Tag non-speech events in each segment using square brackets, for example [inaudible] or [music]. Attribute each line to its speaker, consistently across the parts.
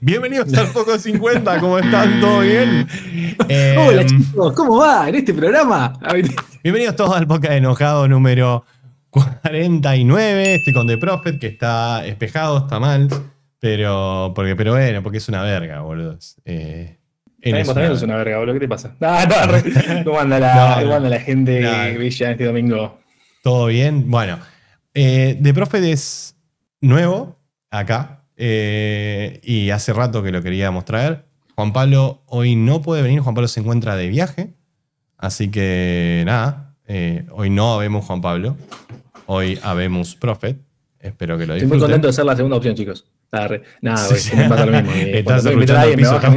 Speaker 1: Bienvenidos al Poco 50, ¿cómo están? ¿Todo bien? [laughs] Eh, Hola chicos, ¿cómo va en este programa? Bienvenidos todos al de Enojado número 49. Estoy con The Prophet, que está espejado, está mal, pero, porque, pero bueno, porque es una verga, boludo. Eh,
Speaker 2: también, es una verga, boludo,
Speaker 1: ¿qué te pasa? [laughs] Ah, no, no, no la, la gente no. este domingo. ¿Todo bien? Bueno, eh, The Prophet es nuevo acá, eh, y hace rato que lo queríamos traer. Juan Pablo hoy no puede venir, Juan Pablo se encuentra de viaje. Así que nada, eh, hoy no habemos Juan Pablo, hoy habemos Profet Espero que lo disfruten. Estoy muy contento de ser la segunda opción, chicos. Nada, pasa lo mismo. Eh, Estás piso,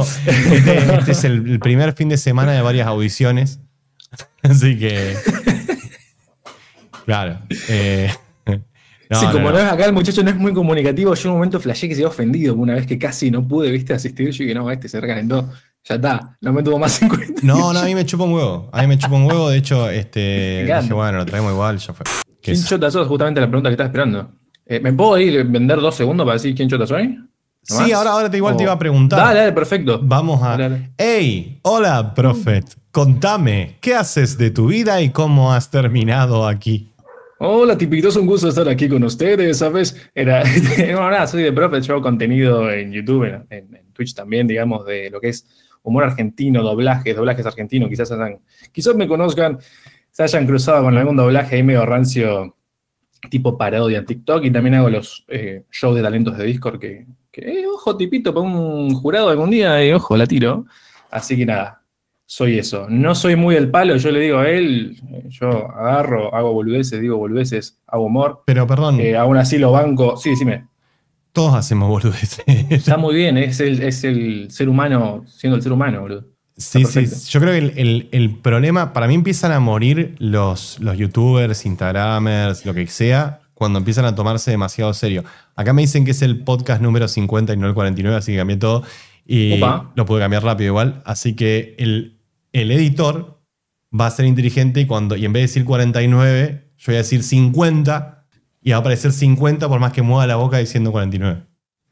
Speaker 1: este, este, es el, primer fin de semana de varias audiciones. [laughs] Así que. Claro
Speaker 2: sí, como no. es acá el muchacho no es muy comunicativo, yo en un momento flashé que se había ofendido una vez que casi no pude, viste, asistir, yo dije, no, este se recalentó, ya está, no me tuvo más en cuenta. No, no, a mí
Speaker 1: me chupó un huevo,
Speaker 2: a mí me chupó un huevo, de hecho, este, [laughs] dije, bueno, lo traemos igual, ya fue. ¿Quién chota sos? Justamente la pregunta que estaba esperando. Eh, ¿Me puedo ir a vender dos segundos para decir quién chota soy? Sí, ahora, ahora te igual te iba a oh. preguntar. Dale, dale, perfecto. Vamos a... hey, Hola,
Speaker 1: profe, Contame, ¿qué haces de tu vida y cómo has terminado aquí?
Speaker 2: Hola, tipitos, un gusto estar aquí con ustedes, ¿sabes? Era, [laughs] soy de Profe, yo contenido en YouTube, en, Twitch también, digamos, de lo que es humor argentino, doblajes, doblajes argentinos, quizás quizás me conozcan, se hayan cruzado con algún doblaje ahí medio rancio, tipo parodia en TikTok, y también hago los eh, shows de talentos de Discord que, eh, ojo, tipito, para un jurado algún día, eh, ojo, la tiro. Así que nada, soy eso. No soy muy el palo, yo le digo a él, yo agarro, hago boludeces, digo boludeces, hago humor. Pero perdón. Eh, aún así lo banco. Sí, decime. Todos hacemos boludeces. Está muy bien, es el, es el ser humano siendo el ser humano, boludo. sí,
Speaker 1: sí. Yo creo que el, problema, para mí empiezan a morir los, los youtubers, instagramers, lo que sea, cuando empiezan a tomarse demasiado serio. Acá me dicen que es el podcast número 50 y no el 49, así que cambié todo. Y lo pude cambiar rápido igual. Así que el, el editor va a ser inteligente y, cuando, y en vez de decir 49, yo voy a decir 50 y va a aparecer 50 por más que mueva la boca diciendo 49.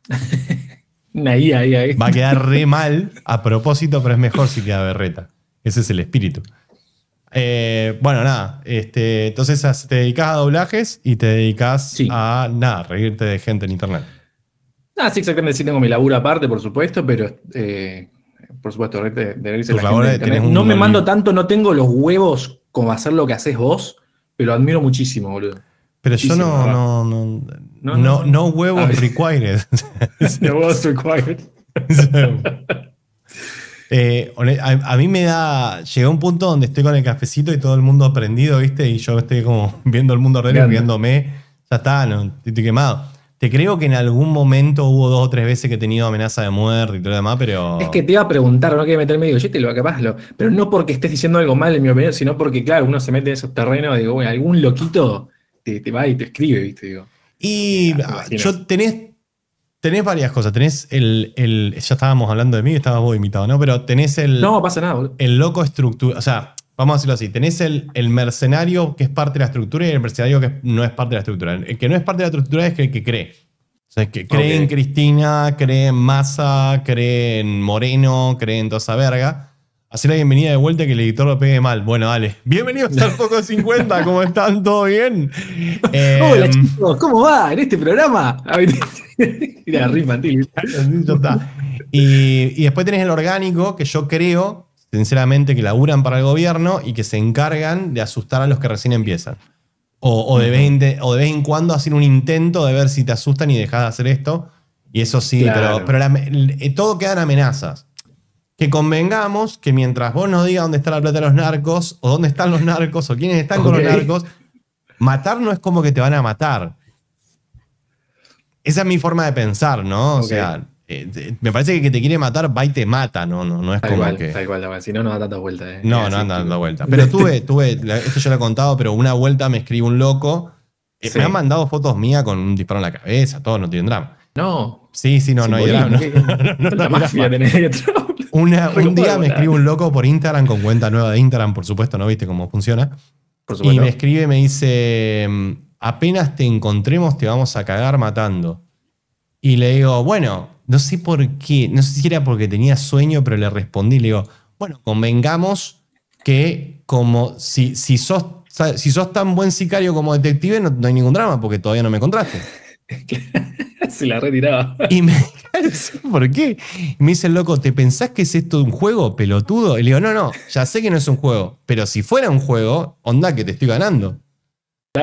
Speaker 1: [laughs] ahí, ahí. Va a quedar re mal a propósito, pero es mejor si queda berreta. Ese es el espíritu. Eh, bueno, nada. Este, entonces ah, te dedicas a doblajes y te dedicas a nada, reírte de gente en internet.
Speaker 2: Ah, sí, exactamente. Sí, tengo mi laburo aparte, por supuesto, pero eh, por supuesto, No me mando tanto, no tengo los huevos como hacer lo que haces vos, pero admiro muchísimo, boludo. Pero yo no no no, no, no, huevos required. [laughs] [laughs] no huevos required. [laughs]
Speaker 1: Eh, a, mí me da. Llegué un punto donde estoy con el cafecito y todo el mundo aprendido, ¿viste? Y yo estoy como viendo el mundo real viéndome. Ya está, no, estoy quemado. Te creo que en algún momento hubo dos o tres veces que he tenido amenaza de muerte y todo lo demás,
Speaker 2: pero. Es que te iba a preguntar, no quería meterme y yo te lo capaz Pero no porque estés diciendo algo mal, en mi opinión, sino porque, claro, uno se mete en esos terrenos, digo, bueno, algún loquito te, va y te escribe, ¿viste? Digo. Y eh, ah, yo tenés, tenés
Speaker 1: varias cosas. Tenés el, Ya estábamos hablando de mí, estabas vos invitado, ¿no? Pero tenés el. No, pasa nada, El loco estructura. O sea, vamos a decirlo así, tenés el, mercenario que es parte de la estructura y el mercenario que no es parte de la estructura. El que no es parte de la estructura es el que cree. O sea, es que cree en Cristina, cree en Massa, cree en Moreno, cree en toda esa verga. Hacer la bienvenida de vuelta que el editor lo pegue mal. Bueno, dale. Bienvenidos al Foco 50, ¿cómo están? ¿Todo bien? [laughs] Hola em, chicos, ¿cómo va en este programa? [laughs] Mira, rima, Y, y después tenés el orgánico, que yo creo sinceramente, que laburan para el gobierno y que se encargan de asustar a los que recién empiezan. O, de, vez en cuando hacer un intento de ver si te asustan y dejás de hacer esto. Y eso sí, pero, eh, todo quedan amenazas. Que convengamos que mientras vos nos digas dónde está la plata de los narcos, o dónde están los narcos, o quiénes están con los narcos, matar no es como que te van a matar. Esa es mi forma de pensar, ¿no? O sea, eh, me parece que, que te quiere matar, va y te mata, no, no, no es como que.
Speaker 2: está Si no, no da tantas vueltas eh. No, no anda
Speaker 1: dando vueltas Pero tuve, tuve, esto yo lo he contado, pero una vuelta me escribe un loco. Eh, me han mandado fotos mías con un disparo en la cabeza, todo, no tiene drama. No. Sí, sí, no, no hay drama. Una, [laughs] un día me escribe un loco por Instagram con cuenta nueva de Instagram, por supuesto, ¿no viste cómo funciona? Y me escribe me dice: mm, apenas te encontremos, te vamos a cagar matando. Y le digo, bueno, no sé por qué, no sé si era porque tenía sueño, pero le respondí, le digo, bueno, convengamos que como si, sos, si sos tan buen sicario como detective, no, hay ningún drama, porque todavía no me encontraste.
Speaker 2: [laughs] Se la retiraba.
Speaker 1: Y me [laughs] ¿por qué? me dice el loco, ¿te pensás que es esto un juego, pelotudo? Y le digo, no, no, ya sé que no es un juego, pero si fuera un juego, onda que te estoy ganando. [laughs]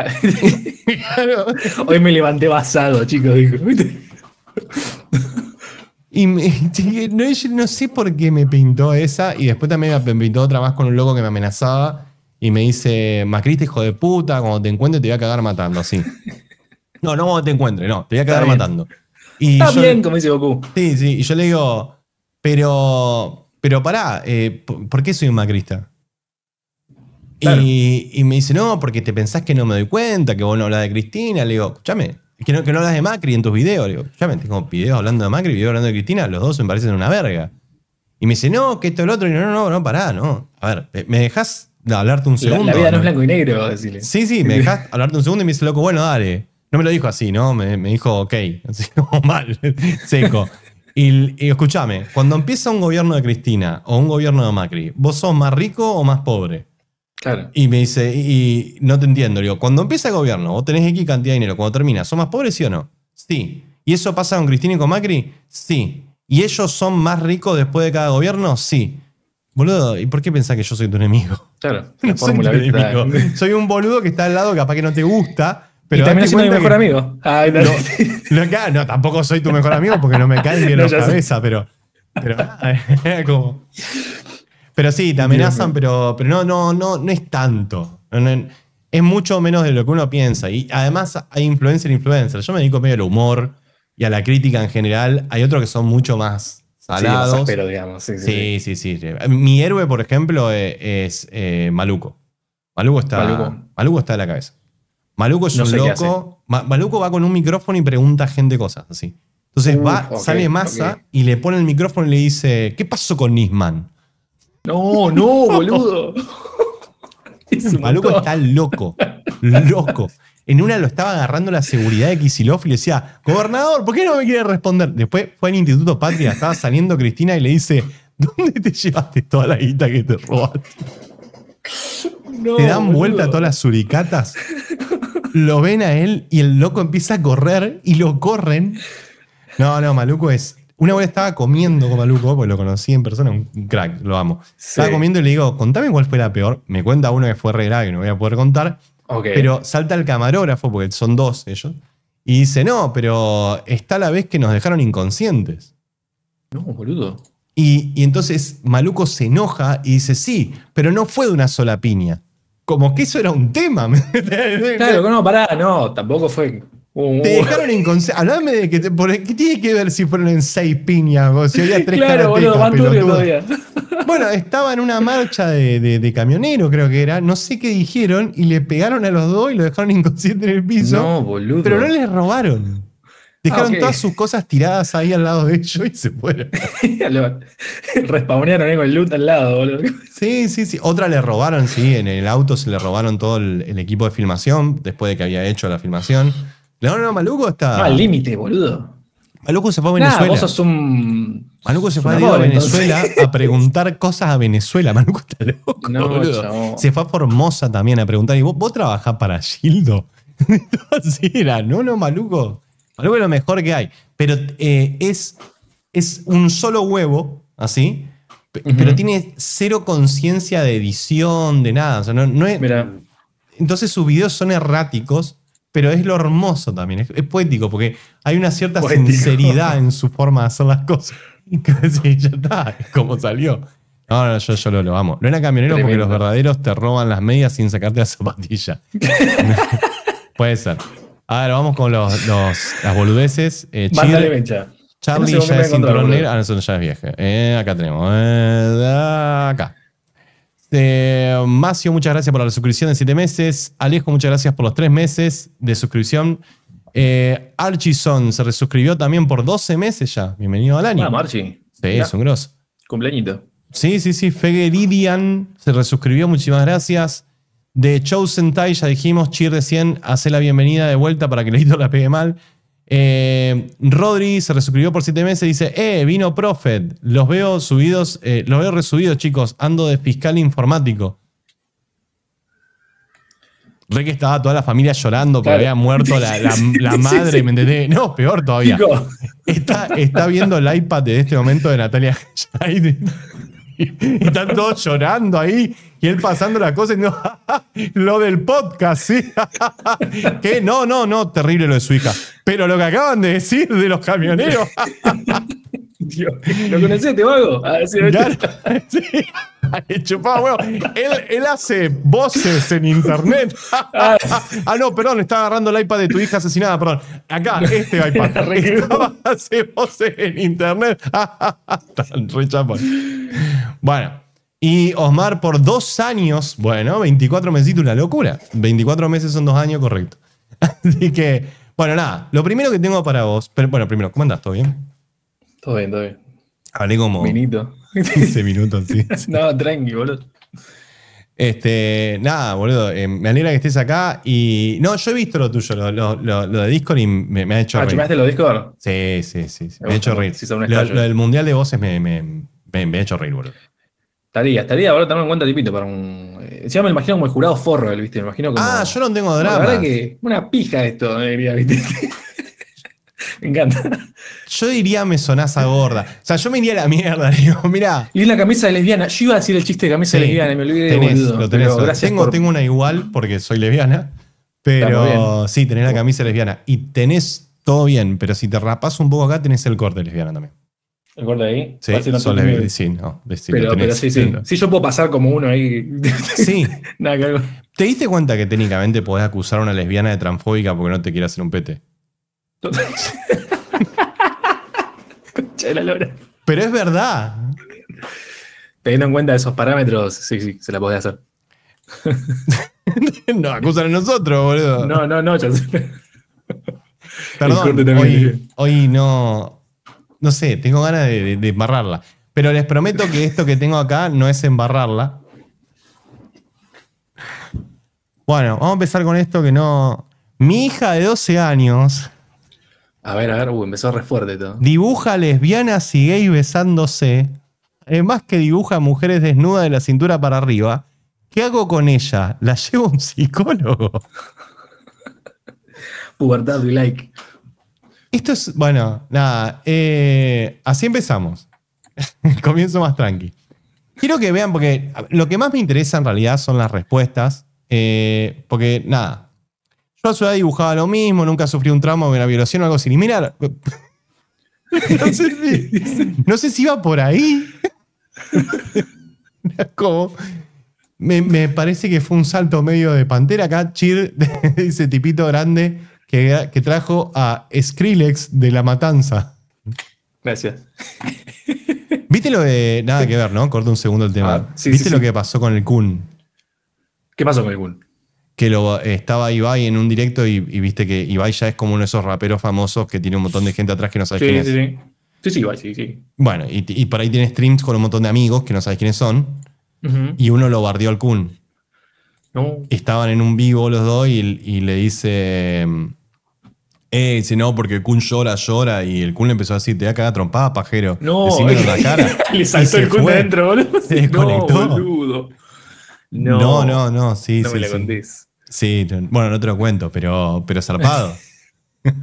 Speaker 2: Hoy me levanté basado, chicos, dijo.
Speaker 1: Y [laughs] no, sé por qué me pintó esa. Y después también me pintó otra más con un loco que me amenazaba. Y me dice, Macrista, hijo de puta, cuando te encuentre te voy a cagar matando, así. [laughs] no, no cuando te encuentre, no, te voy a cagar matando. Y Está bien, como dice Goku. Sí, sí, y yo le digo, pero, pero pará, eh, ¿por qué soy un macrista? Y, me dice, no, porque te pensás que no me doy cuenta, que vos no hablas de Cristina. Le digo, escúchame, que no, que no hablas de Macri en tus videos. Digo, ya me tengo videos hablando de Macri y videos hablando de Cristina, los dos me parecen una verga. Y me dice, no, que esto, es el otro. Y no, no, no, no, pará, no. A ver, ¿me dejas hablarte un segundo? La, vida no es blanco y negro, decirle. Sí, sí, me dejas hablarte un segundo y me dice, loco, bueno, dale. No me lo dijo así, ¿no? Me, dijo, ok. Así [laughs] como mal, seco. Y, y escúchame, cuando empieza un gobierno de Cristina o un gobierno de Macri, ¿vos sos más rico o más pobre? Y me dice, y, no te entiendo. digo, cuando empieza el gobierno, vos tenés X cantidad de dinero. Cuando termina, ¿son más pobres sí o no? Sí. ¿Y eso pasa con Cristina y con Macri? Sí. ¿Y ellos son más ricos después de cada gobierno? Sí. Boludo, ¿y por qué pensás que yo soy tu enemigo? Claro. [laughs] soy [laughs] Soy un boludo que está al lado, capaz que no te gusta. Pero y también soy mi mejor amigo. no. tampoco soy tu mejor amigo porque no me cae bien la [laughs] cabeza, pero, pero pero sí, te amenazan, pero, pero no, no, no, no es tanto. es mucho menos de lo que uno piensa. Y además hay influencer influencer. Yo me dedico medio al humor y a la crítica en general. Hay otros que son mucho más salados. Sí, digamos. Sí sí, sí Mi héroe, por ejemplo, e, es, eh, Maluco. Maluco está, Maluco. está de la cabeza. Maluco es un loco. Maluco va con un micrófono y pregunta a gente cosas así. Entonces va, sale masa y le pone el micrófono y le dice: ¿Qué pasó con Nisman?
Speaker 2: No, no, boludo.
Speaker 1: Maluco está loco, loco. En una lo estaba agarrando la seguridad de Kisilov y le decía, gobernador, ¿por qué no me quiere responder? Después fue al Instituto Patria, estaba saliendo Cristina y le dice, ¿dónde te llevaste toda la guita que te robaste? te dan vuelta todas las suricatas. Lo ven a él y el loco empieza a correr y lo corren. No, no, Maluco es una vez estaba comiendo con Maluco, porque lo conocí en persona, un crack, lo amo. Estaba comiendo y le digo, contame cuál fue la peor. Me cuenta uno que fue re grave, no voy a poder contar. Pero salta el camarógrafo, porque son dos ellos, y dice, no, pero está la vez que nos dejaron inconscientes. No, boludo. Y, y entonces Maluco se enoja y dice, sí, pero no fue de una sola piña. Como que eso era un tema. [laughs] claro, no, pará,
Speaker 2: no, tampoco fue te dejaron
Speaker 1: inconsciente. Hablame de que ¿qué tiene que ver si fueron en seis piñas o si había tres claro, boludo, todavía. [laughs] Bueno, estaba en una marcha de, camionero creo que era. No sé qué dijeron y le pegaron a los dos y lo dejaron inconsciente en el piso. No, boludo. Pero no les robaron. Dejaron ah, todas sus cosas tiradas ahí al lado de ellos y se fueron. [laughs]
Speaker 2: Respawnearon ahí ¿eh? con el loot al lado, boludo.
Speaker 1: Sí, sí, sí. Otra le robaron, sí, en el auto se le robaron todo el, el equipo de filmación después de que había hecho la filmación. No, no, Maluco está. No, al límite, boludo. Maluco se fue a Venezuela.
Speaker 2: Maluco se fue a Venezuela [laughs]
Speaker 1: a preguntar cosas a Venezuela. Maluco está loco. [laughs] No, boludo. Se fue a Formosa también a preguntar. ¿Y vos, vos trabajás para Gildo? [laughs] No, no, Maluco. Maluco es lo mejor que hay. Pero eh, es, es un solo huevo, así. Pero tiene cero conciencia de edición, de nada. Entonces sus videos son erráticos pero es lo hermoso también, es, poético, porque hay una cierta sinceridad en su forma de hacer las cosas. Y [laughs] ya está, es como salió. No, yo, yo lo, lo, amo. No era camionero porque los verdaderos te roban las medias sin sacarte la zapatilla. [laughs] Puede ser. A ver, vamos con los, las boludeces. Eh, Mándale
Speaker 3: Charlie ya es cinturón negro.
Speaker 1: Ah, ya es vieja. Eh, acá tenemos. Eh, acá. Este, Macio, muchas gracias por la suscripción de 7 meses. Alejo, muchas gracias por los 3 meses de suscripción. Eh, Archison se resuscribió también por 12 meses ya. Bienvenido al año. Ah, Marchi. Sí, es un grosso. Cumpleañito. Sí, sí, sí. Fegeridian se resuscribió, muchísimas gracias. De Chosen Tai ya dijimos, Chi recién, hace la bienvenida de vuelta para que el editor la pegue mal. Eh, Rodri se resuscribió por 7 meses dice: ¡Eh, vino Profet Los veo subidos, eh, los veo resubidos, chicos. Ando de fiscal informático. Re que estaba toda la familia llorando porque había muerto la, [laughs] madre, y ¿me entendé. No, peor todavía. Está, está viendo el iPad de este momento de Natalia y [laughs] están todos llorando ahí y él pasando la cosa [laughs] lo del podcast, ¿sí? [laughs] que no, no, no, terrible lo de su hija. Pero lo que acaban de decir de los camioneros. [laughs] ¿Lo conociste, vago? Ah, sí, este. [laughs] Chupado, Él, él, hace voces en internet. [laughs] Ah. ah, no, perdón, está agarrando el iPad de tu hija asesinada, perdón. Acá, este iPad. hace voces en internet. Bueno. Y Osmar por dos años, bueno, 24 mesitos, una locura. 24 meses son dos años, correcto. Así que, bueno, nada, lo primero que tengo para vos, pero, bueno, primero, ¿cómo andás? ¿Todo bien? Todo bien, todo bien. Hablé como. Minuto. 15 minutos, sí.
Speaker 2: [laughs] no, tranqui, boludo.
Speaker 1: Este, nada, boludo, eh, me alegra que estés acá y... No, yo he visto lo tuyo, lo, lo, de Discord y me, ha hecho... Ah, ¿chumaste lo de Discord? Sí, sí, sí, sí. me, ha hecho reír. lo, del
Speaker 2: Mundial de Voces me,
Speaker 1: me, ha hecho reír, boludo.
Speaker 2: Estaría, estaría, boludo, también en cuenta, tipito, para un... Yo eh, me imagino como el jurado forro, ¿viste? Me imagino como... Ah, yo no tengo drama. la verdad que una pija esto, eh, diría, ¿viste? [laughs] [laughs] Me encanta. Yo diría
Speaker 1: me sonás a gorda. O sea, yo me iría a la mierda. [laughs] Digo, mirá. Y la camisa de lesbiana. Yo iba a decir el chiste de camisa de lesbiana y me olvidé de lo tenés, tengo, una igual porque soy lesbiana. Pero sí, tenés la camisa lesbiana. Y tenés todo bien, pero si te rapás un poco acá, tenés el corte lesbiana también.
Speaker 2: ¿El corte ahí? Sí, son Sí, pero, tenés, pero sí, sí.
Speaker 1: yo puedo pasar como uno ahí. [laughs] Sí. ¿Te diste cuenta que técnicamente podés acusar a una lesbiana de transfóbica porque no te quiere hacer un pete?
Speaker 2: Pero es verdad. Teniendo en cuenta esos parámetros, sí, sí, se la podés hacer. [laughs] no, acusan a nosotros, boludo. No, no, no, ya Perdón,
Speaker 1: hoy, no. No sé, tengo ganas de, embarrarla. Pero les prometo que esto que tengo acá no es embarrarla. Bueno, vamos a empezar con esto que no. Mi hija de 12 años
Speaker 2: a ver, a ver, empezó re fuerte todo.
Speaker 1: Dibuja lesbianas y gays besándose. Es eh, más que dibuja mujeres desnudas de la cintura para arriba. ¿Qué hago con ella? ¿La llevo a un psicólogo? [laughs] Pubertad y like. Esto es, bueno, nada, eh, así empezamos. [laughs] Comienzo más tranqui. Quiero que vean, porque lo que más me interesa en realidad son las respuestas, eh, porque nada, yo a su edad dibujaba lo mismo, nunca sufrí un trauma o una violación o algo así. [laughs] No sé si, no sé si iba por ahí. [laughs] me, parece que fue un salto medio de pantera acá. Chir [laughs] ese tipito grande que, que trajo a Skrillex de la matanza. Gracias. ¿Viste lo de. Nada que ver, ¿no? Corto un segundo el tema. Ah, ¿Viste lo que pasó con el Kun? ¿Qué pasó con el Kun? que lo, estaba Ibai en un directo y, viste que Ibai ya es como uno de esos raperos famosos que tiene un montón de gente atrás que no sabes quiénes quién
Speaker 2: sí, es. Sí, sí, sí, Ibai, sí, sí.
Speaker 1: Bueno, y, por ahí tiene streams con un montón de amigos que no sabes quiénes son. Y uno lo bardió al Kun. Estaban en un vivo los dos y, le dice. Eh, dice, no, porque Kun llora, llora. Y el Kun le empezó a decir, te voy a cagar trompada, pajero. No. [laughs] le saltó el Kun de adentro, boludo.
Speaker 2: [laughs] Se No, No, no, no, sí, no sí. Me
Speaker 1: sí. Sí, bueno, no te lo cuento, pero, pero zarpado. [laughs]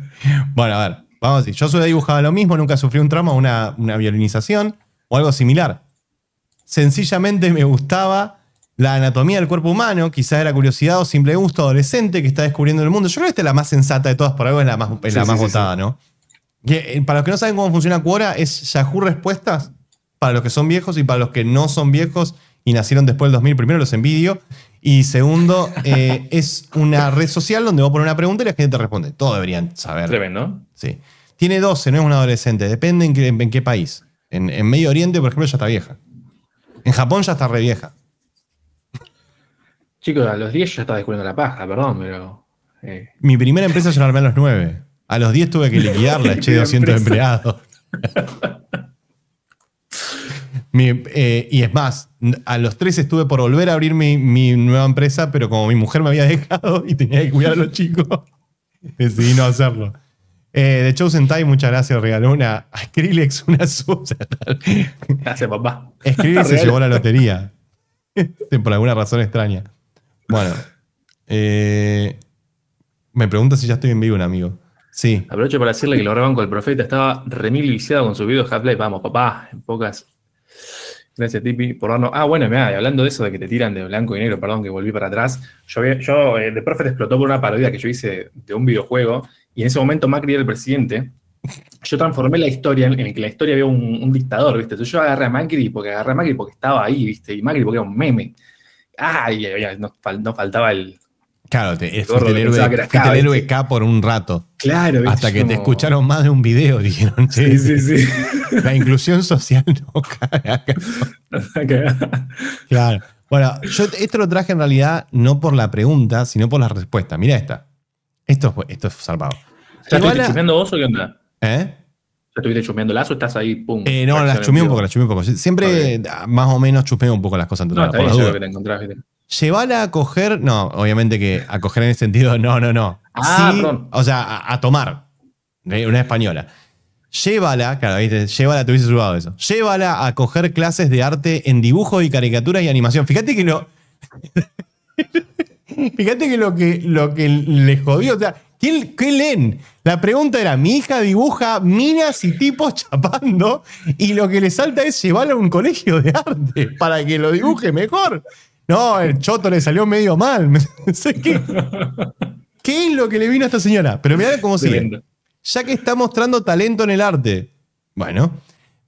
Speaker 1: bueno, a ver, vamos a decir. Yo soy dibujaba lo mismo, nunca sufrí un trauma, una, una violinización o algo similar. Sencillamente me gustaba la anatomía del cuerpo humano, quizás era curiosidad o simple gusto adolescente que está descubriendo el mundo. Yo creo que esta es la más sensata de todas, por algo es la más, la más votada, ¿no? Eh, para los que no saben cómo funciona Quora, es Yahoo Respuestas para los que son viejos y para los que no son viejos y nacieron después del 2000, primero los envidio. Y segundo, eh, es una red social donde vos pones una pregunta y la gente te responde. Todo deberían saber. Tremendo. Sí. Tiene 12, no es un adolescente. Depende en qué, país. En, Medio Oriente, por ejemplo, ya está vieja. En Japón ya está re vieja.
Speaker 2: Chicos, a los 10 ya estaba descubriendo la paja, perdón, pero. Eh.
Speaker 1: Mi primera empresa yo la armé a los 9. A los 10 tuve que liquidarla, eché [laughs] 200 empleados. [laughs] Eh, y es más, a los tres estuve por volver a abrir mi, nueva empresa, pero como mi mujer me había [laughs] dejado y tenía que cuidar a los chicos, [laughs] decidí no hacerlo. Eh, de Chosen Time, muchas gracias, regaló una a Skrillex, una sub. Gracias, papá. Skrillex [laughs] se llevó la lotería. por alguna razón extraña. Bueno, eh, me pregunta si ya estoy en vivo, un amigo.
Speaker 2: Sí. Aprovecho para decirle que lo rebanco el profeta. Estaba remil viciado con su video Half-Life. Vamos, papá, en pocas Gracias, Tipi, por darnos. Ah, bueno, mirá, hablando de eso de que te tiran de blanco y negro, perdón, que volví para atrás. Yo, yo eh, The Prophet explotó por una parodia que yo hice de un videojuego, y en ese momento Macri era el presidente. Yo transformé la historia en, que la historia había un, dictador, ¿viste? yo agarré a Macri porque agarré a porque estaba ahí, ¿viste? Y Macri porque era un meme. Ah, y, faltaba el, Claro, te, el el
Speaker 1: héroe K por un rato. Claro, Hasta que te escucharon más de un video, [laughs] dijeron. sí, sí, sí. [laughs] La inclusión social no [laughs] cae Claro. Bueno, yo esto lo traje en realidad no por la pregunta, sino por la respuesta. Mira esta. Esto, esto es salvado.
Speaker 2: ¿ya estuviste chumeando vos o qué onda? ¿Eh? ¿ya ¿Estuviste el lazo o estás ahí, pum? Eh, no, la chumé un poco, la
Speaker 1: chumé un poco. Siempre más o menos chumé un poco las cosas. no, está bien, las creo que te Llévala a coger. No, obviamente que a coger en ese sentido, no, no, no. Ah, o sea, a, tomar. Una española. Llévala, claro, ¿viste? llévala, te hubiese eso. Llévala a coger clases de arte en dibujo y caricaturas y animación. Fíjate que lo. [laughs] Fíjate que lo que, lo que le jodió. O sea, ¿qué, ¿qué, leen? La pregunta era: mi hija dibuja minas y tipos chapando, y lo que le salta es llevarla a un colegio de arte para que lo dibuje mejor. No, el choto le salió medio mal. [laughs] ¿Qué, es lo que le vino a esta señora? Pero mirá cómo sigue. Ya que está mostrando talento en el arte. Bueno,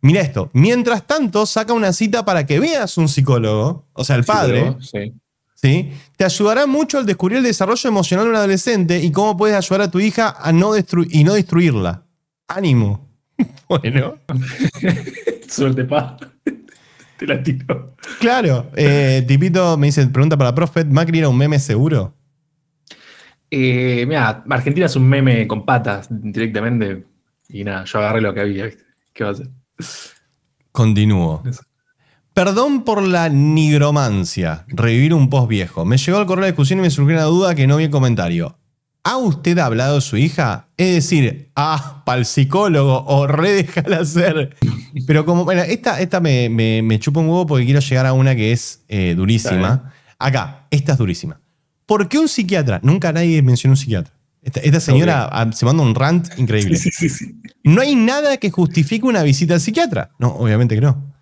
Speaker 1: mira esto. Mientras tanto, saca una cita para que veas un psicólogo, o sea, el padre. Sí. ¿sí? Te ayudará mucho al descubrir el desarrollo emocional de un adolescente y cómo puedes ayudar a tu hija a no y no destruirla. Ánimo.
Speaker 3: [laughs] Bueno.
Speaker 2: [laughs] suelte pa. Te la tiro.
Speaker 1: Claro. Eh, tipito me dice, pregunta para Profet, ¿Macri era un meme seguro?
Speaker 2: Eh, mira, Argentina es un meme con patas directamente. Y nada, yo agarré lo que había, ¿viste? ¿Qué va a hacer? Continúo.
Speaker 1: Perdón por la nigromancia, revivir un post viejo. Me llegó al correo de discusión y me surgió una duda que no vi el comentario. ¿Ha usted hablado de su hija? Es decir, ah, para el psicólogo o re déjala hacer. Pero como, bueno, esta, esta me, me, chupa un huevo porque quiero llegar a una que es eh, durísima. Acá, esta es durísima. ¿Por qué un psiquiatra? Nunca nadie menciona un psiquiatra. Esta, señora ah, se manda un rant increíble. Sí, sí, sí, no hay nada que justifique una visita al psiquiatra. No, obviamente que no.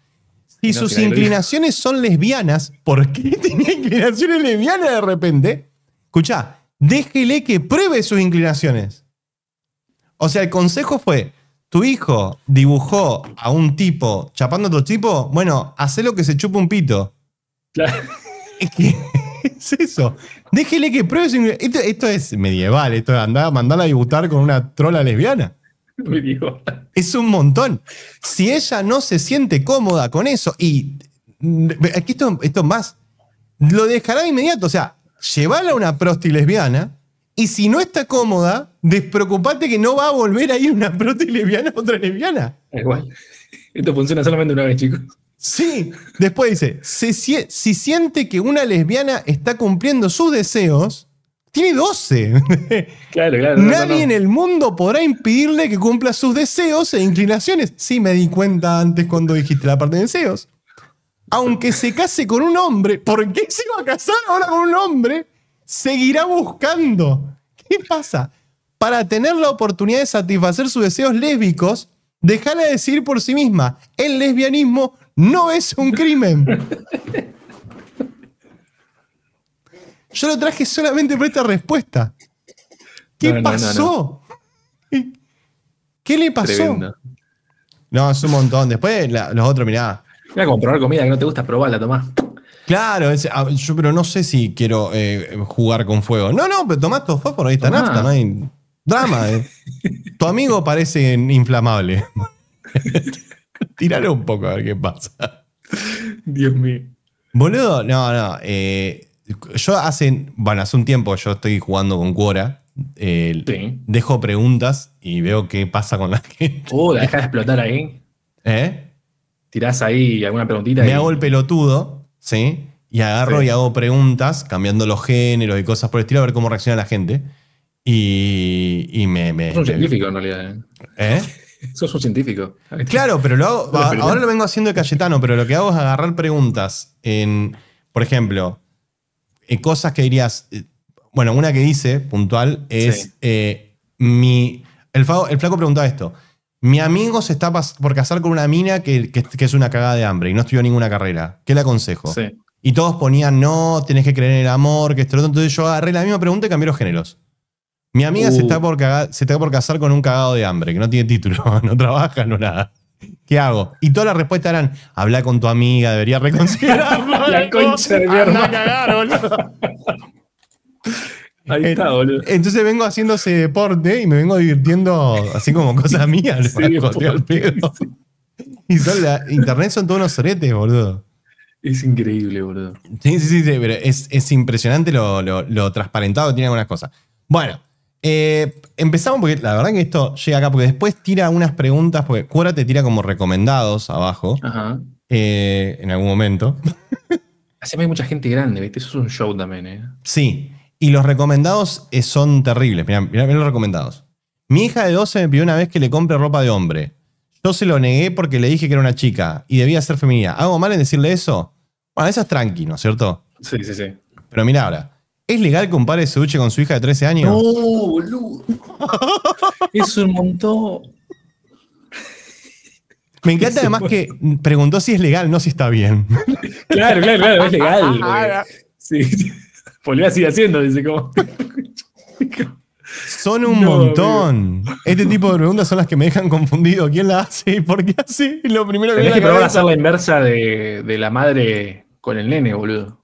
Speaker 1: Si sus inclinaciones son lesbianas, ¿por qué tiene inclinaciones lesbianas de repente? Escuchá, déjele que pruebe sus inclinaciones. O sea, el consejo fue, tu hijo dibujó a un tipo chapando a otro tipo, bueno, hace lo que se chupa un pito. Claro. [laughs] que es eso? Déjele que pruebe esto, esto, es medieval, esto es andar, mandarla a dibujar con una trola lesbiana. [laughs] Medieval. Es un montón. Si ella no se siente cómoda con eso, y aquí esto, esto más, lo dejará de inmediato. O sea, llévala a una prosti lesbiana y si no está cómoda, despreocupate que no va a volver a ir una prosti lesbiana a otra lesbiana.
Speaker 2: Igual. Esto funciona solamente una vez, chicos.
Speaker 1: Sí, después dice, si, siente que una lesbiana está cumpliendo sus deseos, tiene 12.
Speaker 3: [laughs]
Speaker 2: Claro, claro. Nadie en
Speaker 1: el mundo podrá impedirle que cumpla sus deseos e inclinaciones. Sí, me di cuenta antes cuando dijiste la parte de deseos aunque se case con un hombre, ¿por qué se iba a casar ahora con un hombre? Seguirá buscando. ¿Qué pasa? Para tener la oportunidad de satisfacer sus deseos lésbicos, de decir por sí misma, el lesbianismo no es un crimen. Yo lo traje solamente por esta respuesta.
Speaker 3: ¿Qué pasó?
Speaker 1: ¿Qué le pasó? No, es un montón. Después los otros, mirá, era como probar comida que no te gusta, probarla, Tomás. Claro, ah, yo pero no sé si quiero eh, jugar con fuego. No, no, pero tomás tu por ahí está nafta, no hay drama. Eh. tu amigo parece inflamable. [laughs] Tíralo un poco a ver qué pasa. Dios mío. Boludo, no, no. Eh, yo hace, bueno, hace un tiempo yo estoy jugando con Quora. sí. Dejo preguntas y veo qué pasa con la [laughs] gente. Uh, la dejas de explotar ahí. ¿Eh? tirás ahí alguna preguntita. Me hago el pelotudo, ¿sí? Y agarro y hago preguntas, cambiando los géneros y cosas por el estilo, a ver cómo reacciona la gente. Y, me, me, un científico, en realidad. ¿Eh? ¿Eh? [laughs] Sos un científico. Claro, pero lo [laughs] ahora lo vengo haciendo de Cayetano, pero lo que hago es agarrar preguntas en, por ejemplo, cosas que dirías. Eh, bueno, una que dice puntual es eh, mi. El, el flaco preguntaba esto. Mi amigo se está por casar con una mina que, es una cagada de hambre y no estudió ninguna carrera. ¿Qué le aconsejo? Y todos ponían, no, tienes que creer en el amor, que esto, lo Entonces yo agarré la misma pregunta y cambié los géneros. Mi amiga se, uh. está por se está por casar con un cagado de hambre, que no tiene título, [laughs] no trabaja, no nada. ¿Qué hago? Y todas las respuestas eran, habla con tu amiga, debería reconsiderarlo. [laughs] la [laughs] Ahí está, boludo. Entonces vengo haciéndose deporte y me vengo divirtiendo así como cosas mías. Y internet son todos unos soretes, boludo. Es increíble, boludo. Sí, sí, sí, sí pero es, impresionante lo, transparentado que tiene algunas cosas. Bueno, eh, empezamos porque la verdad que esto llega acá, porque después tira unas preguntas, porque Cuora te tira como recomendados abajo. Ajá. Eh, en algún momento. Hace hay mucha gente grande, ¿viste? Eso es un show también, ¿eh? Sí. Y los recomendados eh, son terribles. Mirá, mirá, los recomendados. Mi hija de 12 me pidió una vez que le compre ropa de hombre. Yo se lo negué porque le dije que era una chica y debía ser femenina. ¿Hago mal en decirle eso? Bueno, eso es tranqui, cierto? Sí, sí, sí. Pero mira ahora. ¿Es legal que un padre se duche con su hija de 13 años? No,
Speaker 2: boludo. [laughs] es un montón.
Speaker 1: Me encanta [laughs] además que preguntó si es legal, no si está bien.
Speaker 2: claro, claro, claro, es legal. [laughs] Ah, ah, ah. Sí a seguir haciendo, dice como.
Speaker 1: Son un [laughs] montón. Este tipo de preguntas son las que me dejan confundido. ¿Quién la hace y por qué así? Lo primero que Tenés que probar a hacer
Speaker 2: la inversa de, la madre con el nene, boludo.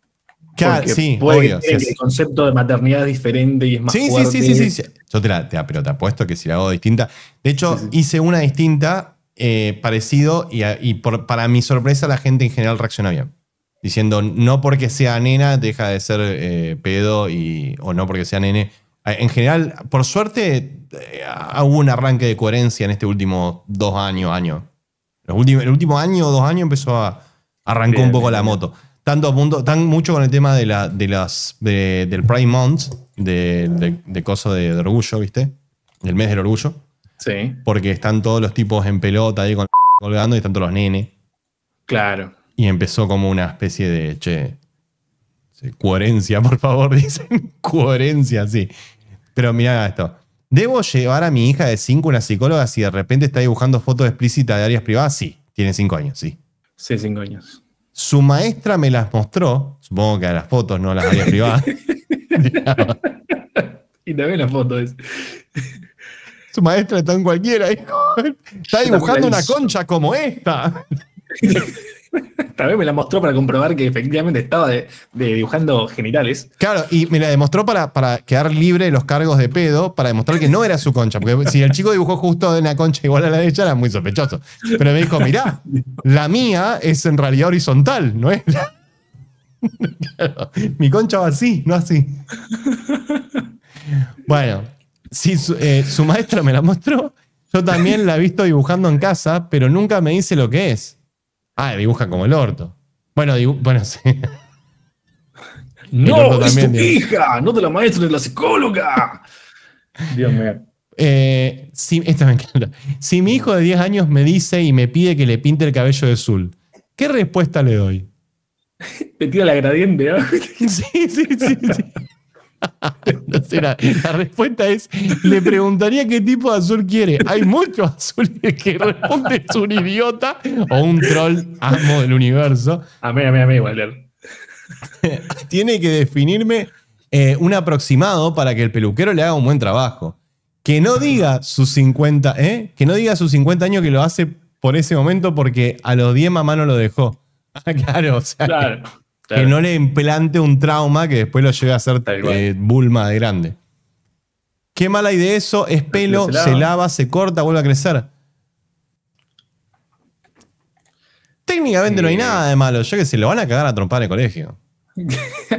Speaker 2: Claro, sí, el concepto de maternidad diferente y es más sí, Sí, sí, sí, sí.
Speaker 1: Yo te la, pero apuesto que si la hago distinta. De hecho, hice una distinta, eh, parecido, y, para mi sorpresa la gente en general reaccionó bien diciendo no porque sea nena deja de ser eh, pedo y, o no porque sea nene. Eh, en general, por suerte, eh, hubo un arranque de coherencia en este último dos años, año. El último, año o dos años empezó a arrancó un poco la moto. Tanto mundo tan mucho con el tema de la, de las, del prime Month, de, de, de orgullo, ¿viste? El mes del orgullo. Sí. Porque están todos los tipos en pelota ahí con [laughs] colgando y están todos los nenes. Claro. Y empezó como una especie de, che, coherencia, por favor, [laughs] dicen coherencia, sí. Pero mira esto. ¿Debo llevar a mi hija de cinco una psicóloga si de repente está dibujando fotos explícitas de áreas privadas? Sí, tiene cinco años, sí.
Speaker 2: Sí, 5 años.
Speaker 1: Su maestra me las mostró, supongo que a las fotos, no a las áreas privadas. [laughs]
Speaker 2: y también las fotos.
Speaker 1: Su maestra está en cualquiera. Está dibujando una concha
Speaker 2: como esta. [laughs] [laughs] Tal vez me la mostró para comprobar que efectivamente estaba de, dibujando genitales.
Speaker 1: Claro, y me la demostró para, quedar libre de los cargos de pedo, para demostrar que no era su concha. Porque si el chico dibujó justo de una concha igual a la de ella, era muy sospechoso. Pero me dijo, mirá, la mía es en realidad horizontal, no es [laughs] mi concha va así, no así. Bueno, si su, eh, su maestra me la mostró, yo también la he visto dibujando en casa, pero nunca me dice lo que es. Ah, dibuja como el orto. Bueno, bueno, sí. No, es tu hija,
Speaker 2: no de la maestra, de la psicóloga.
Speaker 1: Dios mío. Eh, si, esta Si mi hijo de 10 años me dice y me pide que le pinte el cabello de azul, ¿qué respuesta le doy?
Speaker 2: Me tira la gradiente, ¿eh? [laughs] sí, sí. sí. [laughs] la, respuesta es,
Speaker 1: le preguntaría qué tipo de azul quiere. Hay muchos azules [laughs] que responde es un idiota o un troll
Speaker 2: amo del universo. A mí, a mí, a mí,
Speaker 1: [laughs] Tiene que definirme eh, un aproximado para que el peluquero le haga un buen trabajo. Que no diga sus 50, ¿eh? Que no diga sus 50 años que lo hace por ese momento porque a los 10 mamá no lo dejó. Ah, claro, o sea. Que no le implante un trauma que después lo lleve a ser eh, Bulma de grande. Qué mal hay de eso, es pelo, se lava. se corta, vuelve a crecer. Técnicamente no hay eh. nada de malo, ya que se lo van a quedar a trompar en el colegio. [laughs]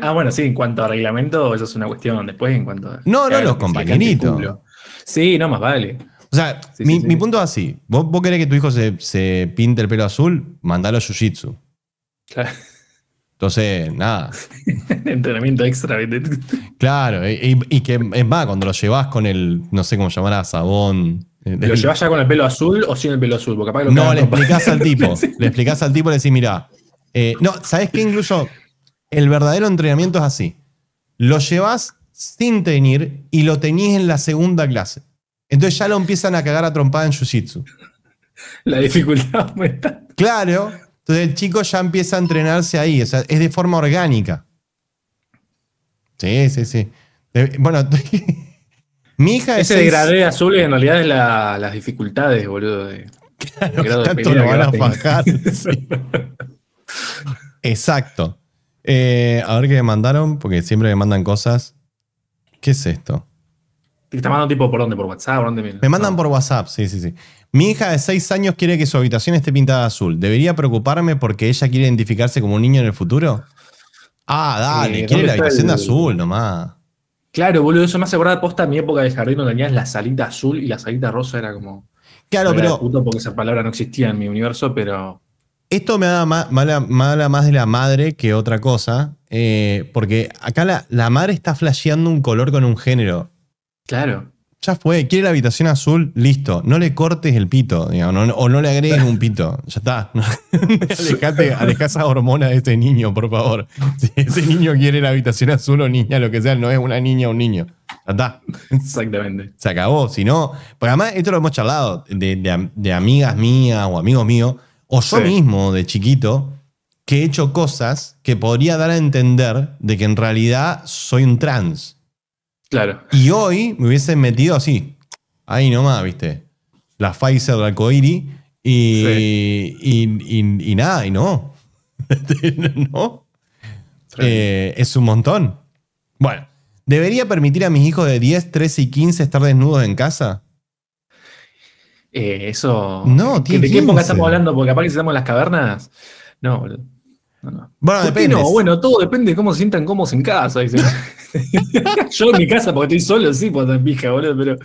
Speaker 2: ah, bueno, sí, en cuanto a reglamento, eso es una cuestión después, en cuanto No, no, los compañeritos. Sí, no, más vale.
Speaker 1: O sea, mi, punto es así. ¿Vos, ¿Vos, querés que tu hijo se, se pinte el pelo azul? Mandalo a jiu Claro. Entonces, nada. [laughs] Entrenamiento extra. claro, y, que es más, cuando lo llevas con el, no sé cómo llamarás, sabón. Eh, ¿Lo llevas ya con el pelo azul o sin el pelo azul? Porque no, le explicás al tipo. [laughs] le explicás al tipo y le decís, mirá. Eh, no, sabes qué? Incluso el verdadero entrenamiento es así. Lo llevas sin tenir y lo tenís en la segunda clase. Entonces ya lo empiezan a cagar a trompada en jiu-jitsu.
Speaker 2: La dificultad [laughs]
Speaker 1: aumenta. Claro, entonces el chico ya empieza a entrenarse ahí, o sea, es de forma orgánica. Sí, sí, sí. bueno, [laughs] mi hija Ese es. Ese degradé
Speaker 2: azul en realidad es las dificultades, boludo. De, [laughs] claro, de lo van a bajar. [laughs] Exacto. Eh,
Speaker 1: a ver qué me mandaron, porque siempre me mandan cosas. ¿Qué es esto?
Speaker 2: ¿Te mandan mandando tipo por dónde? ¿Por WhatsApp? ¿Por dónde?
Speaker 1: Me mandan por WhatsApp, sí, sí, sí. Mi hija de 6 años quiere que su habitación esté pintada azul. ¿Debería preocuparme porque ella quiere identificarse como un niño en el futuro?
Speaker 2: Ah, dale, quiere la habitación de azul nomás. Claro, boludo, eso me hace acordar posta en mi época de jardín donde tenías la salita azul y la salita rosa era como. Claro, pero. porque esa palabra no existía en mi universo, pero.
Speaker 1: Esto me da más de la madre que otra cosa, eh, porque acá la, la madre está flasheando un color con un género. Claro ya fue, quiere la habitación azul, listo, no le cortes el pito, o no le agregues un pito, ya está. [laughs] Alejate, alejá esa hormona de este niño, por favor. Si ese niño quiere la habitación azul o niña, lo que sea, no es una niña o un niño. Ya está. Exactamente. Se acabó, si no, porque además esto lo hemos charlado de, amigas mías o amigos míos, o yo mismo de chiquito, que he hecho cosas que podría dar a entender de que en realidad soy un trans. Y hoy me hubiesen metido así, ahí nomás, ¿viste? La Pfizer, la Coiri y, nada, y no. [laughs] no. Eh, es un montón. Bueno, ¿debería permitir a mis hijos de 10, 13 y 15 estar desnudos en casa?
Speaker 2: Eh, eso. No, ¿De qué época estamos hablando? Porque aparte estamos en las cavernas. No, boludo.
Speaker 1: Bueno,
Speaker 2: todo depende de cómo se sientan cómodos en casa. [laughs] Yo en mi casa, porque estoy solo, sí, pues estar pija, boludo, pero.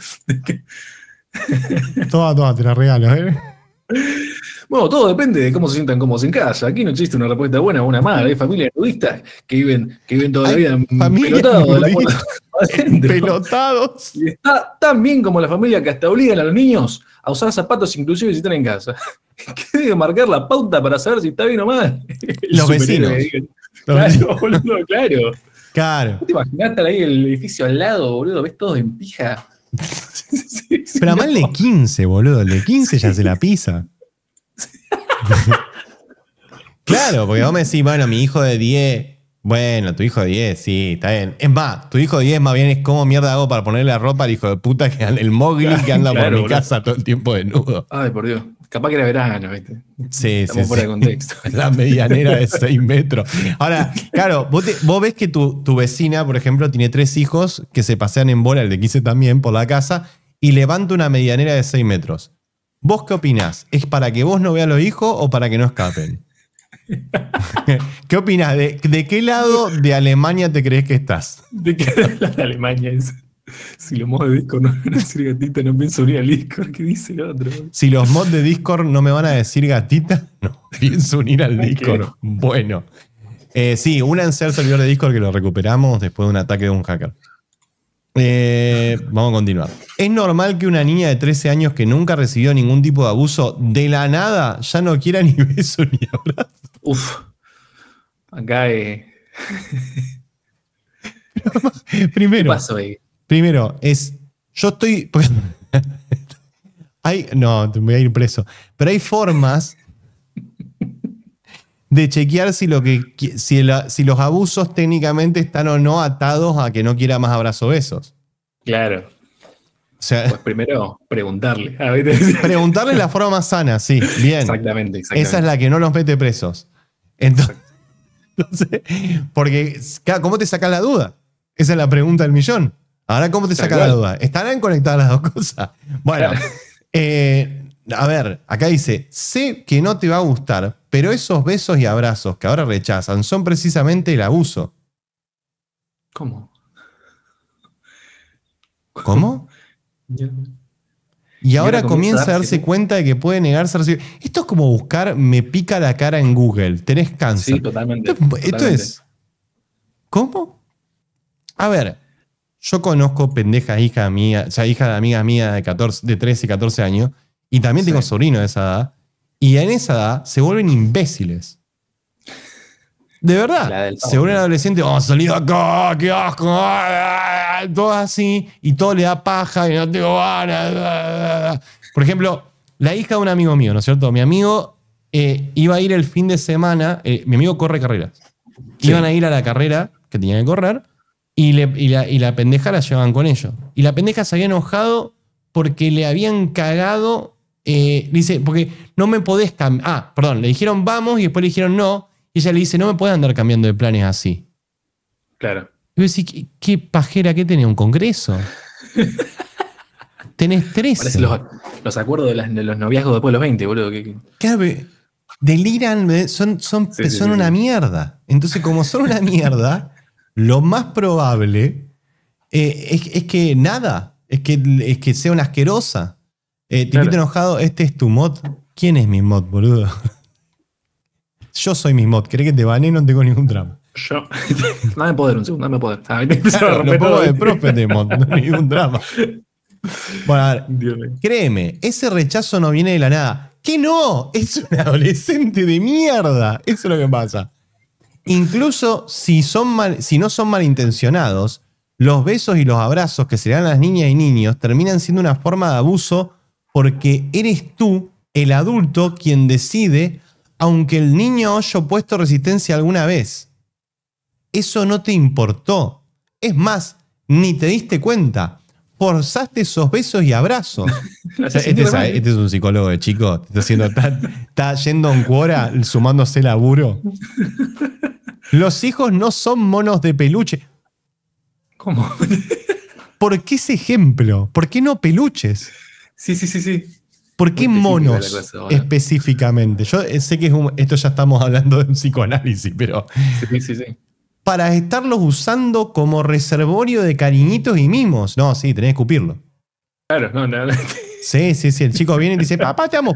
Speaker 1: [laughs] toda, toda, te la regalo, ¿eh?
Speaker 2: Bueno, todo depende de cómo se sientan cómodos en casa. Aquí no existe una respuesta buena o una mala. Hay familias nudistas que viven, que viven toda la vida pelotados. [laughs] pelotados. Y está tan bien como la familia que hasta obligan a los niños a usar zapatos inclusive si están en casa. [laughs] que debe marcar la pauta para saber si está bien o mal. [laughs] Los vecinos. Claro, [laughs] boludo, claro. Claro. ¿No te imaginas estar ahí el edificio al lado, boludo? ¿Ves todo en pija?
Speaker 1: sí, sí, Pero a mal de 15, boludo. El de 15 ya se la pisa. claro, porque vos me decís, bueno, mi hijo de 10. Bueno, tu hijo de 10, sí, está bien. Es más, tu hijo de 10 más bien es cómo mierda hago para ponerle la ropa al hijo de puta que el mogli que anda por mi casa todo el tiempo desnudo. Ay, por Dios. Capaz que era verano, ¿viste? Sí, sí, fuera por de contexto. [laughs] La medianera de 6 metros. Ahora, claro, vos, ves que tu, tu, vecina, por ejemplo, tiene tres hijos que se pasean en bola, el de 15 también, por la casa, y levanta una medianera de 6 metros. ¿Vos qué opinás? ¿Es para que vos no veas a los hijos o para que no escapen? [laughs] ¿Qué opinás? ¿De, qué lado de Alemania te crees que estás?
Speaker 2: ¿De qué lado de Alemania es? [laughs] Si los mods de Discord no me van a decir gatita, no pienso unir al Discord. ¿Qué dice el otro? Si los mods
Speaker 1: de Discord no me van a decir gatita, [laughs] no pienso unir al Discord. Bueno. Eh, sí, únanse al servidor de Discord que lo recuperamos después de un ataque de un hacker. Eh, vamos a continuar. ¿Es normal que una niña de 13 años que nunca recibió ningún tipo de abuso de la nada ya no quiera ni [laughs] beso ni abrazo? Uf.
Speaker 2: Acá eh. Primero.
Speaker 1: Primero, es. Yo estoy. [laughs] hay. No, me voy a ir preso. Pero hay formas de chequear si, lo que, si, los abusos técnicamente están o no atados a que no quiera más abrazo besos. Claro. O sea,
Speaker 2: pues primero preguntarle.
Speaker 1: Ah, [laughs] preguntarle la forma más sana, sí, bien.
Speaker 2: Exactamente, exactamente. Esa
Speaker 1: es la que no nos mete presos. Entonces, entonces [laughs] porque ¿cómo te sacas la duda? Esa es la pregunta del millón. Ahora, ¿cómo te saca la duda? ¿Estarán conectadas las dos cosas? Bueno, eh, a ver, acá dice, sé que no te va a gustar, pero esos besos y abrazos que ahora rechazan son precisamente el abuso. ¿Cómo? ¿Cómo? y ahora comienza a darse cuenta de que puede negarse a recibir. Esto es como buscar me pica la cara en Google, tenés cáncer. Sí, totalmente. esto es... ¿Cómo? A ver, yo conozco pendejas hijas mías, o sea, hijas de amigas mías de, 14, de 13, 14 años, y también tengo sobrino de esa edad, y en esa edad se vuelven imbéciles. De verdad, se vuelven adolescentes, oh, salido acá, qué asco, ah, ah, ah", todo así, y todo le da paja, y no tengo Por ejemplo, la hija de un amigo mío, ¿no es cierto? Mi amigo eh, iba a ir el fin de semana, eh, mi amigo corre carreras. Iban a ir a la carrera que tenía que correr, y, la, pendeja la llevaban con ellos. Y la pendeja se había enojado porque le habían cagado. Eh, dice, porque no me podés cambiar. Ah, perdón, le dijeron vamos y después le dijeron no. Y ella le dice, no me podés andar cambiando de planes así.
Speaker 2: Claro. Y yo decía,
Speaker 1: ¿qué, pajera que tenía un congreso?
Speaker 2: [laughs] Tenés tres. Los, los, acuerdos de, los noviazgos después de los 20, boludo.
Speaker 1: deliran, ¿eh? son, son, una mierda. Entonces, como son una mierda lo más probable eh, es, que nada, es que, es que sea una asquerosa. Eh, te enojado, este es tu mod. ¿Quién es mi mod, boludo? [laughs] Yo soy mi mod, ¿crees que te bané? No tengo ningún drama.
Speaker 4: Yo.
Speaker 2: [laughs] dame poder un segundo, dame poder. claro, lo pongo de profe de mod, no hay ningún drama.
Speaker 1: Bueno, a ver, créeme, ese rechazo no viene de la nada. ¿Qué no? Es un adolescente de mierda. Eso es lo que pasa. Incluso si, son si no son malintencionados, los besos y los abrazos que se dan a las niñas y niños terminan siendo una forma de abuso porque eres tú, el adulto, quien decide, aunque el niño haya puesto resistencia alguna vez. Eso no te importó. Es más, ni te diste cuenta. Forzaste esos besos y abrazos. [laughs] Este, este, es, un psicólogo de chico. Está, haciendo, está, yendo en cuora sumándose laburo. [laughs] Los hijos no son monos de peluche. ¿Cómo? ¿Por qué ese ejemplo? ¿Por qué no peluches? Sí, sí, sí, sí. ¿Por qué monos específicamente? Yo eh, sé que esto ya estamos hablando de un psicoanálisis, pero. Sí, sí, sí. Para estarlos usando como reservorio de cariñitos y mimos. No, sí, tenés que escupirlo.
Speaker 2: Claro, no, nada.
Speaker 1: Sí, sí, sí. El chico viene y dice: Papá, te amo.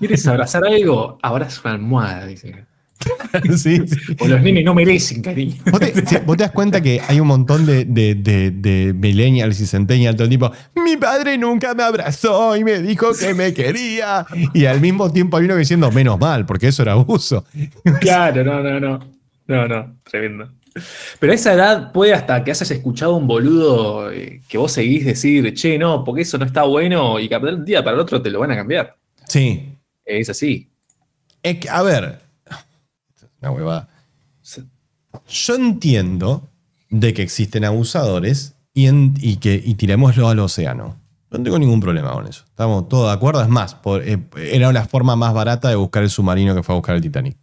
Speaker 2: ¿Quieres abrazar algo? Abrazo una almohada, dice. [laughs] O los nenes no merecen, cariño.
Speaker 1: ¿Vos te, das cuenta que hay un montón de, de, millennials y centennials, todo tipo, mi padre nunca me abrazó y me dijo que me quería. Y al mismo tiempo hay uno diciendo, menos mal, porque eso era abuso.
Speaker 2: Claro, no, no, no. No, no, tremendo. Pero a esa edad puede hasta que hayas escuchado un boludo eh, que vos seguís decir, che, no, porque eso no está bueno y que un día para el otro te lo van a cambiar. Sí. Es así. Es que, a ver, una
Speaker 1: Yo entiendo de que existen abusadores y, y que, y tirémoslo al océano. No tengo ningún problema con eso. Estamos todos de acuerdo. Es más, eh, era la forma más barata de buscar el submarino que fue a buscar el Titanic.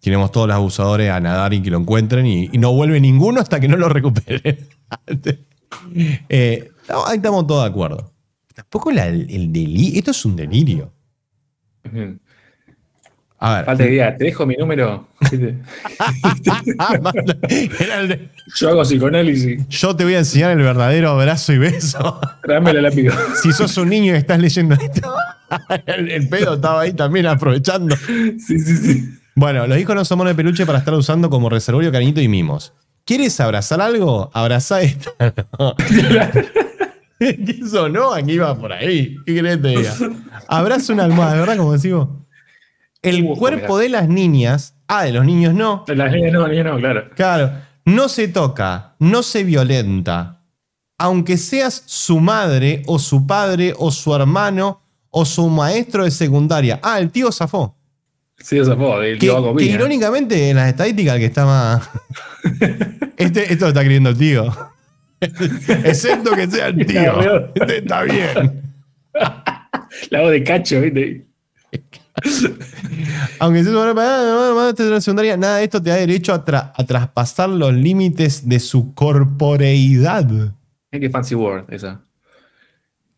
Speaker 1: tiremos todos los abusadores a nadar y que lo encuentren y, no vuelve ninguno hasta que no lo recupere. [laughs] Eh, ahí estamos todos de acuerdo. Tampoco el, delirio. Esto es un delirio.
Speaker 2: A ver. Falta idea, te dejo mi número. [laughs] yo hago psicoanálisis.
Speaker 1: Yo te voy a enseñar el verdadero abrazo y beso. Tráeme la lápida [laughs] si sos un niño y estás leyendo esto, [laughs] el, pedo estaba ahí también aprovechando. Sí, sí, sí. Bueno, los hijos no son de peluche para estar usando como reservorio, cariñito y mimos. ¿Quieres abrazar algo? Abraza esto. ¿Qué sonó? Aquí iba por ahí. ¿Qué querés que te diga? Abraza una almohada, ¿verdad? Como decimos el cuerpo de las niñas, ah, de los niños no. De las niñas no, las niñas no, claro. Claro, no se toca, no se violenta. Aunque seas su madre o su padre o su hermano o su maestro de secundaria. Ah, el tío zafó.
Speaker 2: Sí, zafó, el tío que, que ¿eh?
Speaker 1: irónicamente en las estadísticas el que está más... [laughs] este, esto lo está creyendo el tío.
Speaker 2: [laughs] Excepto que sea el tío. Este está bien. [laughs] La voz de cacho, ¿viste?
Speaker 1: [laughs] Aunque si una secundaria, nada de esto te da derecho a, traspasar los límites de su corporeidad.
Speaker 2: ¿Qué que fancy word esa.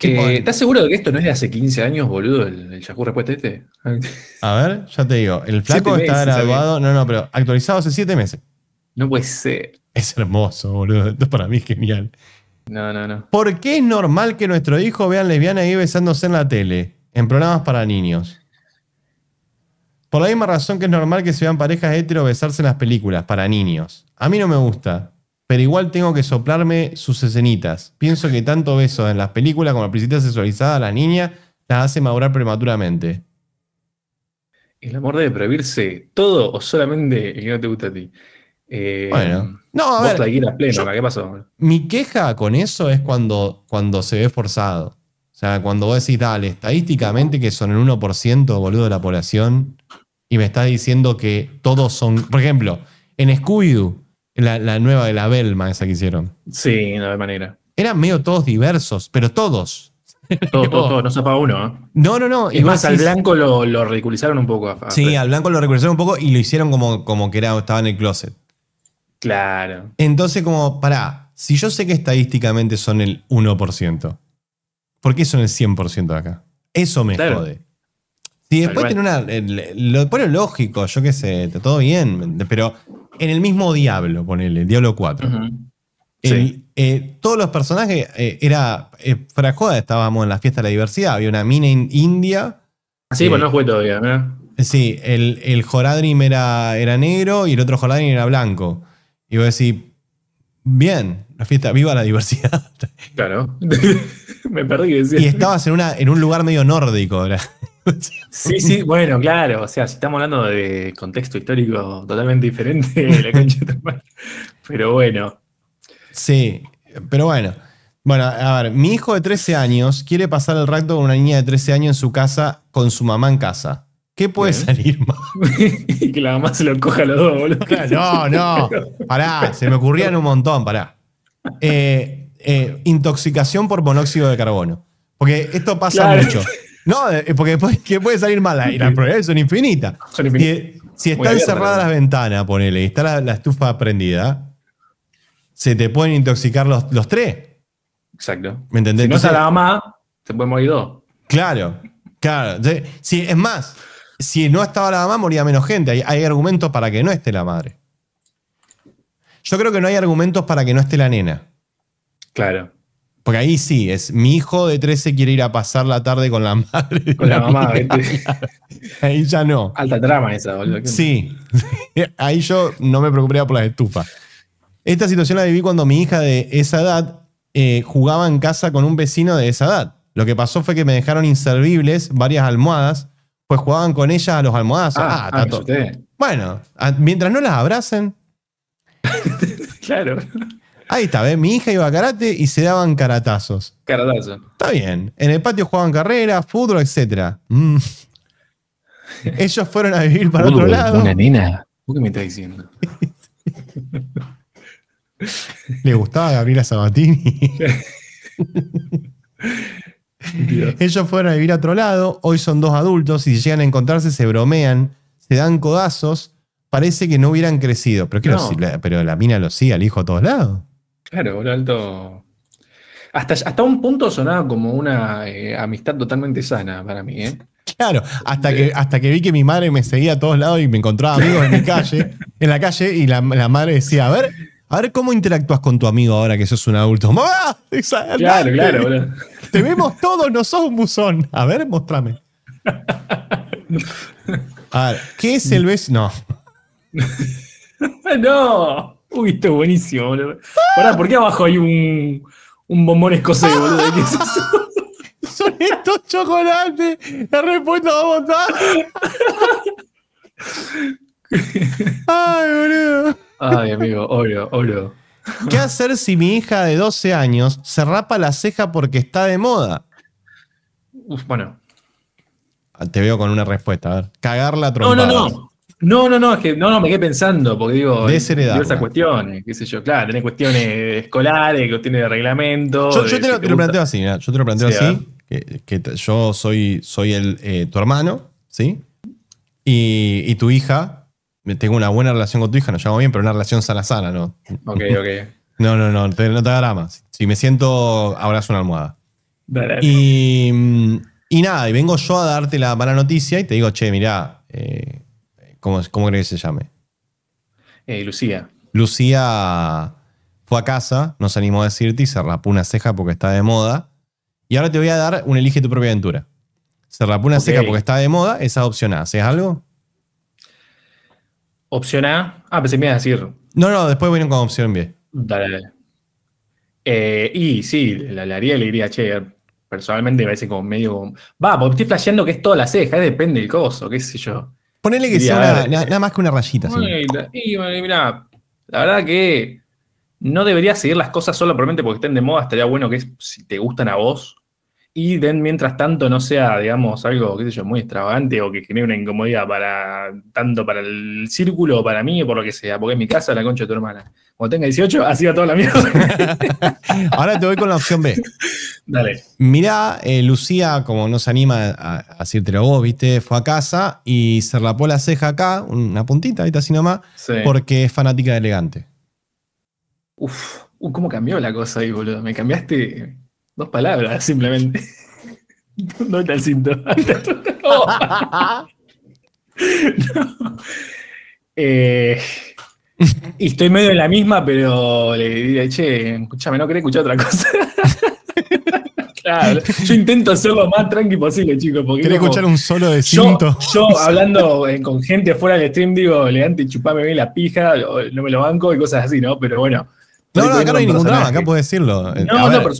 Speaker 2: Eh, ¿Estás seguro de que esto no es de hace 15 años, boludo? El, el Yahoo este. [laughs] a ver, ya te digo. El flaco está graduado.
Speaker 1: No, no, pero actualizado hace 7 meses. No puede ser. Es hermoso, boludo. Esto para mí es genial. No, no, no. ¿Por qué es normal que nuestro hijo vea lesbiana ahí besándose en la tele? En programas para niños. Por la misma razón que es normal que se vean parejas hetero besarse en las películas, para niños. A mí no me gusta, pero igual tengo que soplarme sus escenitas. Pienso que tanto beso en las películas como la sexualizada a la niña las hace madurar prematuramente.
Speaker 2: ¿El amor debe prohibirse todo o solamente el que no te gusta a ti? Eh, bueno, no, a pleno, ¿qué pasó?
Speaker 1: Mi queja con eso es cuando, cuando se ve forzado. O sea, cuando vos decís, dale, estadísticamente que son el 1%, boludo, de la población, y me está diciendo que todos son. Por ejemplo, en scooby la, nueva de la Belma, esa que hicieron. Sí, de manera. Eran medio todos diversos, pero todos. Todos, todo, todo, no sepa uno. ¿eh?
Speaker 2: No, no, no. Y, más, al blanco lo, ridiculizaron un poco. sí,
Speaker 1: al blanco lo ridiculizaron un poco y lo hicieron como, como que estaba en el closet. Claro. Entonces, como, pará, si yo sé que estadísticamente son el 1%, ¿por qué son el 100% de acá? Eso me claro. Si después tiene una. Lo pone lógico, yo qué sé, todo bien. Pero en el mismo Diablo, ponele, el Diablo 4. Eh, todos los personajes eh, era. Eh, estábamos en la fiesta de la diversidad. Había una mina en india. Sí, pues no jugué todavía, ¿verdad? Sí, el, el Joradrim era, era negro y el otro Joradrim era blanco. Y a decir. bien, la fiesta, viva la diversidad. Claro. [laughs] Me perdí. Decía. Y estabas en, una, en un lugar medio nórdico. ¿verdad?
Speaker 2: Sí, sí, bueno, claro. O sea, si estamos hablando de contexto histórico totalmente diferente la cancha de Pero bueno. Sí, pero bueno.
Speaker 1: Bueno, a ver, mi hijo de 13 años quiere pasar el rato con una niña de 13 años en su casa con su mamá en casa.
Speaker 2: ¿Qué puede salir mal? [laughs] que la mamá se lo coja a los dos, boludo.
Speaker 1: No, no. Pará, se me ocurrían un montón, pará. Eh, eh, intoxicación por monóxido de carbono. Porque esto pasa mucho. No, eh, porque después, [laughs] puede salir mal? Y las probabilidades son infinitas. Si, están cerradas las ventanas, ponele, y está la, estufa prendida, se te pueden intoxicar los, tres. Exacto. ¿Me Si no está la mamá, te pueden morir dos. Claro, claro. Si, es más, si no estaba la mamá, moría menos gente. hay argumentos para que no esté la madre. Yo creo que no hay argumentos para que no esté la nena. Claro. Porque ahí sí, es mi hijo de 13 quiere ir a pasar la tarde con la [laughs] madre. Con la, mamá, [laughs] Ahí ya no. Alta trama esa, boludo. Sí. [laughs] Ahí yo no me preocuparía por las estufas. Esta situación la viví cuando mi hija de esa edad eh, jugaba en casa con un vecino de esa edad. Lo que pasó fue que me dejaron inservibles varias almohadas, pues jugaban con ellas a los almohadas. Ah, ah, ah Bueno, mientras no las abracen. claro. Ahí está, Mi hija iba a karate y se daban caratazos. Caratazos. Está bien. En el patio jugaban carrera, fútbol, etc. Mm. [laughs] Ellos fueron a vivir para otro lado. ¿Una nena? ¿Vos qué me estás diciendo? [laughs] Le gustaba Gabriela Sabatini. Ellos fueron a vivir a otro lado, hoy son dos adultos y si llegan a encontrarse se bromean, se dan codazos, parece que no hubieran crecido. Pero, pero la mina lo sigue al hijo a todos lados.
Speaker 2: Claro, un alto. Hasta, hasta un punto sonaba como una eh, amistad totalmente sana para mí, ¿eh? Claro,
Speaker 1: hasta que, hasta que vi que mi madre me seguía a todos lados y me encontraba amigos en mi
Speaker 2: calle, [laughs] en la calle,
Speaker 1: y la, madre decía, a ver, a ver cómo interactúas con tu amigo ahora que sos un adulto. ¡Mamá! [laughs] ¡Ah! Claro, claro, Te vemos todos, no sos un buzón. A ver, mostrame. [laughs] A ver, ¿qué es el beso? No.
Speaker 2: no. Uy, esto es buenísimo, boludo. Pará, ¿por qué abajo hay un, un bombón escocés, boludo? ¿Qué es eso? [laughs] Son estos chocolates. La respuesta
Speaker 5: va a votar. [laughs] Ay, boludo.
Speaker 2: Ay, amigo, oro, oro.
Speaker 1: ¿Qué hacer si mi hija de 12 años se rapa la ceja porque está de moda?
Speaker 2: Uf, bueno. Ah, te veo con una
Speaker 1: respuesta, a ver. Cagar la trompada. No, no,
Speaker 2: no. No, no, no, es que no, no, me quedé pensando, porque digo, diversas cuestiones, qué sé yo, claro, tenés cuestiones escolares, cuestiones de reglamento. Yo, te, lo, planteo
Speaker 1: así, mira, yo te lo planteo así, que, yo soy, soy el, eh, tu hermano, ¿sí? Y, tu hija, tengo una buena relación con tu hija, nos llamo bien, pero una relación sana sana, ¿no? Ok, [laughs] ok. no, no, no, no te hagas Si me siento, abrazo una almohada. y, mm, y nada, y vengo yo a darte la mala noticia y te digo, che, mirá, eh, ¿Cómo, cómo crees que se llame?
Speaker 2: Eh, Lucía.
Speaker 1: Lucía fue a casa, nos animó a decirte y se rapó una ceja porque está de moda. Y ahora te voy a dar un elige tu propia aventura. Se rapó una ceja porque está de moda, esa es opción A. ¿Haces algo?
Speaker 2: Opción A. Ah, pensé que me ibas a decir. No, no, después vienen con opción B. Dale, eh, y sí, la, haría y le diría, che, personalmente me parece como medio. Va, porque estoy flasheando que es toda la ceja, depende del coso, qué sé yo.
Speaker 1: Ponele que sea nada más que una rayita. Bueno,
Speaker 2: y, la verdad que no debería seguir las cosas solo porque estén de moda. Estaría bueno que si te gustan a vos, y den, mientras tanto no sea, digamos, algo, qué sé yo, muy extravagante o que genere una incomodidad para tanto para el círculo o para mí o por lo que sea, porque en mi casa, la concha de tu hermana. Cuando tenga 18, así va toda la mierda.
Speaker 1: [laughs] Ahora te voy con la opción B. Dale. Mirá, eh, Lucía, como no se anima a, a lo vos, viste, fue a casa y se rapó la ceja acá, una puntita, ahorita así nomás, porque es
Speaker 2: fanática de elegante. Uf, uh, cómo cambió la cosa ahí, boludo. Me cambiaste Dos palabras, simplemente. [laughs] No está el cinto. [laughs]
Speaker 6: [laughs]
Speaker 2: Eh, y estoy medio en la misma, pero le diré, che, escúchame, no quería escuchar otra cosa. Claro, yo intento ser lo más tranqui posible, chicos. Porque escuchar un
Speaker 1: solo de cinto? Yo,
Speaker 2: hablando eh, con gente afuera del stream, digo, y chupame bien la pija, no me lo banco y cosas así, ¿no? Pero bueno, no, no, acá no hay ningún drama, acá
Speaker 1: puedes decirlo. Eh,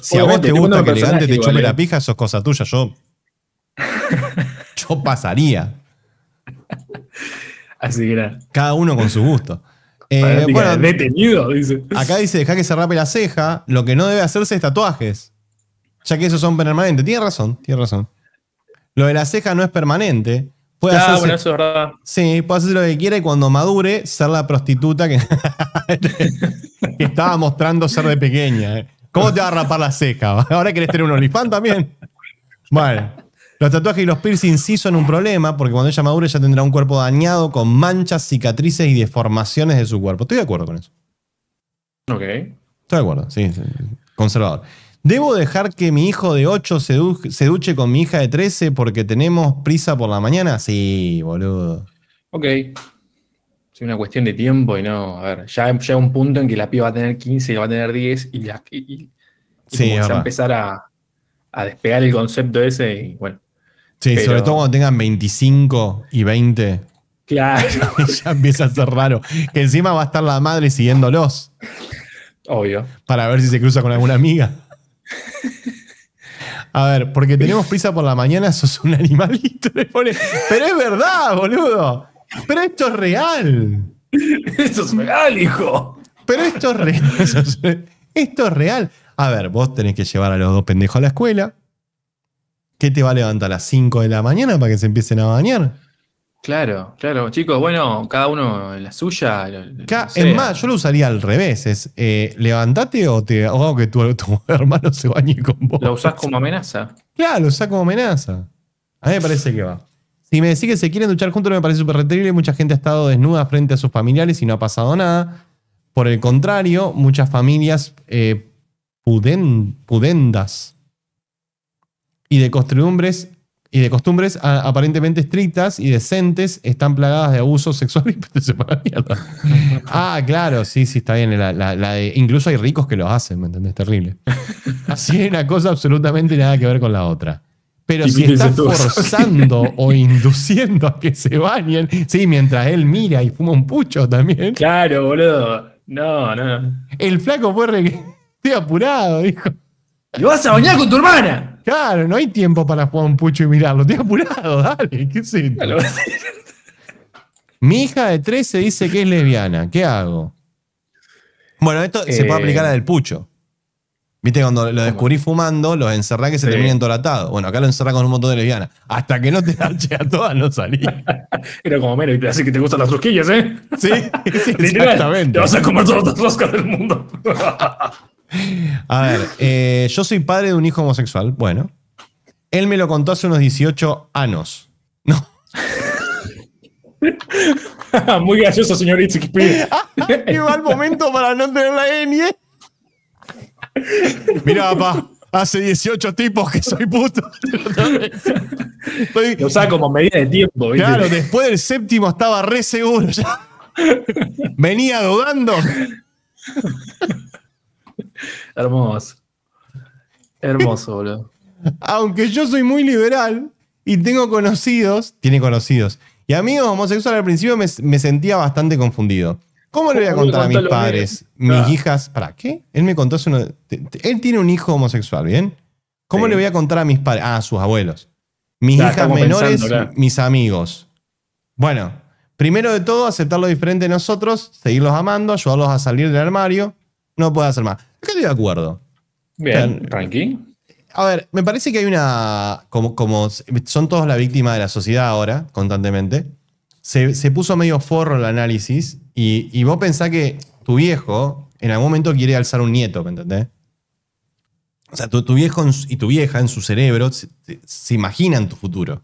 Speaker 1: si a vos te gusta que elegante te chupe la pija, eso es cosa tuya. Yo. yo pasaría. [laughs] Así que era. Cada uno con su gusto. [laughs] Eh, bueno, detenido, dice. Acá dice, deja que se rape la ceja. Lo que no debe hacerse es tatuajes. Ya que esos son permanentes. Tiene razón, tiene razón. Lo de la ceja no es permanente. Puede ah, Sí, puede hacer lo que quiera y cuando madure, ser la prostituta que, [laughs] estaba mostrando ser de pequeña. Eh. ¿Cómo te va a rapar la ceja? [laughs] ¿Ahora querés tener un olifán también? Vale. Los tatuajes y los piercings sí son un problema, porque cuando ella madure ya tendrá un cuerpo dañado con manchas, cicatrices y deformaciones de su cuerpo. Estoy de acuerdo con eso. Ok. Estoy de acuerdo, sí. Conservador. ¿Debo dejar que mi hijo de 8 se, duche con mi hija de 13 porque tenemos prisa por la mañana? Sí, boludo.
Speaker 2: Ok. Es una cuestión de tiempo y no. A ver, ya llega un punto en que la piba va a tener 15 y va a tener 10 y, va a empezar a, a, despegar el concepto ese y bueno. Sí, sobre todo
Speaker 1: cuando tengan 25 y 20.
Speaker 2: Claro. [laughs] ya empieza a ser raro. Que encima va a
Speaker 1: estar la madre siguiéndolos. Obvio. Para ver si se cruza con alguna amiga. A ver, porque tenemos prisa por la mañana, [laughs] sos un animalito. pero es verdad, boludo. Pero esto es real.
Speaker 2: Esto es real, hijo.
Speaker 1: Pero esto es real. [laughs] Esto es real. A ver, vos tenés que llevar a los dos pendejos a la escuela. ¿Qué te va a levantar a las 5 de la mañana para que se empiecen a bañar?
Speaker 2: Claro, claro, chicos, bueno, cada uno en la suya. Es más,
Speaker 1: yo lo usaría al revés, es eh, levantate o te o que tu, [laughs] hermano se bañe con vos. Lo usás como amenaza. Claro, lo usás como amenaza. A mí me parece que va. Si me decís que se quieren duchar juntos, me parece súper retrible. Mucha gente ha estado desnuda frente a sus familiares y no ha pasado nada. Por el contrario, muchas familias eh, pudendas y de costumbres y de costumbres aparentemente estrictas y decentes están plagadas de abuso sexual y [laughs] se ah, claro, sí, sí, está bien. incluso hay ricos que lo hacen, ¿me entendés? Terrible. Así es una cosa absolutamente nada que ver con la otra. Pero si está forzando o induciendo a que se bañen, sí, mientras él mira y fuma un pucho también. Claro,
Speaker 2: boludo. No, no.
Speaker 1: El flaco fue re... [laughs] Estoy apurado, dijo.
Speaker 2: ¡Y vas a bañar con tu hermana!
Speaker 1: Claro, no hay tiempo para jugar un pucho y mirarlo. Estoy apurado, [laughs] dale. ¿Qué sé? Mi hija de 13 dice que es lesbiana. ¿Qué hago? Bueno, esto se puede eh. aplicar al del pucho. Viste, cuando lo descubrí fumando, los encerré que se termina entoratado. Bueno, acá lo encerrá con un montón de lesbianas. Hasta que no te dache [laughs] a
Speaker 2: todas, no salí. [laughs] Era como mero, y te así que te gustan las rosquillas, ¿eh? Sí, sí exactamente. Te vas a comer todas las roscas del mundo. [laughs] A ver, eh, yo soy
Speaker 1: padre de un hijo homosexual. Bueno. Él me lo contó hace unos 18 años. No. [laughs] Muy gracioso, señor [laughs] ah, Qué mal momento para no tener la N eh. Mira, papá, hace 18 tipos que soy puto. O Lo como medida de tiempo. Claro, después del séptimo estaba re seguro. Venía dudando.
Speaker 2: Hermoso. Hermoso, boludo.
Speaker 1: Aunque yo soy muy liberal y tengo conocidos, tiene conocidos, y amigos homosexual, al principio me, sentía bastante confundido. ¿Cómo le voy a contar a mis padres, ah. mis hijas? ¿Para qué? Él me contó Él tiene un hijo homosexual, ¿bien? ¿Cómo le voy a contar a mis padres? Ah, a sus abuelos. Mis hijas menores, mis amigos. Bueno, primero de todo, aceptar lo diferente de nosotros, seguirlos amando, ayudarlos a salir del armario. No puede hacer más. Acá estoy de acuerdo.
Speaker 2: Bien, tranqui.
Speaker 1: A ver, me parece que hay una. Como, como son todos la víctima de la sociedad ahora, constantemente. Se, puso medio forro el análisis. Y, vos pensás que tu viejo en algún momento quiere alzar un nieto, ¿me entendés? O sea, tu, viejo y tu vieja en su cerebro se, imaginan tu futuro.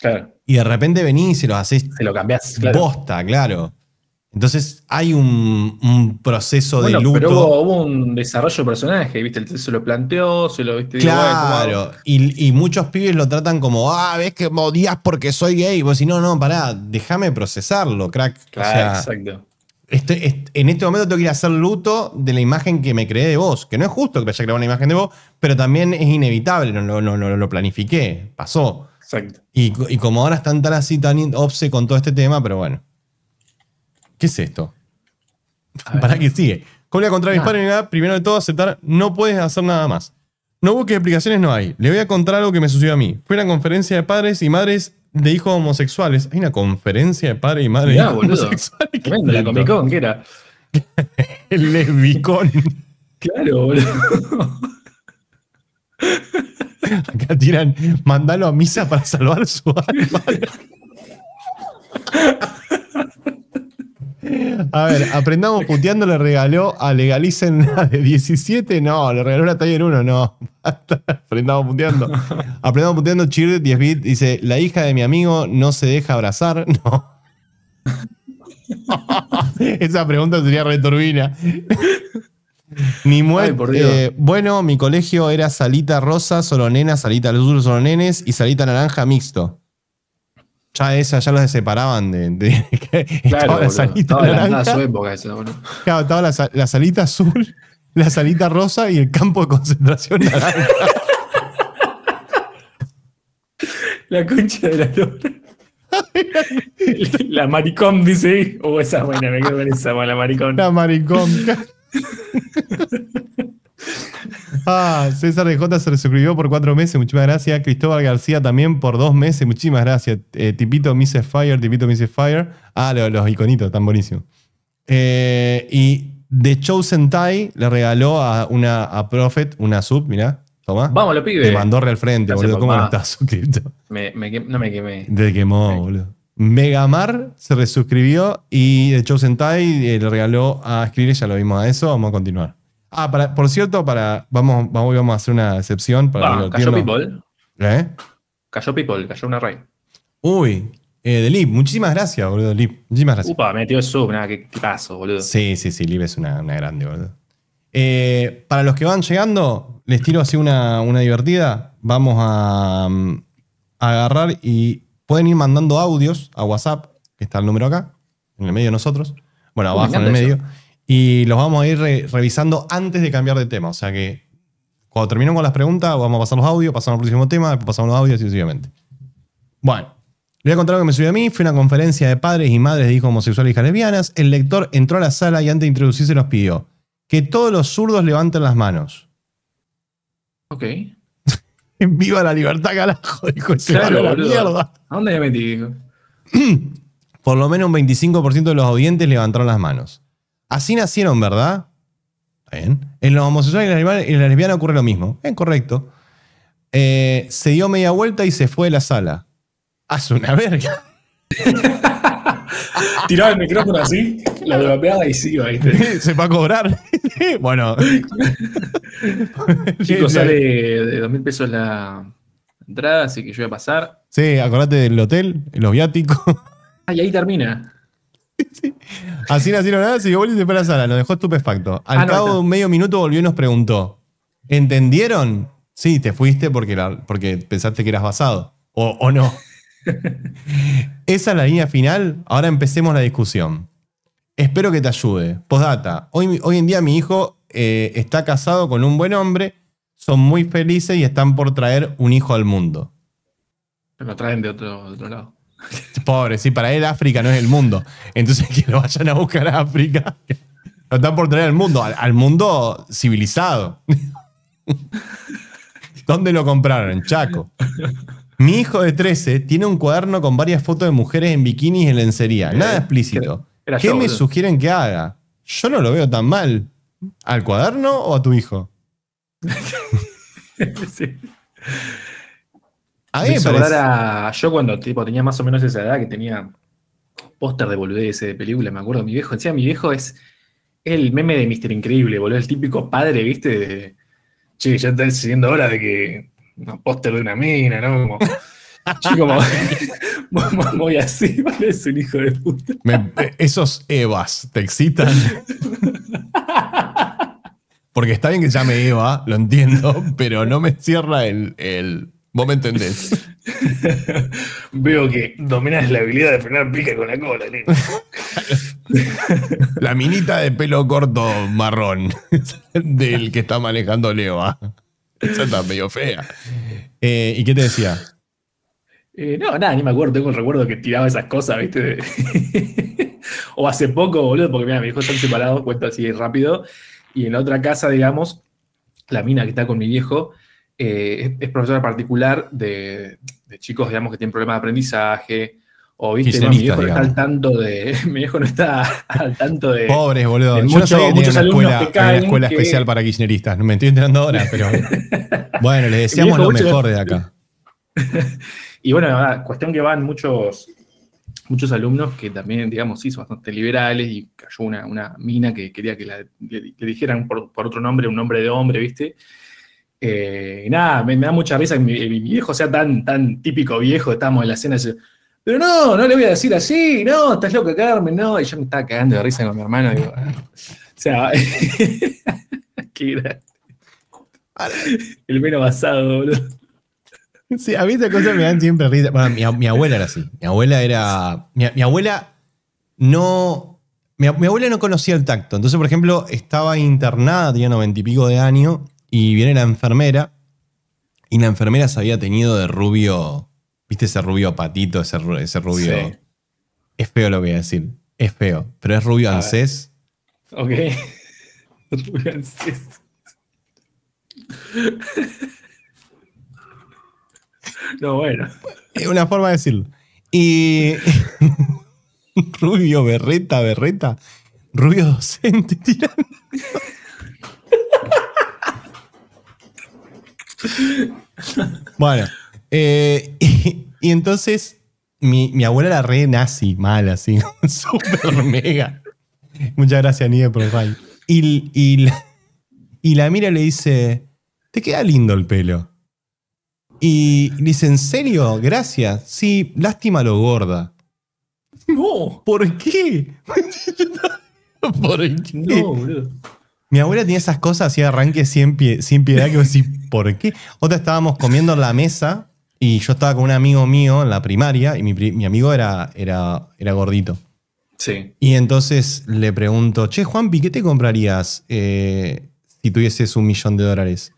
Speaker 1: Claro. Y de repente venís y los haces, Se lo cambiás, claro. Posta, claro. Entonces hay
Speaker 2: un, proceso de luto. Pero hubo, un desarrollo de personaje, ¿viste? se lo planteó, se lo viste. Claro,
Speaker 1: y, y, muchos pibes lo tratan como, ah, ves que odias porque soy gay. Y vos decís, no, no, pará, déjame procesarlo, crack. Claro, exacto. Este, este, en este momento tengo que ir a hacer luto de la imagen que me creé de vos, que no es justo que me haya creado una imagen de vos, pero también es inevitable, no, lo planifiqué, pasó. Exacto. Y, y como ahora están tan así, tan obse con todo este tema, pero bueno. ¿Qué es esto? ¿Para qué sigue? voy contar a mis padres? Primero de todo, aceptar, no puedes hacer nada más. No busques explicaciones, no hay. Le voy a contar algo que me sucedió a mí. Fue una conferencia de padres y madres de hijos homosexuales. Hay una conferencia de padres y madres de hijos
Speaker 3: homosexuales. ¿qué era? [laughs] El
Speaker 1: lesbicón. Claro, boludo. Acá tiran, mandalo a misa para salvar su alma. [laughs] A ver, aprendamos puteando le regaló a Legalicen de 17, no, le regaló la taller 1, no. aprendamos puteando. Aprendamos puteando, Cheer 10 bit dice, la hija de mi amigo no se deja abrazar, [laughs] no. Esa pregunta sería returbina. Ni muere. Eh, bueno, mi colegio era salita rosa, solo nenas, salita azul, solo nenes y salita naranja mixto. Ya esa, ya los separaban de. [laughs] claro, la salita Claro, estaba la, salita azul, la salita rosa y el campo de concentración
Speaker 2: [laughs] la concha de la lora. la maricón, dice. Oh, esa buena, me quedo con esa, la maricón. La maricón. [laughs]
Speaker 1: Ah, César de J se suscribió por cuatro meses, muchísimas gracias. Cristóbal García también por dos meses, muchísimas gracias. Eh, tipito Mrs. Fire, Tipito Mrs. Fire. Ah, los, iconitos, tan buenísimos. Eh, y The Chosen Tai le regaló a, una, a Prophet una sub, mirá. toma.
Speaker 2: Vamos, lo pibe. Te mandó re al frente, boludo. ¿Cómo no estás suscrito? no me quemé.
Speaker 1: De quemó, boludo. Megamar se resuscribió y The Chosen Tai eh, le regaló a Scribe. ya lo vimos a eso. Vamos a continuar. Ah, por cierto, para, vamos, vamos, vamos a hacer una excepción para ah, Cayó People.
Speaker 2: ¿Eh? Cayó People, cayó una raid.
Speaker 1: Uy, eh, de muchísimas gracias, boludo, Lib. Muchísimas gracias. Upa,
Speaker 2: metió el sub, nada, qué, paso, boludo.
Speaker 1: Sí, sí, sí, Lib es una, grande, boludo. Eh, para los que van llegando, les tiro así una, una divertida. Vamos mm, a, agarrar y pueden ir mandando audios a WhatsApp, que está el número acá, en el medio de nosotros. Bueno, abajo en el medio y los vamos a ir revisando antes de cambiar de tema. O sea que cuando con las preguntas, vamos a pasar los audios, pasamos al próximo tema, pasamos los audios y sucesivamente. Bueno, le voy a contar lo que me subió a mí. Fue una conferencia de padres y madres de hijos homosexuales y hijas El lector entró a la sala y antes de introducirse nos pidió que todos los zurdos levanten las manos.
Speaker 2: Ok. [laughs] Viva la libertad, carajo, dijo ese mierda. ¿A dónde me metí, hijo?
Speaker 1: [clears throat] Por lo menos un 25% de los audientes levantaron las manos. Así nacieron, ¿verdad? En los homosexuales y en la lesbiana ocurre lo mismo. Bien, correcto. Eh, se dio media vuelta y se fue de la sala. Haz ah, una verga.
Speaker 2: [laughs]
Speaker 1: Tiraba el micrófono así,
Speaker 2: la dropeaba y sí, ¿viste?
Speaker 1: [laughs] Se va a cobrar. [laughs] bueno.
Speaker 2: Chicos, sale de dos mil pesos la entrada, así que yo voy a pasar.
Speaker 1: Sí, acordate del hotel, los viáticos.
Speaker 2: Ah, y ahí termina
Speaker 1: nada, Así nacieron nada, se fue para la sala, nos dejó estupefacto. Al ah, cabo de un medio minuto volvió y nos preguntó: ¿Entendieron? Sí, te fuiste porque, porque pensaste que eras basado. O, no. [laughs] Esa es la línea final. Ahora empecemos la discusión. Espero que te ayude. Postdata. Hoy, hoy en día mi hijo eh, está casado con un buen hombre, son muy felices y están por traer un hijo al mundo.
Speaker 2: Pero lo traen de otro lado.
Speaker 1: [laughs] Pobre, sí, para él África no es el mundo. Entonces [laughs] que lo vayan a buscar a África. [laughs] Lo están por traer al mundo, al, mundo civilizado. ¿Dónde lo compraron? En Chaco. Mi hijo de 13 tiene un cuaderno con varias fotos de mujeres en bikinis y en lencería. Eh, Nada explícito. ¿Qué me sugieren que haga? Yo no lo veo tan mal. ¿Al cuaderno o a tu hijo?
Speaker 2: sí. A a yo cuando tipo, tenía más o menos esa edad que tenía póster de boludeces de película, me acuerdo, mi viejo, decía, mi viejo es, el meme de Mister Increíble, boludo, el típico padre, viste, de, che, ya está decidiendo ahora de que un póster de una mina, ¿no? Como, [laughs] como, [laughs] voy así, ¿vale? Es un hijo de puta.
Speaker 1: Eh, esos Evas te excitan. [laughs] Porque está bien que llame Eva, lo entiendo, pero no me cierra el Vos me entendés.
Speaker 2: [laughs] Veo que dominas la habilidad de frenar pica con la cola, [laughs]
Speaker 1: la minita de pelo corto marrón [laughs] del que está manejando Leo. Ah. Esa está medio fea. Eh, ¿Y qué te decía?
Speaker 2: Eh, no, nada, ni me acuerdo. Tengo el recuerdo que tiraba esas cosas, ¿viste? o hace poco, boludo, porque mira, mi hijo están separados, cuento así rápido. Y en la otra casa, digamos, la mina que está con mi viejo eh, es, profesora particular de, chicos, digamos, que tienen problemas de aprendizaje. O, viste, mi viejo no está al tanto de. [laughs] Mi viejo no está al tanto de. Pobres, boludo. Yo no muchos una escuela, escuela especial para
Speaker 1: kirchneristas. Me estoy enterando ahora, pero. [laughs] bueno, les deseamos lo mejor de acá.
Speaker 2: [laughs] y bueno, la cuestión que van muchos, muchos alumnos que también, digamos, sí, son bastante liberales y cayó una, mina que quería que le, dijeran por, otro nombre, un nombre de hombre, ¿viste? Eh, y nada, me, da mucha risa que mi, viejo sea tan, tan típico viejo, estamos en la cena, pero no, no le voy a decir así, no, estás loco Carmen, no. Y yo me estaba cagando de risa con mi hermano, digo, ah". o sea, [laughs] qué El menos basado, boludo. Sí, a mí esas cosas me dan
Speaker 1: siempre risa. Bueno, mi, abuela era así. Mi abuela era. Mi, abuela no. Mi, abuela no conocía el tacto. Entonces, por ejemplo, estaba internada, tenía noventa y pico de años y viene la enfermera. Y la enfermera se había tenido de rubio. ¿Viste ese rubio patito? Ese, rubio. Es feo lo que voy a decir. Es feo. Pero es rubio ansés.
Speaker 2: Ok. [laughs] rubio ansés. [laughs]
Speaker 1: no, bueno. Es una forma de decirlo. Y. [laughs] rubio, berreta, berreta. Rubio docente tirando. bueno, eh, [laughs] y, entonces mi, abuela la re nazi, mal, así, Super [laughs] mega. Muchas gracias, Nive por el Y, y, la, mira le dice, te queda lindo el pelo. Y dice, ¿en serio? Gracias. Sí, lástima lo gorda.
Speaker 2: No. ¿Por qué? [laughs] ¿Por No, boludo
Speaker 1: mi abuela tenía esas cosas, así arranque sin, sin piedad, que vos decís, ¿por qué? Otra estábamos comiendo en la mesa y yo estaba con un amigo mío en la primaria y mi, amigo era, gordito. Sí. Y entonces le pregunto, che, Juanpi, ¿qué te comprarías eh, si tuvieses un millón de dólares?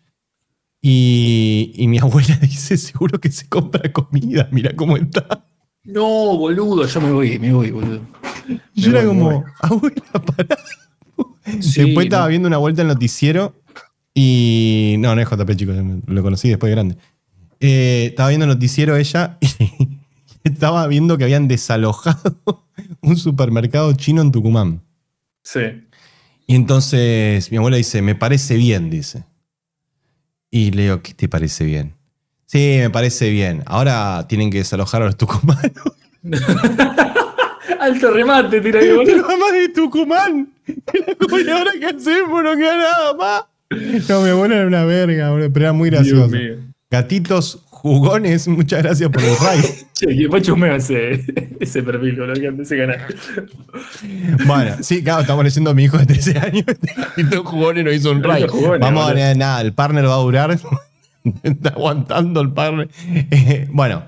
Speaker 1: Y, mi [laughs] abuela dice, seguro que se compra comida, mira cómo está. No, boludo, yo me voy, me voy, boludo. yo era como,
Speaker 3: abuela, pará. Después estaba
Speaker 1: viendo una vuelta en noticiero y. No, no es JP, chicos, lo conocí después de grande. Eh, estaba viendo el noticiero ella [laughs] y estaba viendo que habían desalojado [laughs] un supermercado chino en Tucumán. Sí. Y entonces mi abuela dice, me parece bien, dice. Y le digo, ¿qué te parece bien? Sí, me parece bien. Ahora tienen que desalojar a los tucumanos.
Speaker 2: [laughs] Alto remate, tira ahí, boludo. mamá de Tucumán. ¿Y
Speaker 1: [laughs] ahora que hacemos? No queda nada más. No, me abuela era una verga, boludo, pero era muy gracioso. Gatitos jugones, [laughs] muchas gracias por el raid.
Speaker 2: Che, qué pacho me hace ese perfil, boludo, que ese canal. Bueno, sí, claro, estamos leyendo mi hijo de
Speaker 1: 13 años.
Speaker 2: Gatitos [laughs] jugones nos hizo un raid. Vamos a ver,
Speaker 1: nada, el partner va a durar. Está aguantando el partner. Eh, bueno.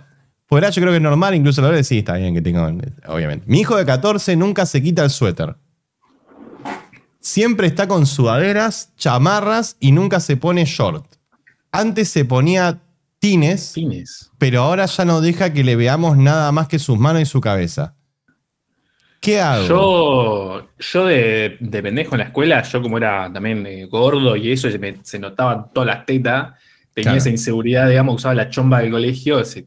Speaker 1: Por yo creo que es normal, incluso la sí, está bien que tenga, obviamente. Mi hijo de 14 nunca se quita el suéter. Siempre está con sudaderas, chamarras y nunca se pone short. Antes se ponía tines, tines, pero ahora ya no deja que le veamos nada más que sus manos y su cabeza.
Speaker 2: ¿Qué hago? Yo, de, pendejo en la escuela, yo como era también eh, gordo y eso, se notaban todas las tetas tenía esa inseguridad, digamos, usaba la chomba del colegio, se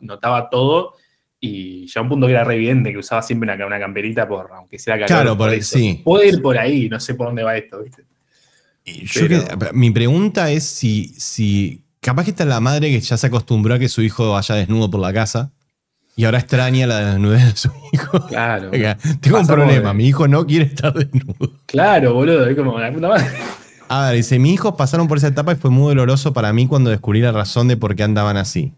Speaker 2: notaba todo y ya un punto que era revidente, que usaba siempre una, camperita por, aunque sea calor. Claro, por, sí. Puede ir por ahí, no sé por dónde va esto, ¿viste?
Speaker 1: mi pregunta es si, si capaz que está la madre que ya se acostumbró a que su hijo vaya desnudo por la casa y ahora extraña la desnudez de su hijo. Claro. [laughs] tengo un problema, mi hijo no quiere estar desnudo. Claro,
Speaker 2: boludo, es como la puta madre.
Speaker 1: A ver, dice, mis hijos pasaron por esa etapa y fue muy doloroso para mí cuando descubrí la razón de por qué andaban así.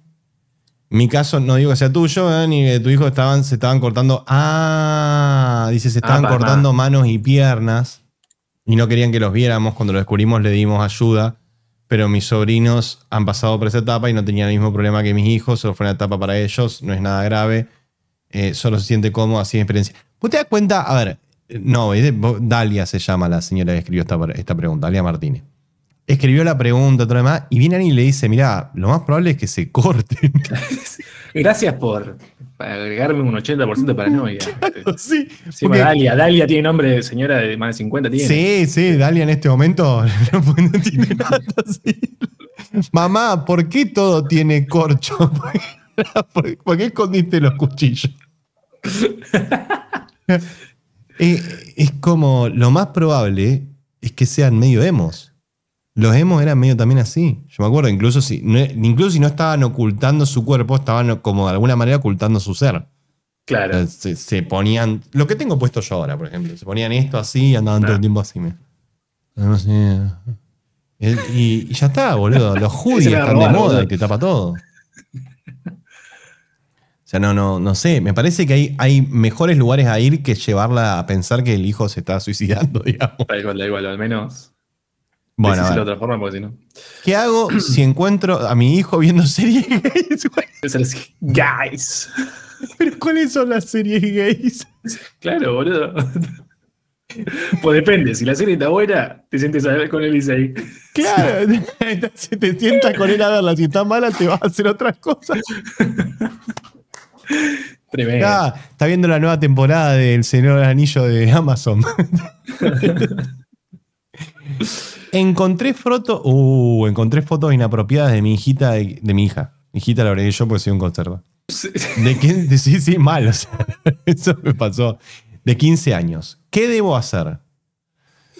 Speaker 1: Mi caso, no digo que sea tuyo, eh, ni de tu hijo estaban, se estaban cortando. Ah, dice, se estaban cortando manos y piernas y no querían que los viéramos. Cuando lo descubrimos le dimos ayuda, pero mis sobrinos han pasado por esa etapa y no tenían el mismo problema que mis hijos, solo fue una etapa para ellos, no es nada grave, eh, solo se siente cómodo, así de experiencia. ¿Vos te das cuenta? A ver, no, Dalia se llama la señora que escribió esta, pregunta, Dalia Martínez. Escribió la pregunta, todo demás, y viene alguien y le dice, mira, lo más probable es que se corte. [laughs]
Speaker 2: Gracias por agregarme un 80% de paranoia. [laughs] Este, sí. sí Dalia, Dalia tiene nombre de señora de más de 50, tiene. Sí,
Speaker 1: sí, Dalia en este momento [laughs] no tiene nada. Mamá, ¿por qué todo tiene corcho? ¿Por qué escondiste los cuchillos? es, como lo más probable es que sean medio emos. Los hemos eran medio también así. Yo me acuerdo, incluso si no, incluso si no estaban ocultando su cuerpo, estaban como de alguna manera ocultando su ser. Claro. se, ponían. Lo que tengo puesto yo ahora, por ejemplo. Se ponían esto así y andaban todo el ah. tiempo así. Y, ya está, boludo. Los hoodies [laughs] están de moda y te tapa todo. [laughs] O sea, no, no, no sé. Me parece que hay, mejores lugares a ir que llevarla a pensar que el hijo se está suicidando, [laughs] digamos.
Speaker 2: Da igual, da igual, al menos. Bueno. De porque si no.
Speaker 1: ¿Qué hago [clears throat] si encuentro a mi hijo viendo series gays? [laughs] Pero ¿cuáles son las series gays?
Speaker 2: Claro, boludo. [laughs] Pues depende, si la serie está buena, te sientes a ver con él y se ahí.
Speaker 1: Claro, si te sientas con él
Speaker 4: a verla, si está mala, te vas a hacer otras cosas.
Speaker 2: [laughs]
Speaker 1: está viendo la nueva temporada del Señor Anillo de Amazon. [laughs] encontré fotos. Uh, encontré fotos inapropiadas de mi hijita, de, mi hija. Mi hijita la agregué yo porque soy un conserva. ¿De qué? De, sí, sí, mal. [laughs] eso me pasó. De 15 años. ¿Qué debo hacer?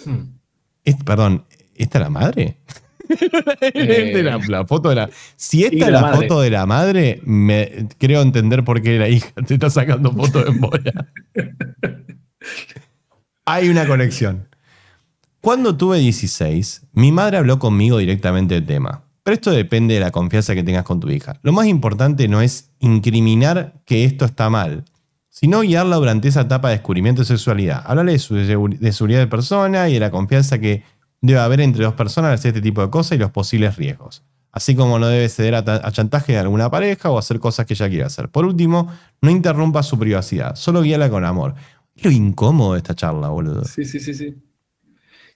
Speaker 1: Hmm. perdón, ¿esta la madre? Eh. la, foto de Si esta es la, foto de la madre, creo entender por qué la hija te está sacando fotos de bola. Hay una conexión. Cuando tuve 16, mi madre habló conmigo directamente del tema. Pero esto depende de la confianza que tengas con tu hija. Lo más importante no es incriminar que esto está mal, sino guiarla durante esa etapa de descubrimiento de sexualidad. Hablarle de, su, de seguridad de persona y de la confianza que debe haber entre dos personas este tipo de cosas y los posibles riesgos. Así como no debe ceder a, chantaje de alguna pareja o hacer cosas que ella quiera hacer. Por último, no interrumpa
Speaker 2: su privacidad, solo guíala con amor. Lo incómodo de esta charla, boludo. Sí, sí, sí, sí.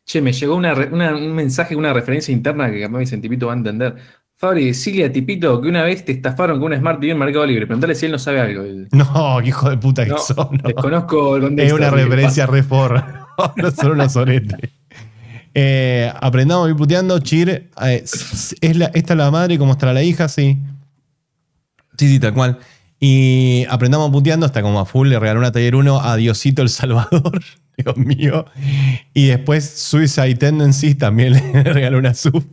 Speaker 2: Che, me llegó un mensaje, una referencia interna que capaz mi tipito, va a entender. Fabri, decile a Tipito que una vez te estafaron con un Smart TV en Mercado Libre. Preguntale si él no sabe algo.
Speaker 1: No, qué hijo de puta que son. Desconozco
Speaker 2: Es una referencia
Speaker 1: re forra. [laughs] no son unos eh, aprendamos a ir puteando. Chir, eh, es la, esta la madre como está la hija, sí. Sí, sí, tal cual. Y aprendamos puteando hasta como a full, le regaló una taller 1 a Diosito el Salvador, [laughs] Dios mío. Y después Suicide Tendencies también [laughs] le regaló una sub.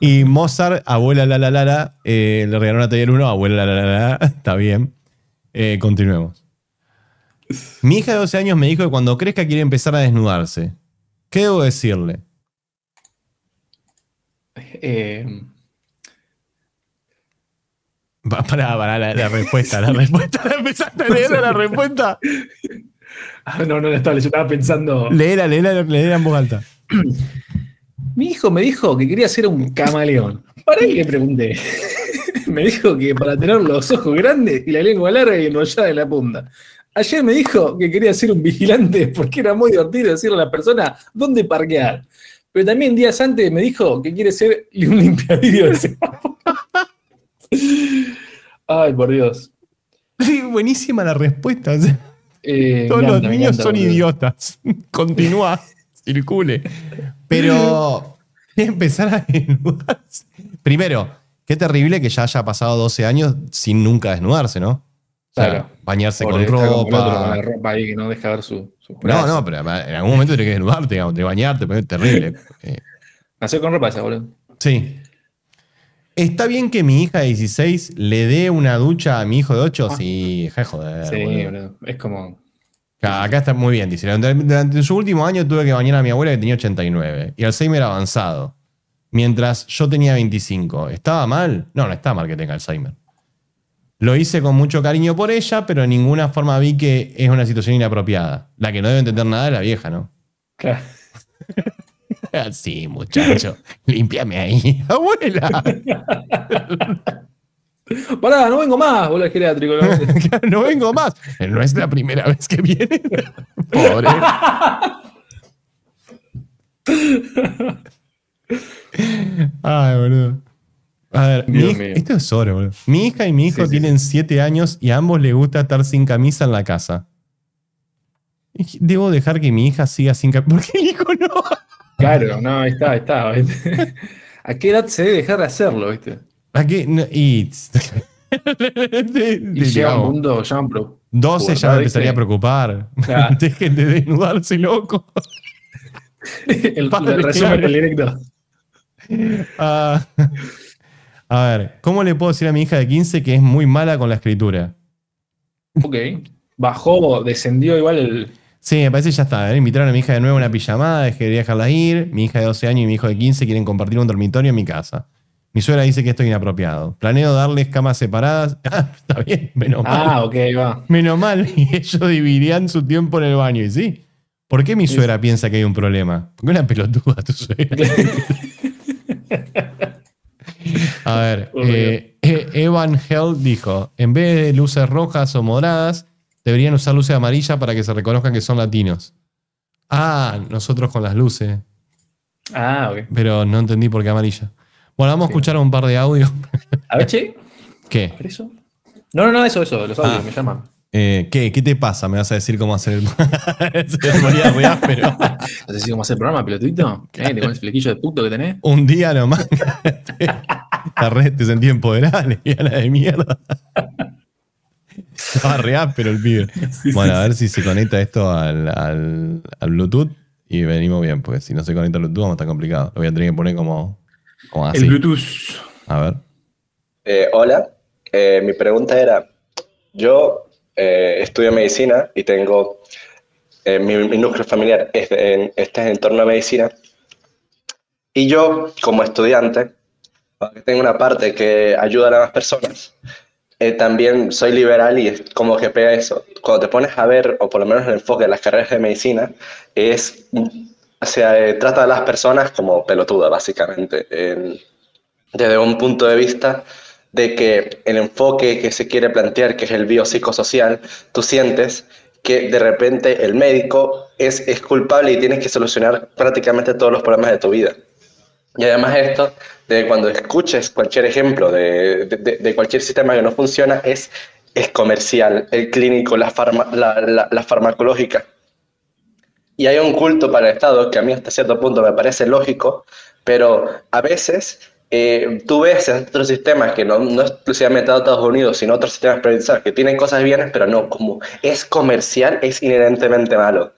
Speaker 1: Y Mozart, abuela la la la eh, le regaló una taller 1, abuela la la la la, está bien. continuemos. Mi hija de 12 años me dijo que cuando crezca quiere empezar a desnudarse. ¿Qué debo decirle? Eh...
Speaker 2: pará, la, respuesta, la respuesta,
Speaker 4: la empezaste a
Speaker 3: leer la respuesta. [laughs]
Speaker 2: Ah, no, no estaba, estaba pensando. Leela, leela, en voz alta. [clears throat] Mi hijo me dijo que quería ser un camaleón. Para ahí le pregunté. [laughs] me dijo que para tener los ojos grandes y la lengua larga y enrollada de la punta. Ayer me dijo que quería ser un vigilante [laughs] porque era muy divertido decirle a la persona dónde parquear. Pero también días antes me dijo que quiere ser [laughs] un limpiadillo de [laughs] Ay, por Dios. Sí, buenísima la
Speaker 1: respuesta.
Speaker 2: Eh, todos los niños son idiotas. Continúa,
Speaker 1: circule. Pero empezar a desnudarse. Primero, qué terrible que ya haya pasado 12 años sin nunca desnudarse, ¿no? Claro. bañarse con ropa.
Speaker 2: ropa que no deja ver su, No, no, pero en algún momento tiene que desnudarte, digamos,
Speaker 1: de bañarte, pero es terrible. [laughs] Nació con ropa esa, boludo. Sí. ¿Está bien que mi hija de 16 le dé una ducha a mi hijo de 8? Ah. Sí, jeje joder. Sí, Es como. Acá, está muy bien, dice. Durante, durante, su último año tuve que bañar a mi abuela que tenía 89 y Alzheimer avanzado, mientras yo tenía 25. ¿Estaba mal? No, no está mal que tenga Alzheimer. Lo hice con mucho cariño por ella, pero de ninguna forma vi que es una situación inapropiada. La que no debe entender nada es la vieja, ¿no? Claro. [laughs] sí, muchacho. Límpiame ahí, [laughs] abuela. Pará, no vengo más, boludo geriátrico. ¿no? [laughs] no vengo más. No es la primera vez que viene. Pobre. Ay, boludo. A ver, esto es oro, boludo. Mi hija y mi hijo tienen 7 años y a ambos les gusta estar sin
Speaker 2: camisa en la casa.
Speaker 1: Debo dejar que mi hija siga sin camisa. ¿Por qué el
Speaker 2: hijo no? Claro, no, está, está. [laughs] ¿A qué edad se debe dejar de hacerlo, viste? ¿A qué? No, y. [laughs] y llega un mundo, ya un
Speaker 1: 12 ya me empezaría a preocupar. [laughs] Dejen de desnudarse, loco.
Speaker 2: el, Padre, el resumen del directo.
Speaker 1: Ah... A ver, ¿cómo le puedo decir a mi hija de 15 que es muy mala con la escritura? Ok. Bajó, descendió igual el. Sí, me parece ya está. ¿eh? Invitaron a mi hija de nuevo a una pijamada, dejé de dejarla ir. Mi hija de 12 años y mi hijo de 15 quieren compartir un dormitorio en mi casa. Mi suegra dice que esto es inapropiado. Planeo darles camas separadas. [laughs] Ah, está bien, menos ah, mal. Ah, ok, va. Menos mal. [laughs] Y ellos dividirían su tiempo en el baño. Y sí. ¿Por qué mi suegra piensa que hay un problema? Porque una pelotuda tu suegra. [laughs] A ver, [laughs] eh, eh, Evan Hell dijo: en vez de luces rojas o moradas, deberían usar luces amarillas para que se reconozcan que son latinos. Ah, nosotros con las luces. Ah, ok. Pero no entendí por qué amarilla. Bueno, vamos a escuchar un par de audios. A ver, [laughs] che. ¿Qué?
Speaker 2: No, no, no, eso, eso, los audios ah. me llaman.
Speaker 1: Eh, ¿qué, ¿Qué te pasa? Me vas a decir cómo hacer el
Speaker 2: programa. [laughs] pero... ¿Vas a decir cómo hacer el programa, pelotudito? ¿Eh? ¿Te pones el flequillo de puto que tenés?
Speaker 1: Un día nomás. [laughs] te, te y a la de mierda. Estaba re pero el pibe. [laughs] bueno, a ver si se conecta esto al, al, Bluetooth y venimos bien, porque si no se conecta al Bluetooth vamos a estar complicado. Lo voy a tener que poner como, así. El Bluetooth. A ver.
Speaker 6: Eh, hola. Eh, mi pregunta era, yo eh, estudio medicina y tengo, eh, mi, núcleo familiar es en, este es de medicina. Y yo, como estudiante, tengo una parte que ayuda a las personas, eh, también soy liberal y es como que pega eso. Cuando te pones a ver, o por lo menos el enfoque de las carreras de medicina, es, o trata a las personas como pelotuda, básicamente. desde un punto de vista de que el enfoque que se quiere plantear, que es el biopsicosocial, tú sientes que de repente el médico es, es culpable y tienes que solucionar prácticamente todos los problemas de tu vida. Y además esto, de cuando escuches cualquier ejemplo de, cualquier sistema que no funciona, es, es comercial, el clínico, la, la, la farmacológica. Y hay un culto para el Estado que a mí hasta cierto punto me parece lógico, pero a veces eh, tú ves otros sistemas que no, no exclusivamente Estados Unidos, sino otros sistemas privados que tienen cosas bienes, pero no, como es comercial, es inherentemente malo.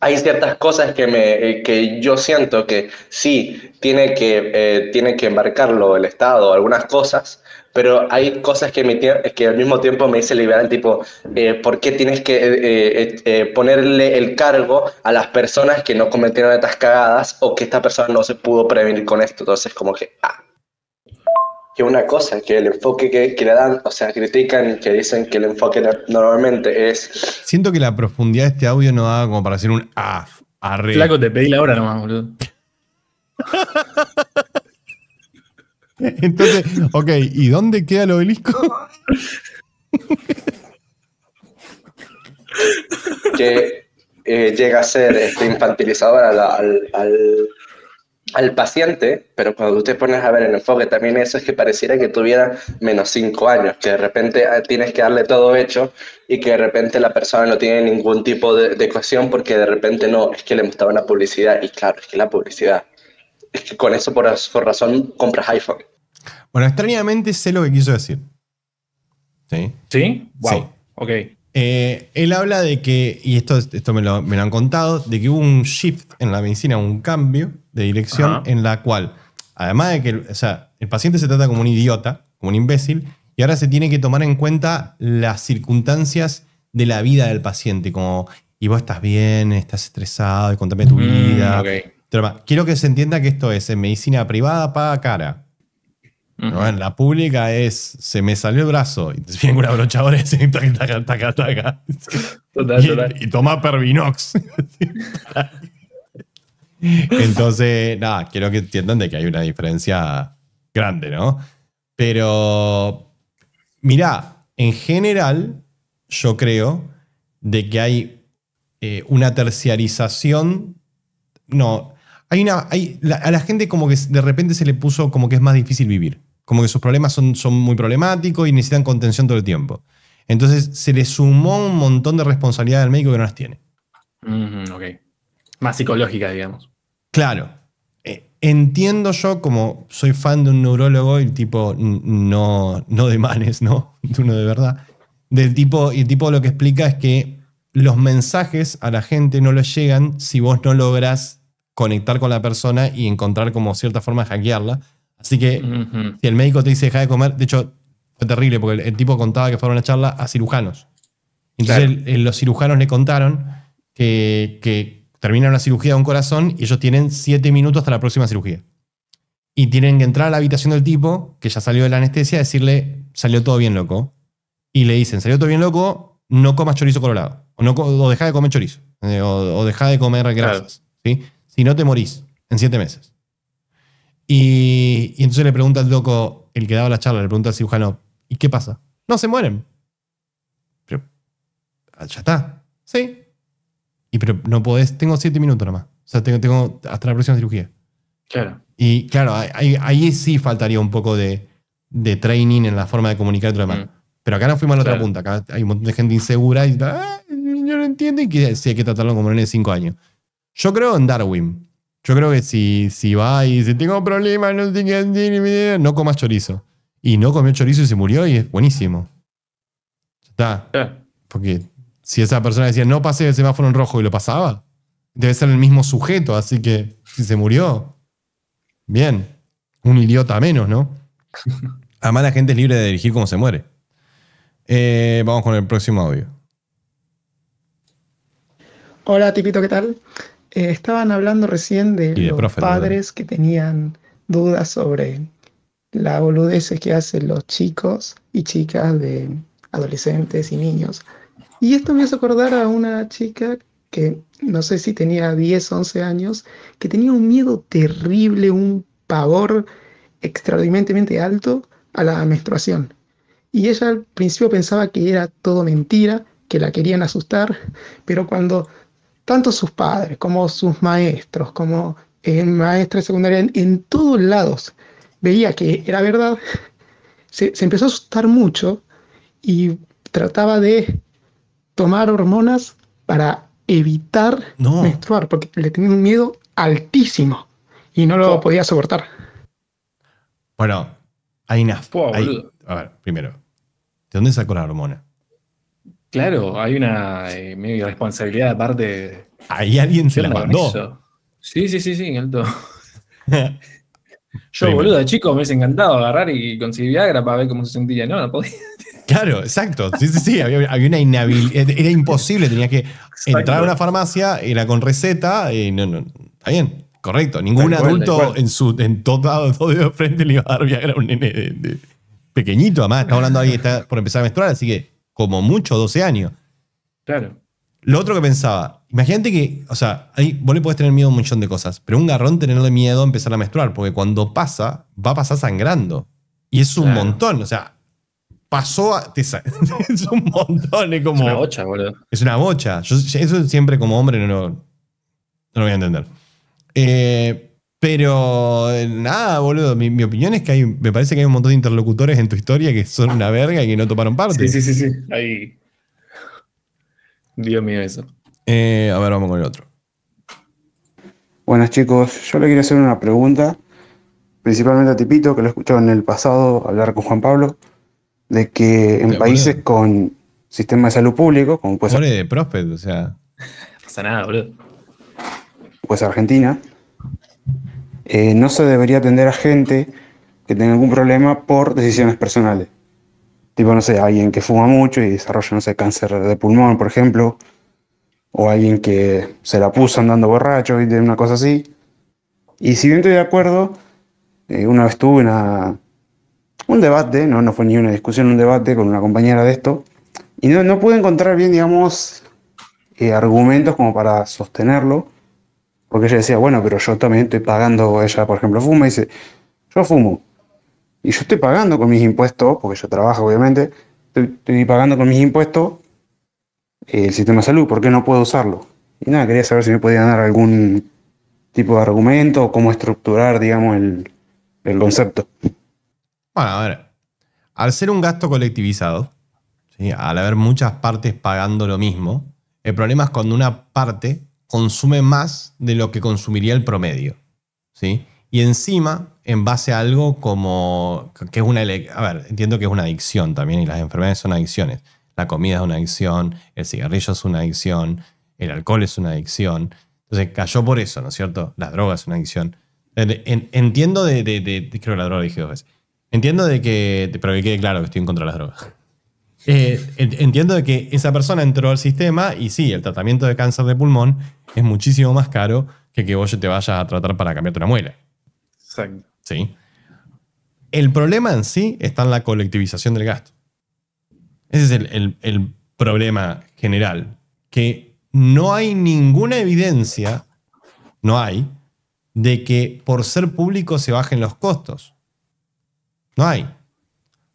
Speaker 6: Hay ciertas cosas que, me, eh, que yo siento que sí, tiene que, eh, tiene que embarcarlo el Estado, algunas cosas, pero hay cosas que, que al mismo tiempo me dice liberal, tipo, eh, ¿por qué tienes que eh, eh, ponerle el cargo a las personas que no cometieron estas cagadas o que esta persona no se pudo prevenir con esto? Entonces, como que, ah. Que una cosa, que el enfoque que, le dan, o sea, critican que dicen que el enfoque normalmente es...
Speaker 1: Siento que la profundidad de este audio no da como para hacer un ah, arre. Flaco, te pedí la hora nomás, boludo. [laughs] Entonces, ok, ¿y dónde queda el obelisco?
Speaker 6: que eh, llega a ser este infantilizador al, paciente, pero cuando tú te pones a ver el enfoque también eso es que pareciera que tuviera menos 5 años, que de repente ah, tienes que darle todo hecho y que de repente la persona no tiene ningún tipo de, de ecuación porque de repente no, es que le gustaba la publicidad y claro, es que la publicidad. Es que con eso por razón compras iPhone.
Speaker 1: Bueno, extrañamente sé lo que quiso decir. ¿Sí? ¿Sí? Wow. Ok. Eh, él habla de que, y esto, esto me lo, han contado, de que hubo un shift en la medicina, un cambio de dirección en la cual, además de que o sea, el paciente se trata como un idiota, como un imbécil, y ahora se tiene que tomar en cuenta las circunstancias de la vida del paciente, como, y vos estás bien, estás estresado, y contame tu mm, vida. Quiero que se entienda que esto es en medicina privada paga cara. En la pública es, se me salió el brazo y te viene una brochadora y [laughs] toma Pervinox. [laughs] Entonces, nada, quiero que entiendan de que hay una diferencia grande, ¿no? Pero, mira en general, yo creo de que hay eh, una terciarización, no, hay una, a la gente como que de repente se le puso como que es más difícil vivir como que sus problemas son, son muy problemáticos y necesitan contención todo el tiempo. Entonces se le sumó un montón de responsabilidad al médico que no las tiene.
Speaker 2: Más psicológica, digamos.
Speaker 1: Claro. Eh, entiendo yo, como soy fan de un neurólogo, el tipo no, no de manes, ¿no? [laughs] De uno de verdad. Del tipo, y el tipo lo que explica es que los mensajes a la gente no les llegan si vos no lográs conectar con la persona y encontrar como cierta forma de hackearla. Así que si el médico te dice deja de comer, de hecho fue terrible porque el, tipo contaba que fueron a charla a cirujanos. Entonces los cirujanos le contaron que, que la una cirugía de un corazón y ellos tienen siete minutos hasta la próxima cirugía. Y tienen que entrar a la habitación del tipo, que ya salió de la anestesia, decirle, salió todo bien loco. Y le dicen, salió todo bien loco, no comas chorizo colorado. O, no, o deja de comer chorizo. Eh, o, deja de comer grasas. Si no te morís en siete meses. Y, entonces le pregunta al loco, el que daba la charla, le pregunta al cirujano, ¿y qué pasa? No, se mueren. Ah, ya está. Sí. Y pero no podés, tengo siete minutos nomás. O sea, tengo, hasta la próxima cirugía. Claro. Y claro, ahí, sí faltaría un poco de, training en la forma de comunicar y todo demás. Mm. Pero acá no fuimos a la otra punta. Acá hay un montón de gente insegura y ah, yo no entiendo y que sí hay que tratarlo como en de cinco años. Yo creo en Darwin. Yo creo que si, si va y dice, tengo problemas, no sé no comas chorizo. Y no comió chorizo y se murió y es buenísimo. Ya está. Ah. Porque si esa persona decía, no pasé el semáforo en rojo y lo pasaba, debe ser el mismo sujeto, así que si se murió, bien. Un idiota menos, ¿no? [laughs] Además, la gente es libre de dirigir cómo se muere. Eh, vamos con el próximo audio.
Speaker 5: Hola, Tipito, ¿qué tal? Eh, estaban hablando recién de, los padres que tenían dudas sobre la boludez que hacen los chicos y chicas de adolescentes y niños. Y esto me hace acordar a una chica que no sé si tenía 10, 11 años, que tenía un miedo terrible, un pavor extraordinariamente alto a la menstruación. Y ella al principio pensaba que era todo mentira, que la querían asustar, pero cuando tanto sus padres como sus maestros, como el maestro de secundaria, en, todos lados veía que era verdad, [laughs] se, empezó a asustar mucho y trataba de tomar hormonas para evitar menstruar, porque le tenía un miedo altísimo y no lo podía soportar.
Speaker 1: Bueno, hay una... a ver, primero, ¿de dónde sacó la hormona? Claro,
Speaker 2: hay una eh, medio responsabilidad aparte. Ahí alguien se la mandó. Sí, Sí, sí, sí, sí, alto. [laughs] Yo, boludo, de chico me hubiese encantado agarrar y conseguir Viagra para ver cómo se sentía. No, no podía. [laughs] Claro, exacto. Sí, sí, sí. Había,
Speaker 1: una inhabilidad. Era imposible. Tenías que entrar a una farmacia, era con receta. Y no, no. Está bien, correcto. Ningún adulto en su en todo, todo de frente le iba a dar Viagra a un nene pequeñito. Además, está hablando ahí, está por empezar a menstruar, así que como mucho 12 años. Claro. Lo otro que pensaba, imagínate que, o sea, ahí vos le podés tener miedo a un millón de cosas, pero un garrón tenerle miedo a empezar a menstruar, porque cuando pasa, va a pasar sangrando. Y es un montón, o sea, pasó a, [laughs] es un montón, es como... Es una bocha, boludo. Es una bocha. eso siempre como hombre no, no, no lo voy a entender. Eh, pero eh, nada, boludo, mi, opinión es que hay, me parece que hay un montón de interlocutores en tu historia que son una verga y que no tomaron parte. Sí, sí, sí, sí.
Speaker 2: Ahí. Dios mío, eso.
Speaker 5: Eh, a ver, vamos con el otro. Buenas chicos, yo le quiero hacer una pregunta, principalmente a Tipito, que lo he escuchado en el pasado hablar con Juan Pablo, de que en países con sistema de salud público, con... puede ser... de
Speaker 1: Prospect, o sea... No pasa nada, boludo.
Speaker 5: Pues Argentina, eh, no se debería atender a gente que tenga algún problema por decisiones personales. Tipo, no sé, alguien que fuma mucho y desarrolla, no sé, cáncer de pulmón, por ejemplo, o alguien que se la puso andando borracho, y una cosa así. Y si bien estoy de acuerdo, eh, una vez tuve una, un debate, no, no fue ni una discusión, un debate con una compañera de esto, y no, no pude encontrar bien, digamos, eh, argumentos como para sostenerlo, porque ella decía, bueno, pero yo también estoy pagando, ella por ejemplo fuma y dice, yo fumo. Y yo estoy pagando con mis impuestos, porque yo trabajo obviamente, estoy, pagando con mis impuestos eh, el sistema de salud, ¿por qué no puedo usarlo? Y nada, quería saber si me podían dar algún tipo de argumento o cómo estructurar, digamos, el, concepto.
Speaker 1: Bueno, a ver, al ser un gasto colectivizado, ¿sí? al haber muchas partes pagando lo mismo, el problema es cuando una parte consume más de lo que consumiría el promedio. ¿sí? Y encima, en base a algo como, que es una, a ver, entiendo que es una adicción también y las enfermedades son adicciones. La comida es una adicción, el cigarrillo es una adicción, el alcohol es una adicción. Entonces cayó por eso, ¿no es cierto? Las drogas es una adicción. entiendo de, creo que la droga dije dos veces. Entiendo de que, pero que quede claro que estoy en contra de las drogas. Eh, entiendo que esa persona entró al sistema y sí, el tratamiento de cáncer de pulmón es muchísimo más caro que que vos te vayas a tratar para cambiarte una muela. Exacto. Sí. El problema en sí está en la colectivización del gasto. Ese es el, el problema general, que no hay ninguna evidencia, no hay, de que por ser público se bajen los costos. No hay.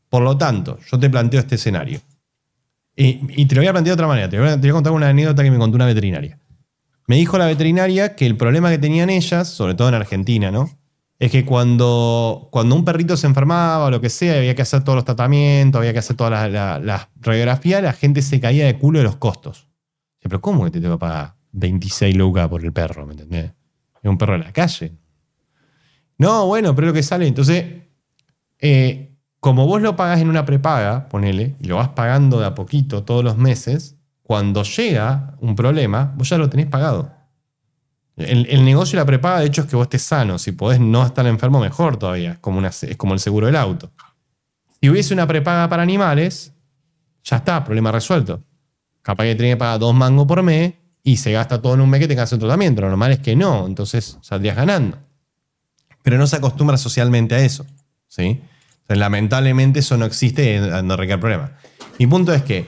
Speaker 1: Por lo tanto, yo te planteo este escenario. Y, te lo voy a plantear de otra manera. Te voy, a, contar una anécdota que me contó una veterinaria. Me dijo la veterinaria que el problema que tenían ellas, sobre todo en Argentina, ¿no? Es que cuando, cuando un perrito se enfermaba o lo que sea, había que hacer todos los tratamientos, había que hacer todas las, radiografías, la gente se caía de culo de los costos. Pero ¿cómo que te tengo que pagar 26 lucas por el perro? ¿Me entendés? Es un perro de la calle. No, bueno, pero lo que sale. Entonces, eh, como vos lo pagás en una prepaga, ponele, y lo vas pagando de a poquito todos los meses, cuando llega un problema, vos ya lo tenés pagado. El, negocio de la prepaga, de hecho, es que vos estés sano. Si podés no estar enfermo, mejor todavía. Es como, una, es como el seguro del auto. Si hubiese una prepaga para animales, ya está, problema resuelto. Capaz que tenés que pagar dos mangos por mes y se gasta todo en un mes que tengas un tratamiento. Lo normal es que no, entonces saldrías ganando. Pero no se acostumbra socialmente a eso. ¿sí? lamentablemente eso no existe y eh, no el problema. Mi punto es que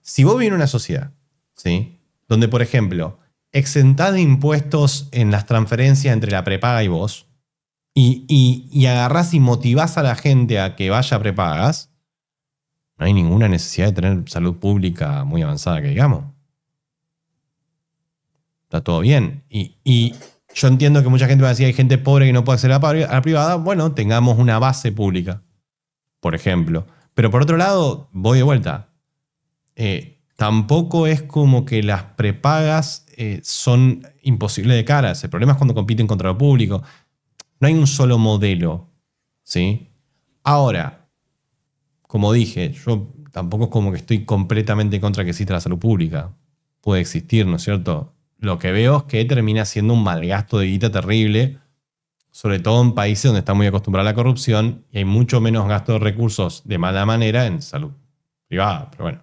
Speaker 1: si vos vivís en una sociedad, ¿sí? Donde, por ejemplo, exentás de impuestos en las transferencias entre la prepaga y vos, y, y, agarrás y motivás a la gente a que vaya a prepagas, no hay ninguna necesidad de tener salud pública muy avanzada, que digamos. Está todo bien. y, yo entiendo que mucha gente va a decir, hay gente pobre que no puede acceder a la privada. Bueno, tengamos una base pública, por ejemplo. Pero por otro lado, voy de vuelta. Eh, tampoco es como que las prepagas eh, son imposibles de caras. El problema es cuando compiten contra lo público. No hay un solo modelo. ¿sí? Ahora, como dije, yo tampoco es como que estoy completamente en contra que exista la salud pública. Puede existir, ¿no es cierto? lo que veo es que termina siendo un mal gasto de guita terrible, sobre todo en países donde está muy acostumbrada la corrupción y hay mucho menos gasto de recursos de mala manera en salud privada. Pero bueno,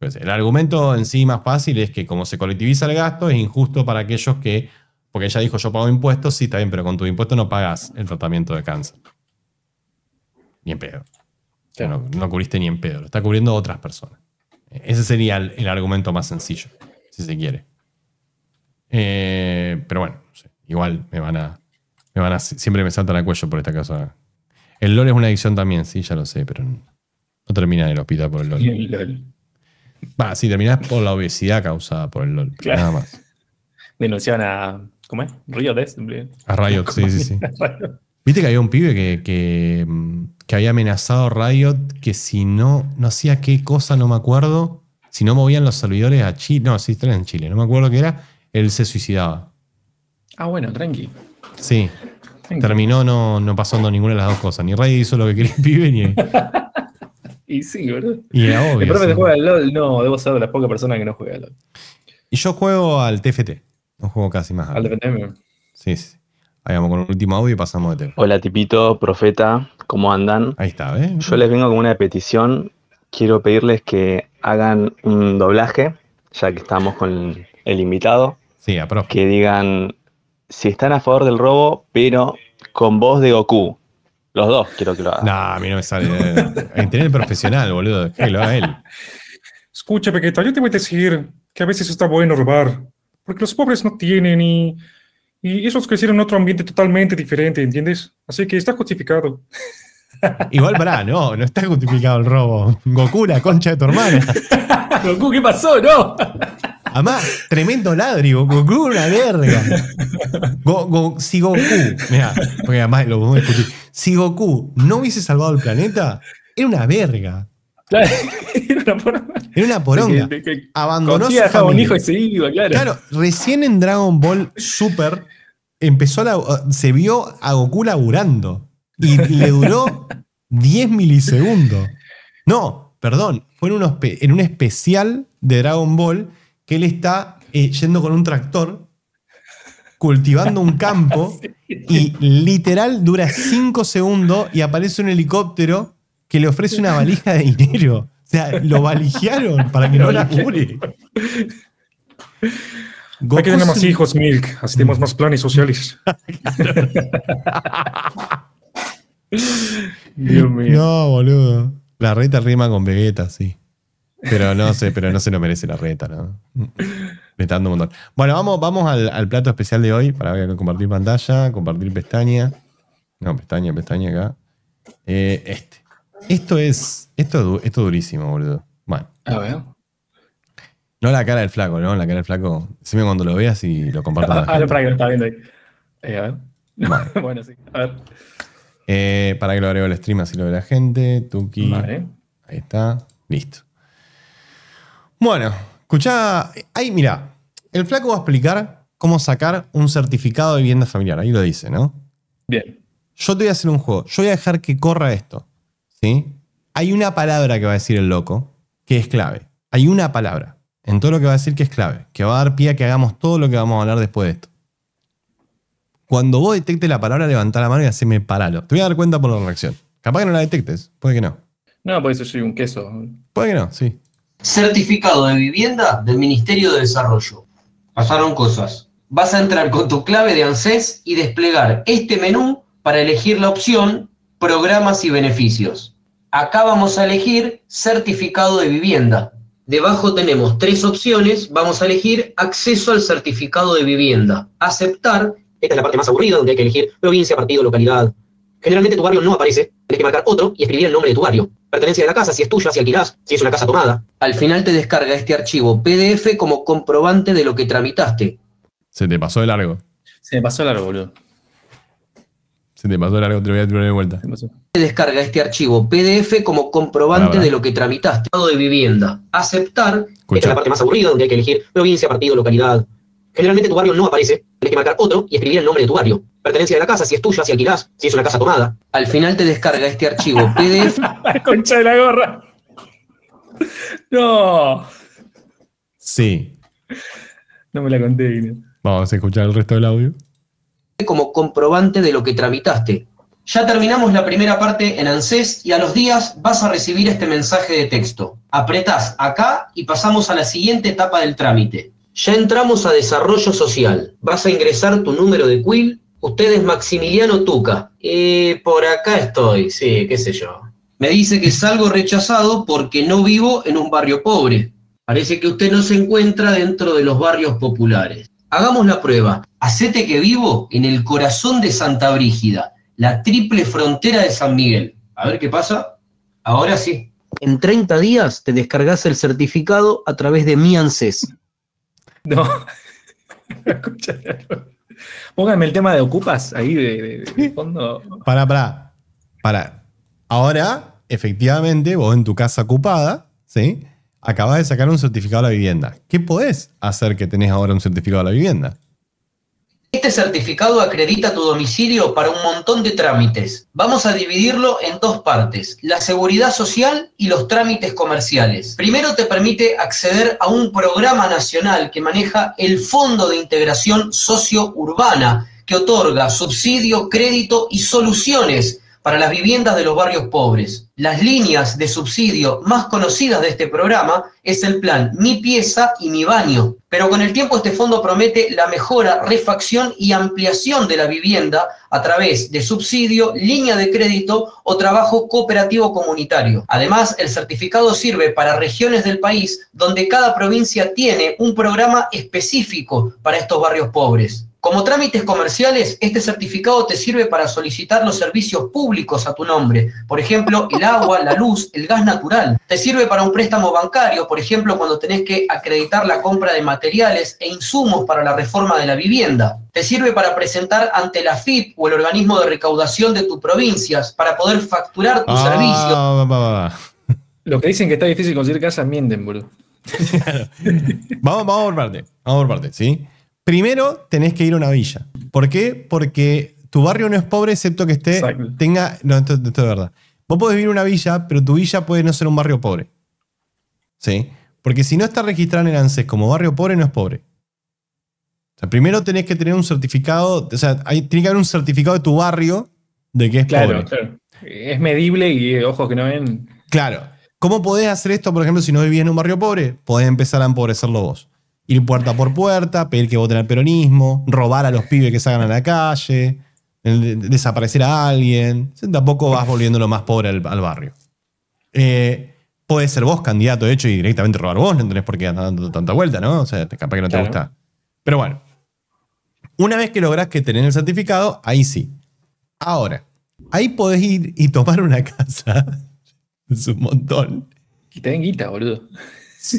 Speaker 1: el argumento en sí más fácil es que como se colectiviza el gasto es injusto para aquellos que, porque ella dijo yo pago impuestos, sí, está bien, pero con tu impuesto no pagas el tratamiento de cáncer. Ni en pedo. O No, no, cubriste ni en pedo, lo está cubriendo otras personas. E-, ese sería el argumento más sencillo, si se quiere. Eh, pero bueno, igual me van a. Me van a. Siempre me saltan a cuello por esta cosa. El LOL es una adicción también, sí, ya lo sé, pero no, termina en el hospital por el LOL. Va, sí, terminás por la obesidad causada por el LOL. Nada más.
Speaker 2: Denunciaban a. ¿Cómo es? Riot ¿eh? A Riot, sí, sí, sí. [laughs]
Speaker 1: Viste que había un pibe que, que, había amenazado a Riot que si no, no hacía qué cosa, no me acuerdo, si no movían los servidores a Chile, no, sí, están en Chile, no me acuerdo qué era, él se suicidaba.
Speaker 2: Ah, bueno, tranqui.
Speaker 1: Sí. Terminó no, no, pasando ninguna de las dos cosas. Ni Rey hizo lo que quería el pibe, ni.
Speaker 2: [laughs] y sí, ¿verdad? Y la obvio. El profe que juega al LOL, no, debo ser de las pocas personas que no juega al LOL.
Speaker 1: Y yo juego al TFT. No juego casi más. Al TFT. Sí, sí. Ahí vamos con el último audio y pasamos de tema. Hola, tipito, profeta, ¿cómo andan? Ahí
Speaker 2: está, ¿ves? Yo les vengo con una petición. Quiero pedirles que hagan un doblaje, ya que estamos con el invitado. Sí, Que digan si están a favor del robo, pero con voz de Goku. Los dos quiero que lo hagan. No, a mí
Speaker 1: no me sale. Eh, el profesional, boludo. Que lo él. [laughs] Escucha, Pequeta, yo te voy
Speaker 2: a decir que a veces está bueno robar. Porque los pobres no tienen y, y esos crecieron en otro ambiente totalmente diferente, ¿entiendes? Así que está justificado. [laughs] Igual
Speaker 1: para, no, no está justificado el robo. Goku, la concha de tu hermana.
Speaker 2: [laughs] Goku, ¿qué pasó?
Speaker 1: No. Además, tremendo ladrigo. Goku, una verga. si Goku, mira, porque además lo vamos a discutir. Si Goku no hubiese salvado el planeta, era una verga. [laughs] era una poronga. Era Abandonó su un hijo y se iba, claro. Claro, recién en Dragon Ball Super empezó la, uh, se vio a Goku laburando y le duró 10 [laughs] milisegundos. No, perdón, fue en un especial de Dragon Ball que él está eh, yendo con un tractor, cultivando un campo, [laughs] y literal dura cinco segundos y aparece un helicóptero que le ofrece una valija de dinero. O sea, lo valijearon para que no la cure.
Speaker 2: Hay que tener más hijos, Milk. Así tenemos más planes sociales. [laughs] Dios mío.
Speaker 1: No, boludo. La reta rima con Vegeta, sí. Pero no sé, pero no se lo merece la reta, ¿no? dando un montón. Bueno, vamos, vamos al, plato especial de hoy para compartir pantalla, compartir pestaña. No, pestaña, pestaña acá. Eh, este. Esto es. Esto, esto durísimo, boludo. Bueno. A ver. No la cara del flaco, ¿no? La cara del flaco. me cuando lo veas y lo compartas. [laughs] Ah, lo para
Speaker 2: que lo está viendo ahí. Eh, a ver. [laughs] Bueno. sí. A ver.
Speaker 1: Eh, para que lo agrego al stream, así lo ve la gente. Tuki. Vale. Ahí está. Listo. Bueno, escuchá. Ahí, mira. El flaco va a explicar cómo sacar un certificado de vivienda familiar. Ahí lo dice, ¿no? Bien. Yo te voy a hacer un juego. Yo voy a dejar que corra esto. ¿Sí? Hay una palabra que va a decir el loco que es clave. Hay una palabra en todo lo que va a decir que es clave, que va a dar pie a que hagamos todo lo que vamos a hablar después de esto. Cuando vos detectes la palabra, levantá la mano y haceme paralo. Te voy a dar cuenta por la reacción. Capaz que no la detectes, puede que no.
Speaker 2: No, por eso soy un queso.
Speaker 1: Puede que no, sí
Speaker 2: certificado de
Speaker 7: vivienda del Ministerio de Desarrollo. Pasaron cosas. Vas a entrar con tu clave de ANSES y desplegar este menú para elegir la opción Programas y beneficios. Acá vamos a elegir certificado de vivienda. Debajo tenemos tres opciones. Vamos a elegir acceso al certificado de vivienda. Aceptar. Esta es la parte más aburrida donde hay que elegir provincia, partido, localidad. Generalmente tu barrio no aparece. Tienes que marcar otro y escribir el nombre de tu barrio pertenencia de la casa, si es tuya, si alquilás, si es una casa tomada. Al final te descarga este archivo PDF como comprobante de lo que tramitaste.
Speaker 1: Se te pasó de largo. Se me pasó de largo, boludo. Se te pasó de largo, te voy a tirar de vuelta.
Speaker 7: te descarga este archivo PDF como comprobante de lo que tramitaste. Estado de vivienda. Aceptar.
Speaker 1: Esta es la parte
Speaker 7: más aburrida donde hay que elegir provincia, partido, localidad, Generalmente tu barrio no aparece, tienes que marcar otro y escribir el nombre de tu barrio, pertenencia de la casa, si es tuya, si alquilás, si es una casa tomada. Al final te descarga este archivo [laughs] PDF.
Speaker 2: la concha de la gorra. No. Sí. No me la conté, Inés. Vamos a escuchar el resto del audio.
Speaker 7: Como comprobante de lo que tramitaste. Ya terminamos la primera parte en ANSES y a los días vas a recibir este mensaje de texto. Apretás acá y pasamos a la siguiente etapa del trámite. Ya entramos a desarrollo social. Vas a ingresar tu número de quill. Usted es Maximiliano Tuca. por acá estoy, sí, qué sé yo. Me dice que salgo rechazado porque no vivo en un barrio pobre. Parece que usted no se encuentra dentro de los barrios populares. Hagamos la prueba. Hacete que vivo en el corazón de Santa Brígida, la triple frontera de San Miguel. A ver qué pasa. Ahora sí. En 30 días te descargas el certificado a través de mi
Speaker 2: [laughs] No. Póngame el tema de Ocupas ahí de, fondo.
Speaker 1: Para, para. Ahora, efectivamente, vos en tu casa ocupada, ¿sí? Acabas de sacar un certificado de la vivienda. ¿Qué podés hacer que tenés ahora un certificado de la vivienda?
Speaker 7: Este certificado acredita tu domicilio para un montón de trámites. Vamos a dividirlo en dos partes, la seguridad social y los trámites comerciales. Primero te permite acceder a un programa nacional que maneja el Fondo de Integración Socio-Urbana, que otorga subsidio, crédito y soluciones para las viviendas de los barrios pobres. Las líneas de subsidio más conocidas de este programa es el plan Mi pieza y mi baño, pero con el tiempo este fondo promete la mejora, refacción y ampliación de la vivienda a través de subsidio, línea de crédito o trabajo cooperativo comunitario. Además, el certificado sirve para regiones del país donde cada provincia tiene un programa específico para estos barrios pobres. Como trámites comerciales, este certificado te sirve para solicitar los servicios públicos a tu nombre, por ejemplo, el agua, la luz, el gas natural. Te sirve para un préstamo bancario, por ejemplo, cuando tenés que acreditar la compra de materiales e insumos para la reforma de la vivienda. Te sirve para presentar ante la FIP o el organismo de recaudación de tus provincias para poder facturar tus
Speaker 2: ah, servicios. que dicen que está difícil conseguir casa, mienten, bro.
Speaker 1: [laughs] vamos, vamos por parte, vamos por parte, ¿sí? Primero tenés que ir a una villa. ¿Por qué? Porque tu barrio no es pobre excepto que esté, tenga... No, esto, es verdad. Vos podés vivir en una villa, pero tu villa puede no ser un barrio pobre. ¿Sí? Porque si no está registrado en ANSES como barrio pobre, no es pobre. O sea, primero tenés que tener un certificado, o sea, tiene que haber un certificado de tu barrio de que es claro, pobre.
Speaker 2: Claro, es medible y ojos que no ven.
Speaker 1: Claro. ¿Cómo podés hacer esto, por ejemplo, si no vivís en un barrio pobre? Podés empezar a empobrecerlo vos ir puerta por puerta, pedir que voten al peronismo, robar a los pibes que salgan a la calle, desaparecer a alguien. Tampoco vas volviéndolo más pobre al, barrio. Eh, ser vos candidato, de hecho, y directamente robar vos, no tenés por qué andar dando tanta vuelta, ¿no? O sea, capaz que no te gusta. Pero bueno, una vez que lográs que tenés el certificado, ahí sí. Ahora, ahí podés ir y tomar una casa. [laughs] es un montón. Que te guita, boludo.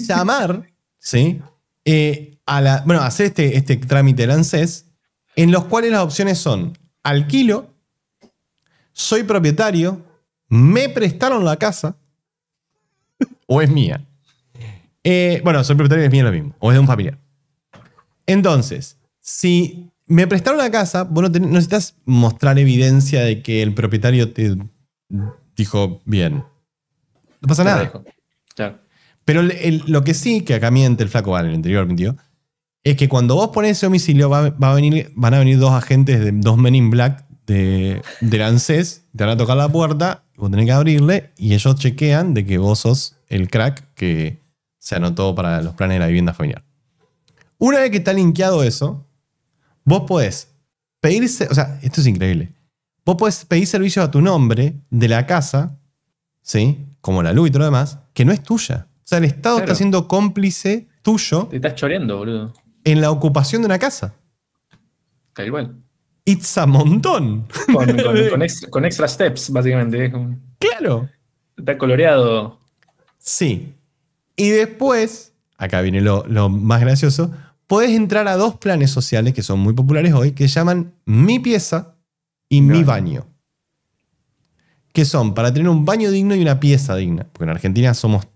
Speaker 1: Llamar, ¿sí? Eh, a la, bueno, hacer este, este trámite del ANSES, en los cuales las opciones son alquilo, soy propietario, me prestaron la casa o es mía. Eh, bueno, soy propietario y es mía lo mismo, o es de un familiar. Entonces, si me prestaron la casa, vos necesitas mostrar evidencia de que el propietario te dijo bien. No pasa nada. Claro. Pero lo que sí, que acá miente el flaco, vale, el interior, es que cuando vos pones ese homicidio va, a venir, van a venir dos agentes, de, dos men in black de, la ANSES, te van a tocar la puerta, vos tenés que abrirle y ellos chequean de que vos sos el crack que se anotó para los planes de la vivienda familiar. Una vez que está linkeado eso, vos podés pedirse, o sea, esto es increíble. Vos podés pedir servicios a tu nombre de la casa, ¿sí? Como la luz y todo lo demás, que no es tuya. O sea, el Estado está siendo cómplice tuyo. Te estás choreando, boludo. En la ocupación de una casa.
Speaker 2: Está igual. It's a
Speaker 1: montón. [laughs] [laughs]
Speaker 2: Con, extra, steps, básicamente. Claro. Está coloreado. Sí. Y después, acá viene
Speaker 1: lo, más gracioso, podés entrar a dos planes sociales que son muy populares hoy, que llaman mi pieza y mi, baño. Que son para tener un baño digno y una pieza digna. Porque en Argentina somos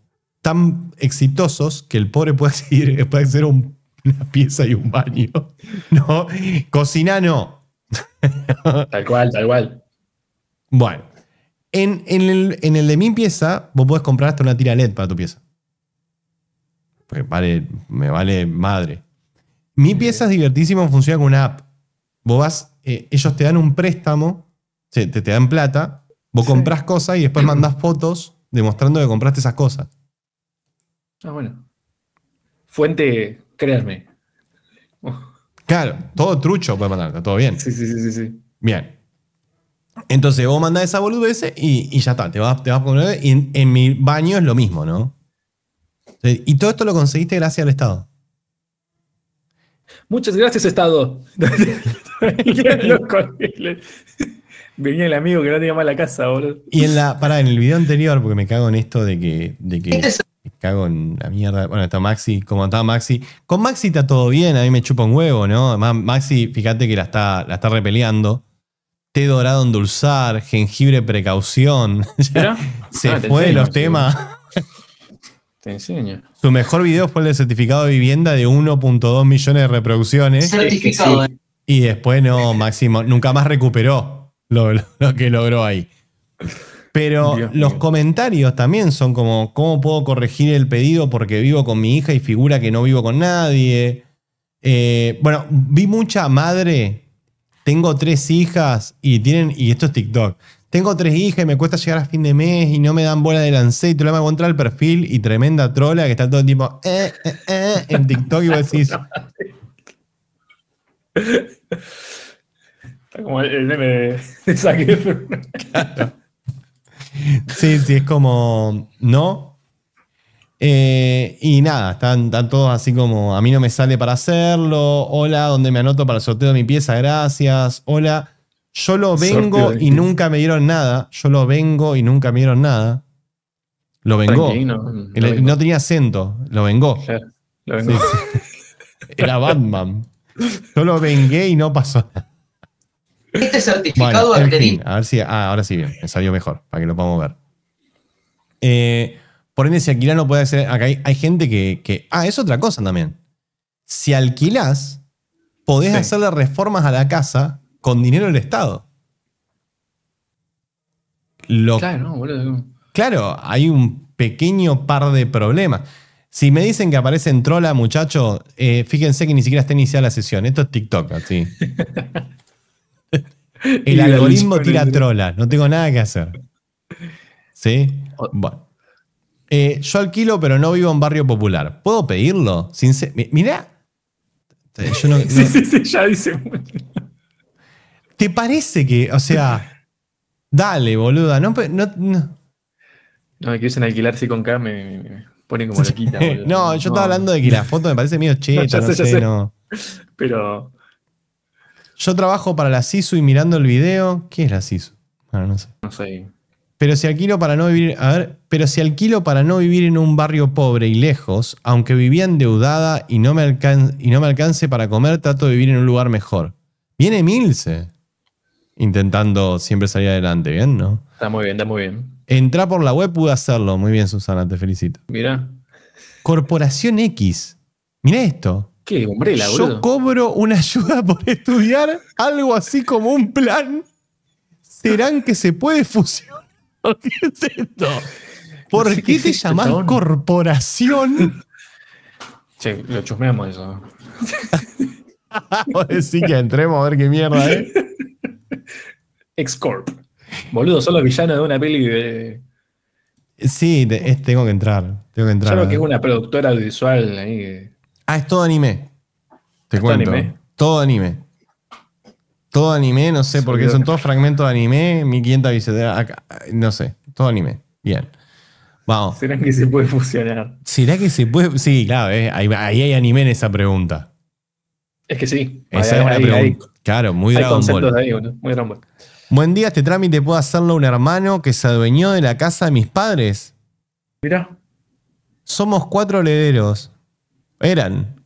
Speaker 1: tan exitosos que el pobre puede [laughs] ser puede ser una pieza y un baño. [laughs] ¿No? Cocina no. [laughs] Tal cual, tal cual. Bueno, en, el, de mi pieza, vos podés comprar hasta una tira LED para tu pieza. Porque vale, me vale madre. Mi pieza es divertísima, funciona con una app. Vos vas, eh, ellos te dan un préstamo, te, te dan plata, vos compras comprás cosas y después [clears throat] mandás fotos demostrando que compraste esas cosas. Ah, bueno. Fuente, créanme. Claro, todo trucho puede mandar, todo bien. Sí,
Speaker 2: sí, sí, sí,
Speaker 1: Bien. Entonces vos mandás esa boludez y, y ya está, te vas, te vas a Y en, mi baño es lo mismo, ¿no? Y todo esto lo conseguiste gracias al Estado.
Speaker 2: Muchas gracias, Estado. [laughs] Venía el amigo que no tenía la casa, boludo. Y en la,
Speaker 1: para, en el video anterior, porque me cago en esto de que. De que cago en la mierda. Bueno, está Maxi, ¿Cómo está Maxi. Con Maxi está todo bien, a mí me chupa un huevo, ¿no? Además, Maxi, fíjate que la está, la está repeleando. Té dorado endulzar, jengibre precaución. [laughs] Se ah, fue de los temas.
Speaker 2: Te enseño.
Speaker 1: Su mejor video fue el de certificado de vivienda de 1.2 millones de reproducciones. Y después no, Maxi nunca más recuperó lo que logró ahí. Pero los comentarios también son como, ¿cómo puedo corregir el pedido porque vivo con mi hija y figura que no vivo con nadie? Eh, bueno, vi mucha madre, tengo tres hijas y tienen, y esto es TikTok, tengo tres hijas y me cuesta llegar a fin de mes y no me dan bola de lance y tú le vas a encontrar el perfil y tremenda trola que está todo el tiempo
Speaker 3: eh, eh,
Speaker 1: en TikTok y vos decís...
Speaker 3: Está
Speaker 2: como el meme de, de [laughs] Claro.
Speaker 1: Sí, sí, es como, no. Eh, y nada, están, todos así como, a mí no me sale para hacerlo, hola, donde me anoto para el sorteo de mi pieza? Gracias, hola. Yo lo vengo y nunca me dieron nada, yo lo vengo y nunca me dieron nada. Lo vengo No, tenía acento, lo vengo Era Batman. Yo lo vengué y no pasó nada. Este certificado bueno, a ver si. Ah, ahora sí bien, me salió mejor, para que lo podamos ver. Eh, por ende, si alquilar no puede ser. Acá hay, gente que, Ah, es otra cosa también. Si alquilás, podés hacer hacerle reformas a la casa con dinero del Estado. claro, no, Claro, hay un pequeño par de problemas. Si me dicen que aparece en trola, muchacho, eh, fíjense que ni siquiera está iniciada la sesión. Esto es TikTok, así. [laughs] [laughs] El algoritmo tira trola, no tengo nada que hacer. ¿Sí? Bueno. Eh, yo alquilo, pero no vivo en barrio popular. ¿Puedo pedirlo? sin Mirá. Eh, [laughs] sí, sí,
Speaker 2: sí, ya dice.
Speaker 1: ¿Te parece que, o sea, dale, boluda, no. no, no.
Speaker 2: que alquilar si con K me, ponen como [laughs] no, yo estaba hablando de que la
Speaker 1: foto me parece medio cheta, no, sé, no. Pero yo trabajo para la SISU y mirando el video. ¿Qué es la SISU? no sé. Pero si alquilo para no vivir. pero si alquilo para no vivir en un barrio pobre y lejos, aunque vivía endeudada y no me, y no me alcance para comer, trato de vivir en un lugar mejor. Viene Milce. Intentando siempre salir adelante, ¿bien? ¿No?
Speaker 2: Está muy bien, está muy bien.
Speaker 1: Entrá por la web, pude hacerlo. Muy bien, Susana, te felicito. Mira. Corporación X. Mira esto. ¿Qué, eh, hombre, la Yo cobro una ayuda por estudiar algo así como un plan. ¿Serán que se puede fusionar? [laughs] ¿Por qué, te corporación?
Speaker 2: Che, lo chusmeamos eso.
Speaker 1: [laughs] Vos decís que entremos a ver qué mierda es.
Speaker 2: Excorp. Boludo, son los villanos de una peli de.
Speaker 1: Sí, tengo que entrar. Tengo que entrar. Yo que es una
Speaker 2: productora audiovisual ahí. Eh,
Speaker 1: Ah, es todo anime. Te cuento. Todo anime. Todo anime. no sé, porque son todos fragmentos de anime, quinta bicicleta, no sé, todo anime. Bien. Vamos. ¿Será que se puede
Speaker 2: fusionar?
Speaker 1: ¿Será que se puede? Sí, claro, eh, ahí, hay anime en esa pregunta.
Speaker 2: Es que sí. Esa es una pregunta.
Speaker 1: claro, muy Dragon Ball. Muy Dragon Ball. Buen día, este trámite puede hacerlo un hermano que se adueñó de la casa de mis padres. Mira Somos cuatro herederos. Eran.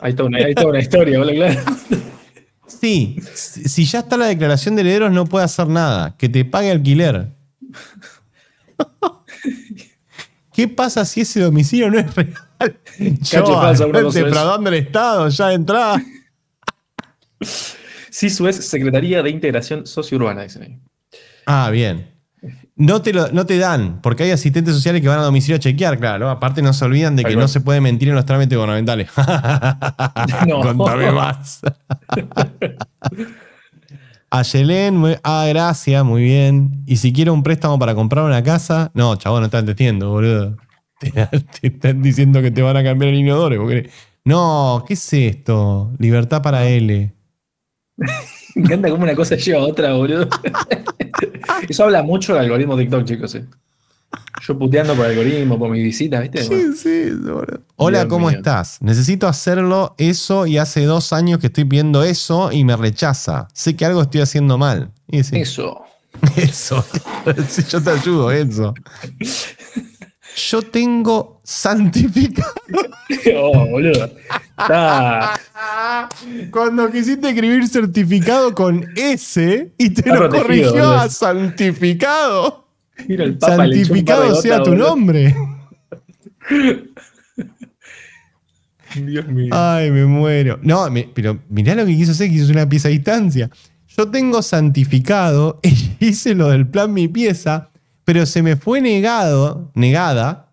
Speaker 2: Ahí toda una, historia, ¿vale? Claro.
Speaker 1: Sí, si ya está la declaración de herederos no puede hacer nada, que te pague alquiler. ¿Qué pasa si ese domicilio no es real? Yo, defraudando
Speaker 2: el Estado, ya de entrada. su es Secretaría de Integración Sociourbana, dicen ahí.
Speaker 1: Ah, bien. No te, dan, porque hay asistentes sociales que van a domicilio a chequear, claro. Aparte no se olvidan de que no se puede mentir en los trámites gubernamentales. [laughs] no. Contame más. a Yelén, ah, gracias, muy bien. Y si quiero un préstamo para comprar una casa, no, chabón, no te entendiendo, boludo. [laughs] Te, están diciendo que te van a cambiar el inodoro. No, ¿qué es esto? Libertad para L.
Speaker 2: [laughs] Me encanta cómo una cosa lleva a otra, boludo. [laughs] Eso habla mucho del algoritmo TikTok, chicos. Eh. Yo puteando por algoritmo, por mis visitas, ¿viste? Sí, sí, Hola, ¿cómo
Speaker 1: estás? Necesito hacerlo eso y hace dos años que estoy viendo eso y me rechaza. Sé que algo estoy haciendo mal. Y Eso. [laughs] Eso. [laughs] Yo te ayudo, eso yo tengo santificado. [laughs]
Speaker 3: oh, boludo.
Speaker 1: Cuando quisiste escribir certificado con S y te lo corrigió a santificado. Mira, el santificado sea tu nombre. Dios mío. Ay, me muero. No, pero mirá lo que quiso hacer, quiso una pieza a distancia. Yo tengo santificado, [laughs] hice lo del plan mi pieza, pero se me fue negado, negada,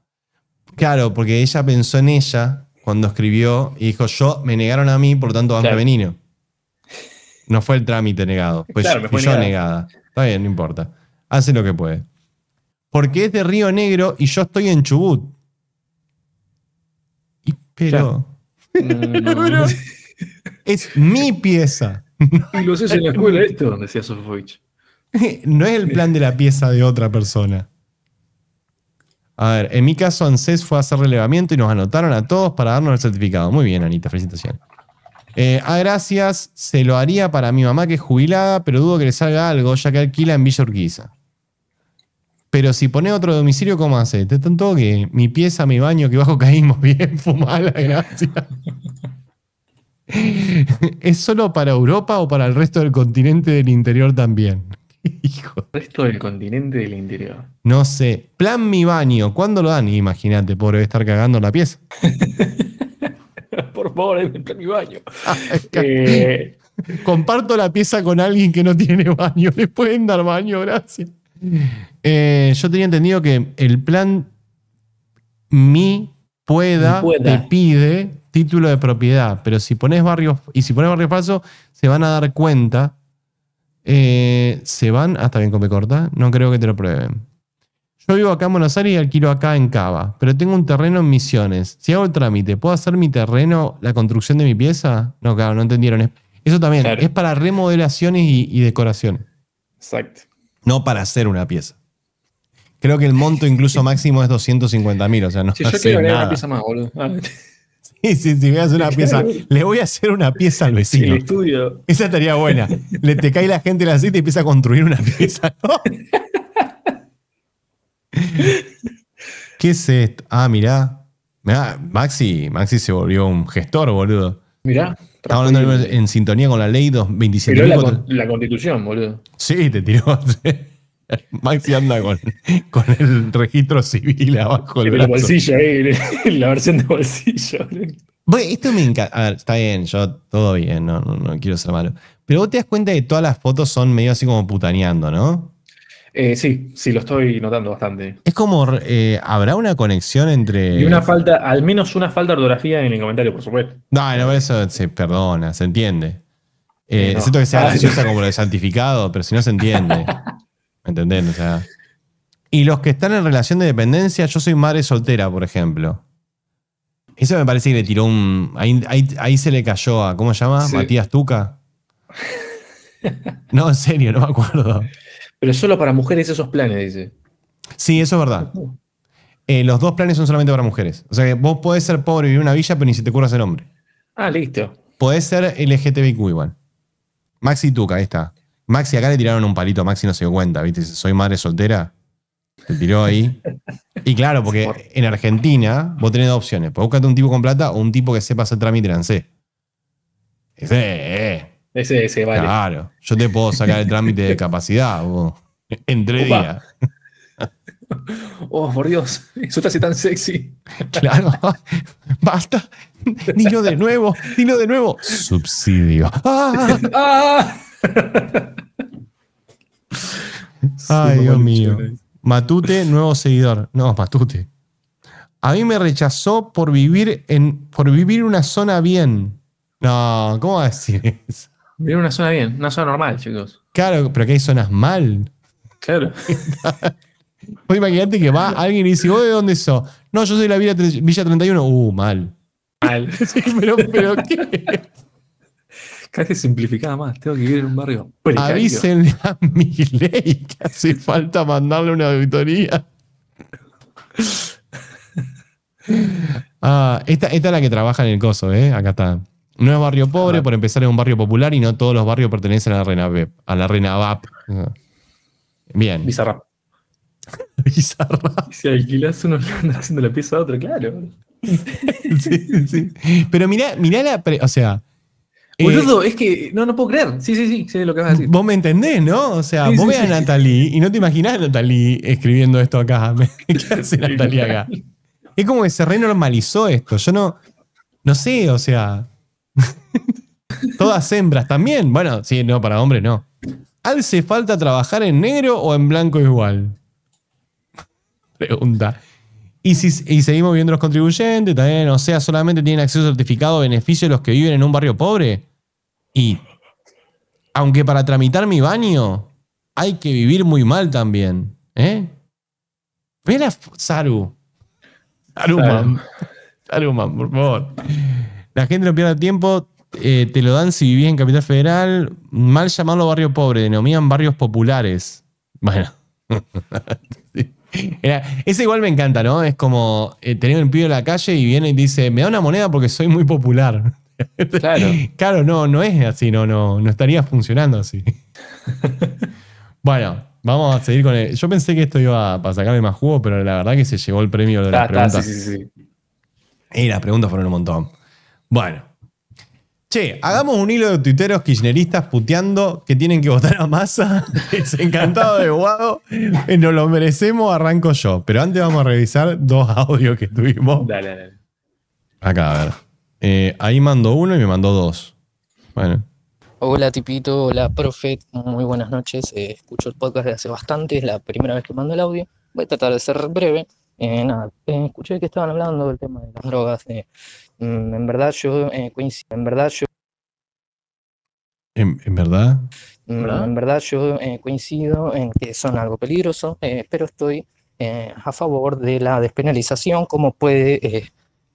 Speaker 1: claro, porque ella pensó en ella cuando escribió y dijo, yo, me negaron a mí, por lo tanto, van femenino. No fue el trámite negado, pues yo, negada. Está bien, no importa. Hace lo que puede. Porque es de Río Negro y yo estoy en Chubut. Mm, [laughs] pero... es mi pieza.
Speaker 2: y lo haces en la escuela esto, decía Sofovich.
Speaker 3: [laughs]
Speaker 1: no es el plan de la pieza de otra persona. A ver, en mi caso ANSES fue a hacer relevamiento y nos anotaron a todos para darnos el certificado. Muy bien, Anita, felicitaciones. Eh, ah, gracias, se lo haría para mi mamá que es jubilada, pero dudo que le salga algo, ya que alquila en Villa Urquiza. Pero si pone otro domicilio, ¿cómo hace? Te tanto que mi pieza, mi baño, que bajo caímos bien, [laughs] fumada. gracias. [laughs] ¿Es solo para Europa o para el resto del continente del interior también? [laughs]
Speaker 2: Hijo. Resto del continente del interior.
Speaker 1: No sé. Plan mi baño. ¿Cuándo lo dan? Imagínate, pobre, estar cagando la pieza.
Speaker 2: [laughs] Por favor, el plan mi baño.
Speaker 1: Eh, [laughs] Comparto la pieza con alguien que no tiene baño. ¿Les pueden dar baño? Gracias. Eh, yo tenía entendido que el plan mi pueda, te pide título de propiedad, pero si pones barrio y si pones barrio falso, se van a dar cuenta eh, ¿Se van? hasta ah, bien, come corta. No creo que te lo prueben. Yo vivo acá en Buenos Aires y alquilo acá en Cava, pero tengo un terreno en Misiones. Si hago el trámite, ¿puedo hacer mi terreno la construcción de mi pieza? No, claro, no entendieron. Eso también es para remodelaciones y, decoración Exacto. No para hacer una pieza. Creo que el monto incluso máximo es 250 mil, o sea, no. Si yo quiero una pieza
Speaker 2: más, boludo. Ah,
Speaker 1: Sí, [laughs] si me haces una pieza, le voy a hacer una pieza al vecino. Esa estaría buena. Le te cae la gente en la cita y empieza a construir una pieza, ¿no? [laughs] ¿Qué es esto? Ah, mirá. Maxi, Maxi se volvió un gestor, boludo. Mirá. estamos hablando en sintonía con la ley 27. la,
Speaker 2: la, constitución, boludo.
Speaker 1: Sí, te tiró. [laughs] [laughs] Maxi anda con, el registro
Speaker 2: civil abajo del brazo. bolsillo, [laughs] la versión de bolsillo.
Speaker 1: Bueno, esto me encanta. está bien, yo todo bien, no, no, quiero ser malo. Pero vos te das cuenta que todas las fotos son medio así como putaneando, ¿no?
Speaker 2: Eh, sí, sí, lo estoy notando bastante.
Speaker 1: Es como, eh, ¿habrá una conexión entre...? Y una
Speaker 2: falta, al menos una falta de ortografía en el comentario, por supuesto.
Speaker 1: No, no, eso se perdona, se entiende. Excepto eh, que sea ah, graciosa como lo de santificado, pero si no se entiende. [laughs] ¿Me entendés? y los que están en relación de dependencia, yo soy madre soltera, por ejemplo. Eso me parece que le tiró un. Ahí, se le cayó a. ¿Cómo se llama? Matías Tuca. [laughs] No, en serio, no me acuerdo.
Speaker 2: Pero solo para mujeres esos planes, dice.
Speaker 1: Sí, eso es verdad. Eh, los dos planes son solamente para mujeres. O sea que vos podés ser pobre y vivir en una villa, pero ni si te ocurra ser hombre. Ah, listo. Podés ser LGTBIQ igual. Maxi Tuca, ahí está. Maxi, acá le tiraron un palito a Maxi, no se dio cuenta, ¿viste? soy madre soltera. Te tiró ahí. Y claro, porque en Argentina vos tenés dos opciones. Puedes buscarte un tipo con plata o un tipo que sepa hacer trámite en Ese, eh, eh.
Speaker 2: Ese, ese, vale. Claro,
Speaker 1: yo te puedo sacar el trámite de capacidad vos. en tres días. [laughs]
Speaker 2: Oh, por Dios, eso te hace tan sexy. Claro, [laughs] basta. Dilo de nuevo, dilo de nuevo.
Speaker 3: Subsidio.
Speaker 1: [laughs]
Speaker 2: ¡Ah! ¡Ah!
Speaker 1: Ay, Dios mío. Matute, nuevo seguidor. No, Matute. A mí me rechazó por vivir en por vivir una zona bien. No, ¿cómo va a decir eso?
Speaker 2: Vivir una zona bien, una zona normal, chicos.
Speaker 1: Claro, pero que hay zonas mal. Claro. [laughs] Imagínate que va alguien y dice, ¿vos de dónde sos? No, yo soy de la Villa, Villa 31. Uh, mal. Mal. [laughs]
Speaker 2: pero, pero ¿qué? Casi simplificada más. Tengo que vivir en un barrio.
Speaker 1: Avisen
Speaker 2: Avísenle a [laughs] mi ley
Speaker 1: que hace falta mandarle una auditoría. [laughs] Ah, esta, esta, es la que trabaja en el coso, ¿eh? Acá está. No es barrio pobre, por empezar es un barrio popular y no todos los barrios pertenecen a la reina A la RENAVAP. Bien. Bizarra.
Speaker 2: [laughs] Bizarra. Si alquilas uno haciendo la pieza a otro, claro. sí, sí. Pero
Speaker 1: mirá, mirá la. o sea, eh, es que no, no puedo creer. Sí, sí, sí, lo que vas a decir. Vos me entendés, ¿no? O sea, vos ve a Natalie y no te imaginas a Natalie escribiendo esto acá. [laughs] ¿Qué hace acá? Es como que se renormalizó esto. Yo no, no sé, o sea. [laughs] todas hembras también. Bueno, sí, no, para hombres no. ¿Hace falta trabajar en negro o en blanco igual? [laughs] Pregunta. Y, si, seguimos viendo los contribuyentes también, o sea, solamente tienen acceso certificado beneficio los que viven en un barrio pobre. Y aunque para tramitar mi baño hay que vivir muy mal también. ¿eh? Mira, Saru. Saruman. Saruman, por favor. La gente no pierde tiempo. Eh, te lo dan si vivís en Capital Federal. Mal llamarlo barrio pobre. denomían barrios populares. Bueno. [laughs] ese igual me encanta, ¿no? Es como eh, tener un pibe en la calle y viene y dice, me da una moneda porque soy muy popular. Claro. [laughs] claro, no, no es así, no, no, no estaría funcionando así. [laughs] bueno, vamos a seguir con el. Yo pensé que esto iba para sacarme más jugo, pero la verdad que se llevó el premio de las ah, preguntas. sí, sí, sí. Y las preguntas fueron un montón. Bueno. Che, hagamos un hilo de tuiteros kirchneristas puteando que tienen que votar a masa. [laughs] encantado de Guado. Eh, nos lo merecemos, arranco yo. Pero antes vamos a revisar dos audios que tuvimos. Dale, dale. Acá, a ver. Eh, ahí mandó uno y me mandó dos. Bueno.
Speaker 8: Hola Tipito, hola Profe, muy buenas noches. Eh, escucho el podcast de hace bastante, es la primera vez que mando el audio. Voy a tratar de ser breve. Eh, nada, escuché que estaban hablando del tema de las drogas. Mm, en verdad yo coincido, en verdad yo...
Speaker 1: ¿En, verdad?
Speaker 8: ¿verdad? Mm, en verdad yo coincido en que son algo peligroso, pero estoy a favor de la despenalización como puede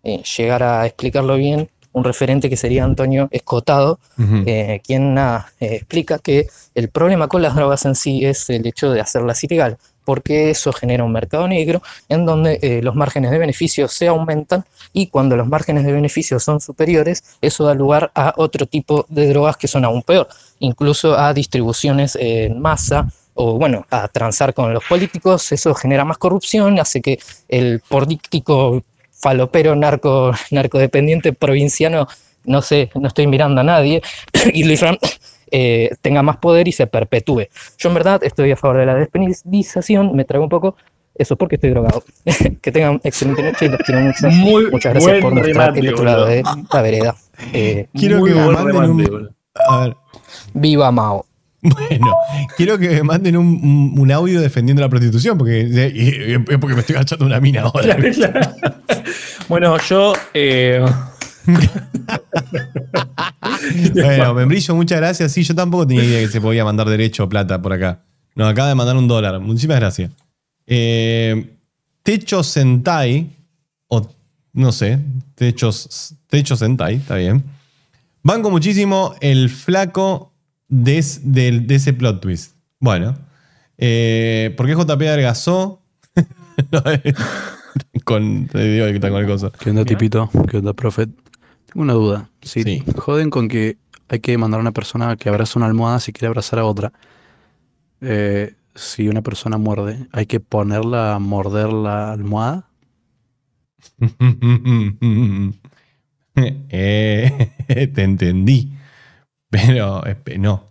Speaker 8: eh, llegar a explicarlo bien, un referente que sería Antonio Escotado, eh, quien eh, explica que el problema con las drogas en sí es el hecho de hacerlas ilegal, porque eso genera un mercado negro en donde los márgenes de beneficio se aumentan y cuando los márgenes de beneficio son superiores, eso da lugar a otro tipo de drogas que son aún peor, incluso a distribuciones en masa o bueno, a transar con los políticos, eso genera más corrupción, hace que el político falopero narco, [laughs] narcodependiente provinciano, no sé, no estoy mirando a nadie, [clears throat] y Luis [clears throat] eh, tenga más poder y se perpetúe. Yo en verdad estoy a favor de la despenalización, me traigo un poco, eso porque estoy drogado. [laughs] que tengan excelente noche y los quiero mucho. Muchas gracias por mostrar el de la vereda. [laughs] quiero eh, que manden un... A ver. Viva Mao. [laughs] Bueno,
Speaker 1: quiero que me manden un, audio defendiendo la prostitución, porque es eh, eh, eh, porque me estoy agachando una mina ahora. bueno, yo. Eh... bueno, Membrillo, muchas gracias. Sí, yo tampoco tenía idea que se podía mandar derecho plata por acá. Nos acaba de mandar un dólar. Muchísimas gracias. Techo Sentai, o no sé, Techo Sentai, está bien. Banco muchísimo el flaco de, ese plot twist. Bueno, eh, ¿por qué JP adelgazó? [laughs]
Speaker 6: Eh, con, te digo que con ¿Qué onda, Tipito? ¿Qué onda, profe? Tengo una duda. sí. joden con que hay que mandar a una persona que abrace una almohada si quiere abrazar a otra. Eh, si una persona muerde, ¿hay que ponerla a morder la almohada?
Speaker 3: [laughs] te
Speaker 1: entendí. Pero no.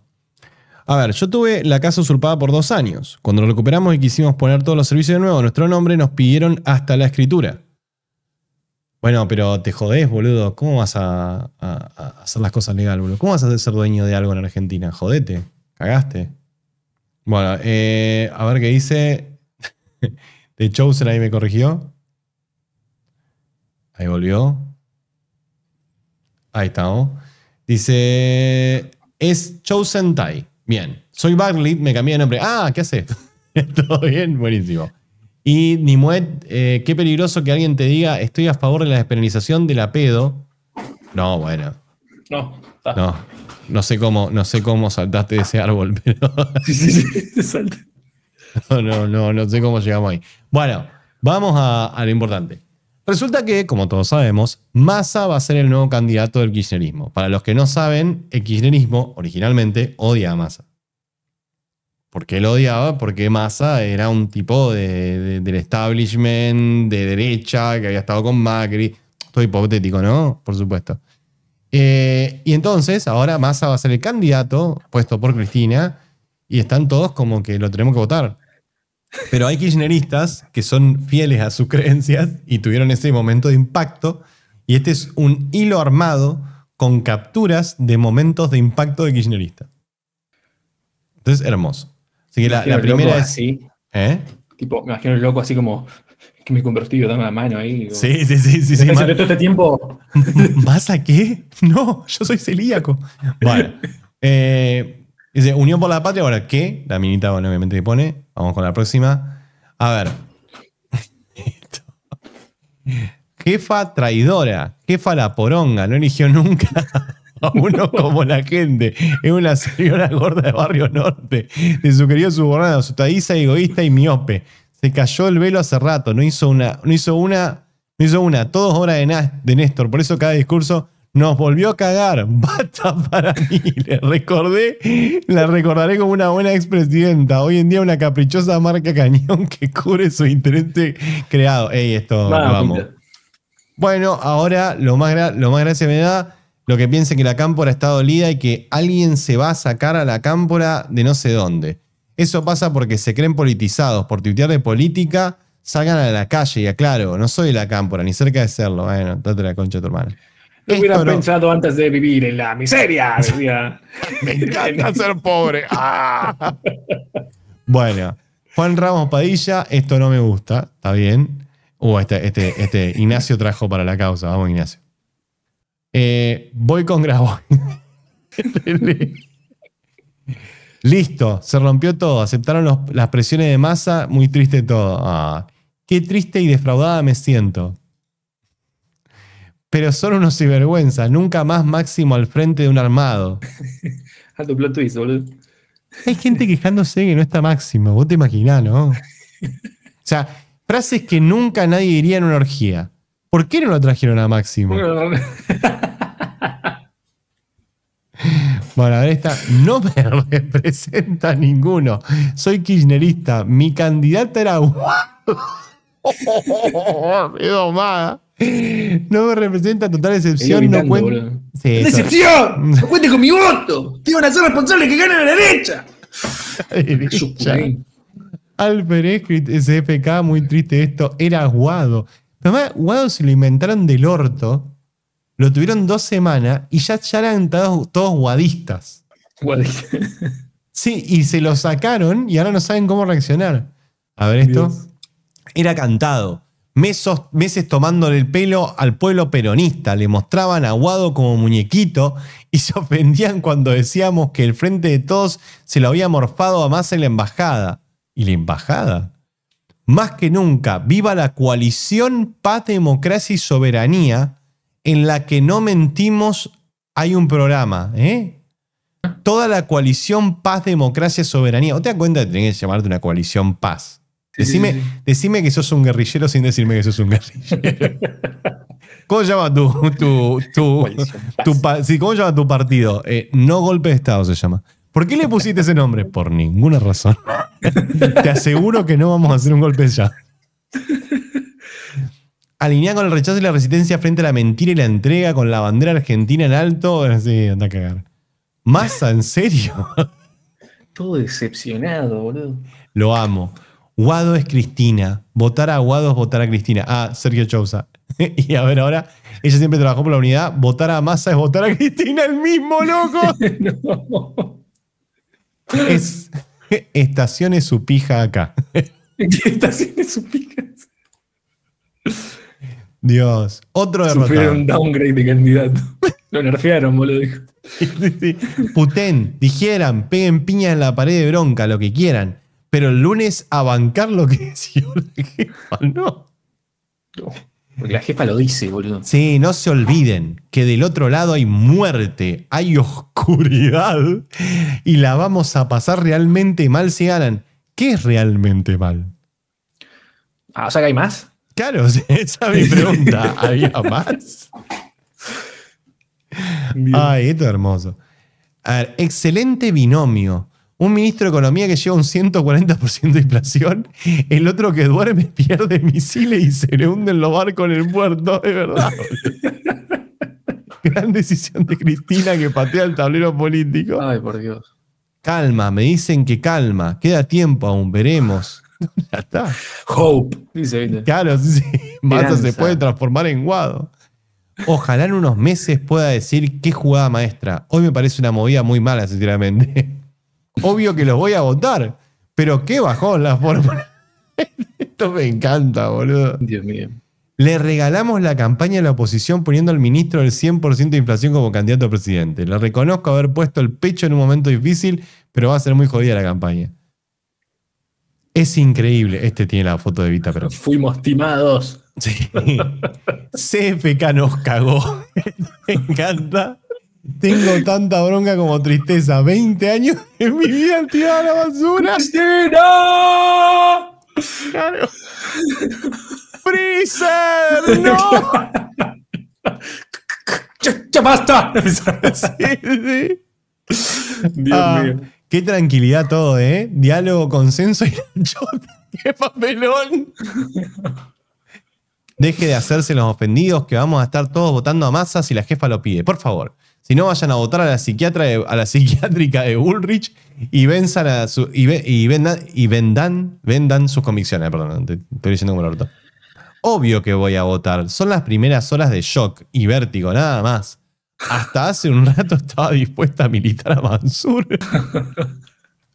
Speaker 1: A ver, yo tuve la casa usurpada por dos años. Cuando lo recuperamos y quisimos poner todos los servicios de nuevo nuestro nombre, nos pidieron hasta la escritura. Bueno, pero te jodés, boludo. ¿Cómo vas a, hacer las cosas legales, boludo? ¿Cómo vas a ser dueño de algo en Argentina? Jodete. Cagaste. Bueno, eh, a ver qué dice. [laughs] De Chaucer, ahí me corrigió. Ahí volvió. Ahí estamos. Dice, es Chosen Tai. Bien. Soy Barley, me cambié de nombre. Ah, ¿qué hace [laughs] Todo bien, buenísimo. Y Nimuet, eh, qué peligroso que alguien te diga, estoy a favor de la despenalización de la pedo. No, bueno. No, No, no sé cómo, no sé cómo saltaste de ese árbol, [laughs] pero. [laughs] sí, sí, No, no, no, sé cómo llegamos ahí. Bueno, vamos a lo importante. Resulta que, como todos sabemos, Massa va a ser el nuevo candidato del kirchnerismo. Para los que no saben, el kirchnerismo originalmente odia a Massa. ¿Por qué lo odiaba? Porque Massa era un tipo del establishment, de derecha, que había estado con Macri. Todo hipotético, ¿no? Por supuesto. Eh, y entonces, ahora Massa va a ser el candidato puesto por Cristina y están todos como que lo tenemos que votar. Pero hay kirchneristas que son fieles a sus creencias y tuvieron ese momento de impacto. Y este es un hilo armado con capturas de momentos de impacto de kirchnerista.
Speaker 2: Entonces, hermoso. Así que la, primera es. ¿Eh? Tipo, me imagino el loco así como que me convertí, dame la mano ahí. Sí, sí, sí, sí. todo este tiempo.
Speaker 1: [laughs] ¿Vas a qué? No, yo soy celíaco. Bueno. Eh, [laughs] Dice, Unión por la Patria, ahora qué? La minita, bueno, obviamente que pone. Vamos con la próxima. A ver. [laughs] Jefa traidora, jefa la poronga, no eligió nunca [laughs] a uno como la gente. Es una señora gorda de Barrio Norte, de su querido su asustadiza, egoísta y miope. Se cayó el velo hace rato, no hizo una, no hizo una, no hizo una, todos horas de Néstor. Por eso cada discurso nos volvió a cagar. [laughs] Basta para mí. Le recordé, la recordaré como una buena expresidenta. Hoy en día una caprichosa marca cañón que cubre su interés creado. Ey, esto vamos. Bueno, ahora lo más, lo más me da lo que piensen que la cámpora está dolida y que alguien se va a sacar a la cámpora de no sé dónde. Eso pasa porque se creen politizados, por tuitear de política, salgan a la calle y aclaro, no soy de la cámpora, ni cerca de serlo. Bueno, date la concha a tu hermano.
Speaker 2: Lo hubiera pensado antes de vivir en la miseria. [laughs] Me encanta ser pobre. [laughs] Ah.
Speaker 1: Bueno, Juan Ramos Padilla, esto no me gusta, está bien. Uh, este, este, este Ignacio trajo para la causa. Vamos, Ignacio. Eh, voy con Grabo. [laughs] Listo, se rompió todo. Aceptaron las presiones de masa, muy triste todo. Ah, qué triste y defraudada me siento pero son unos vergüenza, Nunca más Máximo al frente de un armado. [laughs]
Speaker 2: Alto plot twist, boludo.
Speaker 1: Hay gente quejándose que no está Máximo. Vos te imaginás, ¿no? O sea, frases que nunca nadie diría en una orgía. ¿Por qué no lo trajeron a Máximo? Bueno, a ver [laughs] esta. No me [laughs] representa ninguno. Soy kirchnerista. Mi candidata era. ¡Qué domada! [laughs] No me representa total excepción no [laughs] con
Speaker 6: mi voto! ¡Te iban a ser responsables que ganen a la derecha!
Speaker 1: Alper SFK, muy triste esto. Era Guado. Además, Guado se lo inventaron del orto. Lo tuvieron dos semanas y ya, ya eran todos, todos guadistas. Sí, y se lo sacaron y ahora no saben cómo reaccionar. A ver esto. Era cantado meses tomándole el pelo al pueblo peronista, le mostraban aguado como muñequito y se ofendían cuando decíamos que el frente de todos se lo había morfado a más en la embajada. ¿Y la embajada? Más que nunca, viva la coalición Paz, Democracia y Soberanía, en la que no mentimos, hay un programa, ¿eh? Toda la coalición Paz, Democracia, Soberanía. ¿O te das cuenta que tenés que llamarte una coalición Paz? Decime, decime, que sos un guerrillero sin decirme que sos un guerrillero. [laughs] ¿Cómo se llama tu, ¿cómo llama tu partido? Eh, no golpe de Estado se llama. ¿Por qué le pusiste ese nombre? Por ninguna razón. [laughs] Te aseguro que no vamos a hacer un golpe ya. Estado. con el rechazo y la resistencia frente a la mentira y la entrega, con la bandera argentina en alto. Sí, anda a cagar. Masa, ¿en serio?
Speaker 2: Todo decepcionado, boludo.
Speaker 1: Lo amo. Guado es Cristina. Votar a Guado es votar a Cristina. Ah, Sergio Chousa. [laughs] y a ver, ahora, ella siempre trabajó por la unidad. Votar a Massa es votar a Cristina, el mismo loco. [laughs] [laughs] estaciones su pija acá.
Speaker 2: estaciones su pija.
Speaker 1: Dios, otro derrotado. Sufrieron un
Speaker 2: downgrade de candidato. Lo nerfearon, boludo.
Speaker 1: Putén. dijeran, peguen piña en la pared de bronca, lo que quieran pero el lunes a bancar lo que [laughs] decía la jefa, no.
Speaker 2: Porque la jefa lo dice, boludo.
Speaker 1: Sí, no se olviden que del otro lado hay muerte, hay oscuridad y la vamos a pasar realmente mal si ganan. ¿Qué es realmente mal?
Speaker 2: Ah, o sea que hay más.
Speaker 1: Claro, [laughs] esa es mi pregunta. [laughs] ¿Había
Speaker 3: más?
Speaker 1: Ay, esto es hermoso. A ver, excelente binomio. Un ministro de Economía que lleva un 140% de inflación, el otro que duerme [laughs] pierde misiles y se le hunden los barcos en el puerto, de verdad. [laughs] Gran decisión de Cristina que patea el tablero político. Ay, por Dios. Calma, me dicen que calma, queda tiempo aún, veremos. [laughs] ya está. Hope, dice. Claro, sí, sí. se puede transformar en guado. Ojalá en unos meses pueda decir qué jugada maestra. Hoy me parece una movida muy mala, sinceramente obvio que los voy a votar. Pero qué bajón la forma. Esto me encanta, boludo. Dios mío. Le regalamos la campaña a la oposición poniendo al ministro del 100% de inflación como candidato a presidente. Le reconozco haber puesto el pecho en un momento difícil, pero va a ser muy jodida la campaña. Es increíble. Este tiene la foto de Vita pero
Speaker 2: Fuimos timados. Sí. [laughs] CFK nos cagó. [laughs] Me encanta.
Speaker 1: Tengo tanta bronca como tristeza. 20 años de mi vida tirada a la
Speaker 4: basura. ¡Cristina! ¡Freezer! [laughs] ¡No! ¡Ya,
Speaker 3: basta! Dios ah, mío.
Speaker 1: Qué tranquilidad todo, ¿eh? Diálogo, consenso y ¡Qué papelón! Deje de hacerse los ofendidos que vamos a estar todos votando a masa si la jefa lo pide. Por favor. Si no, vayan a votar a la, psiquiatra a la psiquiátrica de Ulrich y, vendan, y vendan, sus convicciones. Perdón, te, estoy diciendo como el Obvio que voy a votar. Son las primeras horas de shock y vértigo, nada más. Hasta hace un rato estaba dispuesta a militar a Mansur.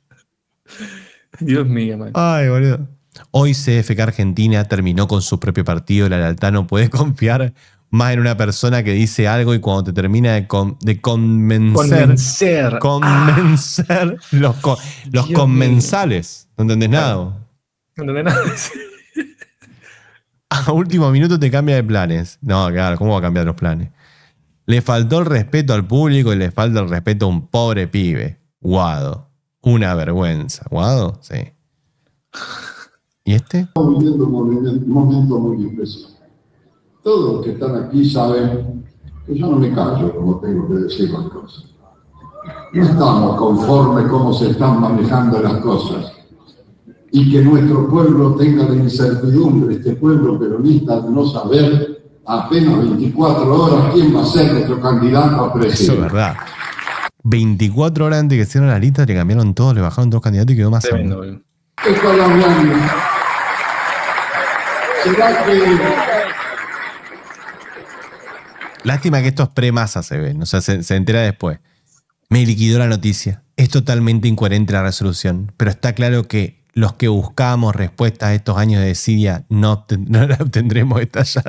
Speaker 2: [laughs] Dios mío, man.
Speaker 1: Ay, boludo. Hoy CFK Argentina terminó con su propio partido. La lealtad no puede confiar más en una persona que dice algo y cuando te termina de, convencer. Convencer. Ah. los, comensales. ¿No entendés nada? No entendés nada. [laughs] A último minuto te cambia de planes. No, claro, ¿cómo va a cambiar los planes? Le faltó el respeto al público y le falta el respeto a un pobre pibe. Guado. Una vergüenza. ¿Guado? Sí.
Speaker 3: ¿Y este? Un movimiento,
Speaker 5: muy todos los que están aquí saben que yo no me callo como tengo que decir las cosas. No estamos conformes cómo se están manejando las cosas. Y que nuestro pueblo tenga la incertidumbre, este pueblo peronista, de no saber apenas 24 horas quién va a ser nuestro candidato a
Speaker 1: presidente. Eso es verdad. 24 horas antes que hicieron la lista, le cambiaron todos, le bajaron dos candidatos y quedó más. Tremendo,
Speaker 3: ¿Será que
Speaker 1: Lástima que estos es pre-masa, se ven. O sea, se, entera después. Me liquidó la noticia. Es totalmente incoherente la resolución, pero está claro que los que buscamos respuestas a estos años de desidia no, [laughs] la obtendremos esta ya [laughs]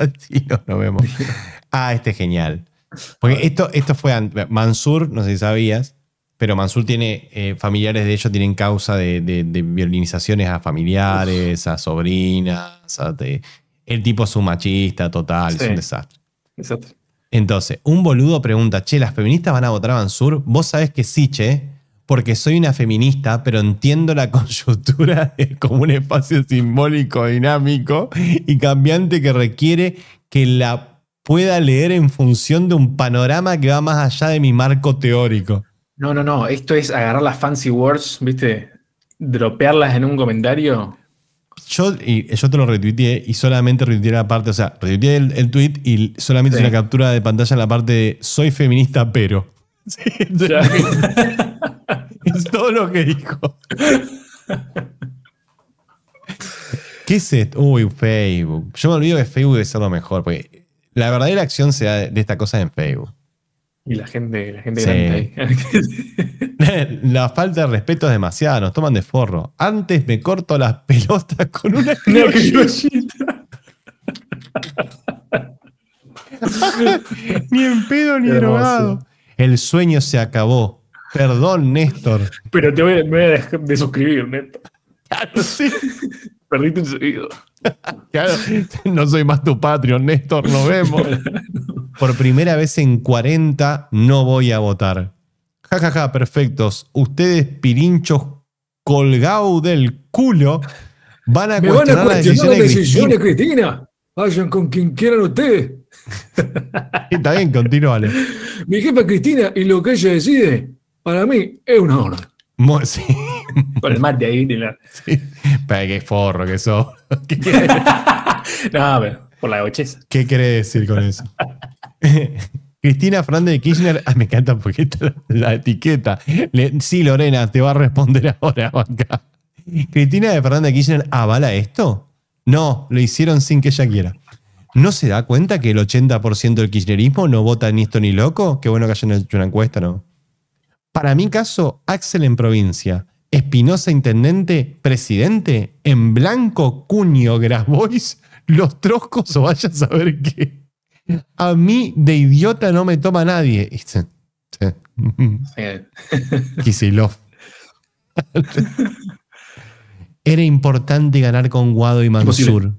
Speaker 1: no nos vemos. [laughs] Ah, este es genial. Porque esto, esto fue Mansur, no sé si sabías, pero Mansur tiene eh, familiares de ellos, tienen causa de, violinizaciones a familiares, a sobrinas. A el tipo es un machista total, es un desastre. Exacto. Entonces, un boludo pregunta, che, ¿las feministas van a votar a Mansur? Vos sabés que sí, che, porque soy una feminista, pero entiendo la [laughs] coyuntura como un espacio simbólico, dinámico y cambiante que requiere que la pueda leer en función de un panorama que va más allá de mi marco teórico.
Speaker 2: No, no, no, esto es agarrar las fancy words, ¿viste? Dropearlas en un comentario
Speaker 1: yo, y yo te lo retuiteé y solamente retuiteé la parte, o sea, retuiteé el, tweet y solamente una captura de pantalla en la parte de soy feminista, pero. [laughs]
Speaker 2: Sí, [laughs] es todo lo que dijo.
Speaker 1: ¿Qué es esto? Uy, Facebook. Yo me olvido que Facebook debe ser lo mejor, porque la verdadera acción se da de esta cosa en Facebook.
Speaker 2: Y la gente, la gente
Speaker 1: grande [laughs] la falta de respeto es demasiada, nos toman de forro. Antes me corto las pelotas
Speaker 3: con una [laughs] criollita. [laughs]
Speaker 1: ni en pedo ni drogado. El sueño se acabó. Perdón, Néstor.
Speaker 2: Pero te voy, me a suscribir, Néstor. Ah, Perdiste un seguido.
Speaker 1: [laughs] no soy más tu patrio Néstor, nos vemos. [laughs] Por primera vez en 40 no voy a votar. Jajaja, perfectos. Ustedes, pirinchos Colgados del culo, van a, Me van a cuestionar las decisiones,
Speaker 2: Cristina. Vayan con quien quieran ustedes. Está bien, continúale. Mi jefa Cristina y lo que ella decide, para mí, es una hora. Mo [laughs] Con el mate ahí. De la... qué forro que sos. [laughs] no, pero por la gocheza. ¿Qué querés decir con eso?
Speaker 1: [laughs] Cristina Fernández de Kirchner, ah, me encanta porque poquito la, etiqueta. sí, Lorena, te va a responder ahora Cristina de Fernández de Kirchner avala esto. No, lo hicieron sin que ella quiera. ¿No se da cuenta que el 80% del kirchnerismo no vota ni esto ni loco? Qué bueno que hayan hecho una encuesta, ¿no? Para mi caso, Axel en provincia, Espinosa intendente, presidente, en blanco, Cuño, Grabois, los troscos o vaya a saber qué. A mí de idiota no me toma nadie. [laughs] Era importante ganar con Guado y Mansur.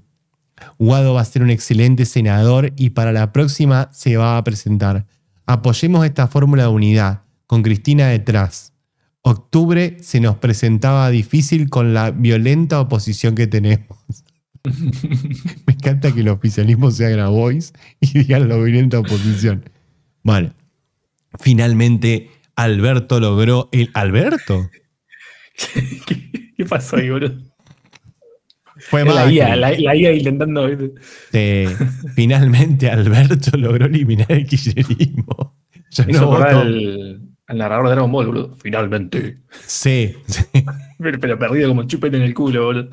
Speaker 1: Guado va a ser un excelente senador y para la próxima se va a presentar. Apoyemos esta fórmula de unidad con Cristina detrás. Octubre se nos presentaba difícil con la violenta oposición que tenemos.
Speaker 3: [laughs]
Speaker 1: Me encanta que el oficialismo sea voice y digan la violenta oposición. Vale, finalmente Alberto logró el. ¿Alberto?
Speaker 2: ¿Qué, pasó ahí, boludo? Fue la IA, la, intentando.
Speaker 1: finalmente Alberto logró eliminar el kirchnerismo. no
Speaker 2: al narrador de Dragon Ball, boludo. Finalmente. Sí. [laughs] Pero, perdido como chupete en el culo, boludo.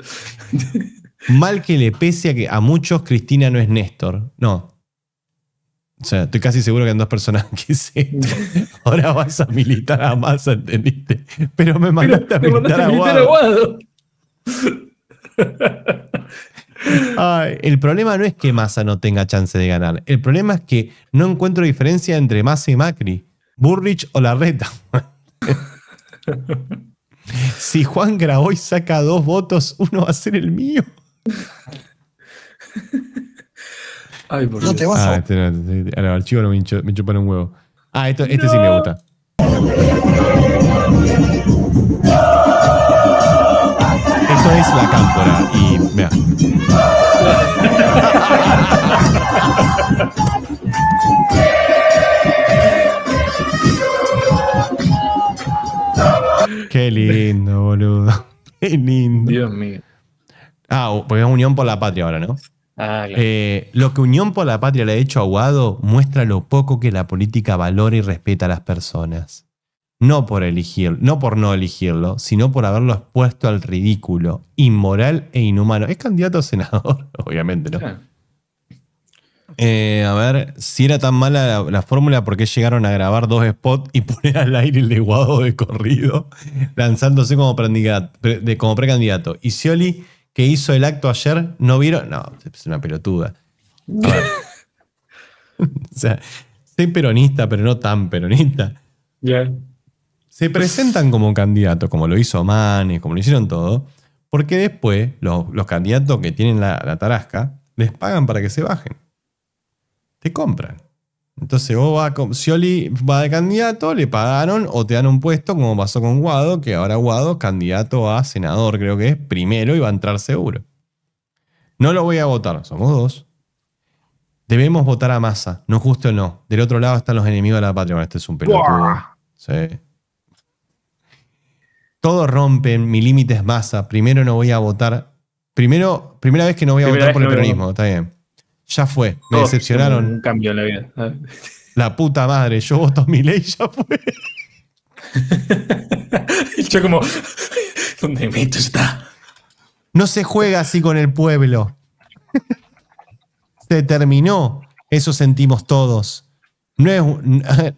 Speaker 2: [laughs] Mal que le pese a que a muchos
Speaker 1: Cristina no es Néstor. No. O sea, estoy casi seguro que en dos personas que [laughs] sé. Ahora vas a militar a Massa, ¿entendiste? Pero me mandaste a militar a el problema no es que Massa no tenga chance de ganar. El problema es que no encuentro diferencia entre Massa y Macri. Burrich o reta [laughs] si Juan Graboy saca dos votos, uno va a ser el mío.
Speaker 3: Ay, por no te vas a. Ah,
Speaker 1: este, este al chivo no me, me chupan un huevo. Ah, este sí me gusta. Esto es la cámpora y. Mira. [laughs] Qué lindo, boludo.
Speaker 2: [laughs] Qué lindo. Dios mío.
Speaker 1: Ah, porque es Unión por la Patria ahora, ¿no? Ah, claro. Eh, lo que Unión por la Patria le ha hecho a muestra lo poco que la política valora y respeta a las personas. No por elegir, no por no elegirlo, sino por haberlo expuesto al ridículo, inmoral e inhumano. Es candidato a senador, [laughs] obviamente, ¿no? Ah. Eh, a ver, si era tan mala la, fórmula, porque llegaron a grabar dos spots y [laughs] poner al aire el de Guado de corrido, lanzándose como, de, precandidato? Y Scioli, que hizo el acto ayer, ¿no vieron? No, es una pelotuda. [laughs] o sea, sé peronista, pero no tan peronista. Se presentan como candidato, como lo hizo Manes, como lo hicieron todo, porque después los, candidatos que tienen la tarasca les pagan para que se bajen te compran. Entonces, vos va, Oli va de candidato, le pagaron o te dan un puesto, como pasó con Guado, que ahora Guado, candidato a senador, creo que es, primero y va a entrar seguro. No lo voy a votar, somos dos. Debemos votar a masa, no justo o no. Del otro lado están los enemigos de la patria. este es un pelotudo. Sí. Todos rompen, mi límite es masa. Primero no voy a votar. Primero, primera vez que no voy a votar por el peronismo, está bien. Ya fue, me decepcionaron. Un cambio la vida. La puta madre, yo voto mi ley, ya fue. y [laughs] yo como, ¿dónde meto está? No se juega así con el pueblo. se terminó, eso sentimos todos. No es,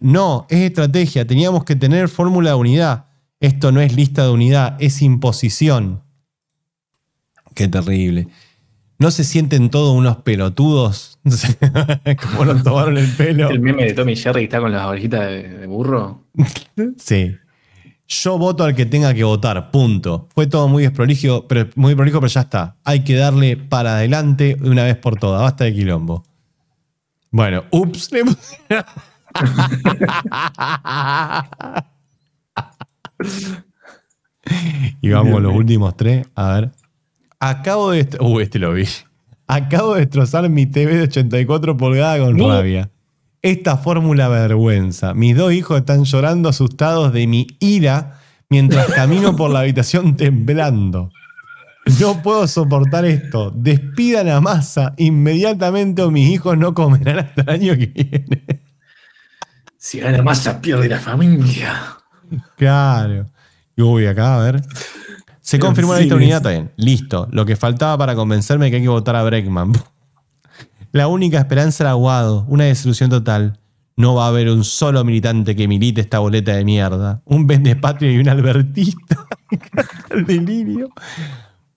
Speaker 1: [laughs] no, es estrategia, teníamos que tener fórmula de unidad. Esto no es lista de unidad, es imposición. Qué terrible. ¿No se sienten todos unos pelotudos? [laughs] ¿Cómo tomaron el pelo. El meme de Tommy Jerry está con las orejitas de, burro. [laughs] sí. Yo voto al que tenga que votar, punto. Fue todo muy desprolijo, pero muy prolijo, pero ya está. Hay que darle para adelante una vez por todas. Basta de quilombo. Bueno, ups.
Speaker 3: [laughs] y vamos los
Speaker 1: últimos tres. A ver. Acabo de. Uh, este lo vi. Acabo de destrozar mi TV de 84 pulgadas con rabia. Esta fórmula vergüenza. Mis dos hijos están llorando asustados de mi ira mientras camino por la habitación [laughs] temblando. No puedo soportar esto. Despida a masa inmediatamente o mis hijos no comerán hasta el año que viene.
Speaker 2: Si gana masa, pierde la familia.
Speaker 1: Claro. Yo voy acá, a ver. Se confirmó la lista de unidad también. Listo. Lo que faltaba para convencerme que hay que votar a Breckman. [laughs] La única esperanza era Guado, una desilusión total. No va a haber un solo militante que milite esta boleta de mierda. Un patria y un albertista. [laughs] delirio.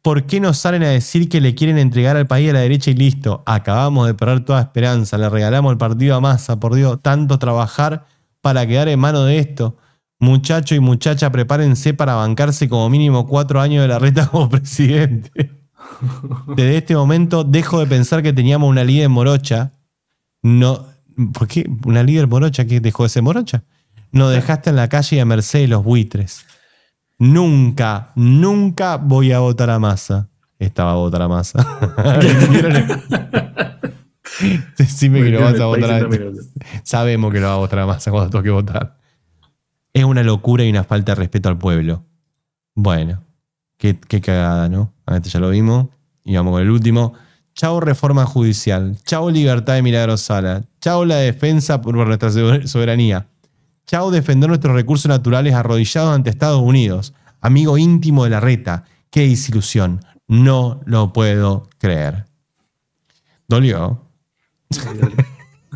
Speaker 1: ¿Por qué no salen a decir que le quieren entregar al país a la derecha y listo? Acabamos de perder toda esperanza. Le regalamos el partido a Massa, por Dios. Tanto trabajar para quedar en mano de esto. Muchacho y muchacha, prepárense para bancarse como mínimo cuatro años de la reta como presidente. Desde este momento dejo de pensar que teníamos una líder morocha. No, ¿Por qué? ¿Una líder morocha que dejó de ser morocha? Nos dejaste en la calle y a merced de los buitres. Nunca, nunca voy a votar a masa. Estaba a votar a masa. [laughs] Decime que lo vas a votar a este. Sabemos que lo va a votar a masa cuando que votar es una locura y una falta de respeto al pueblo. Bueno, qué, cagada, ¿no? este ya lo vimos. Y vamos con el último. Chao reforma judicial. Chao libertad de Milagros Sala. Chao la defensa por nuestra soberanía. Chao defender nuestros recursos naturales arrodillados ante Estados Unidos. Amigo íntimo de la reta. Qué disilusión. No lo puedo creer. Dolió. [laughs]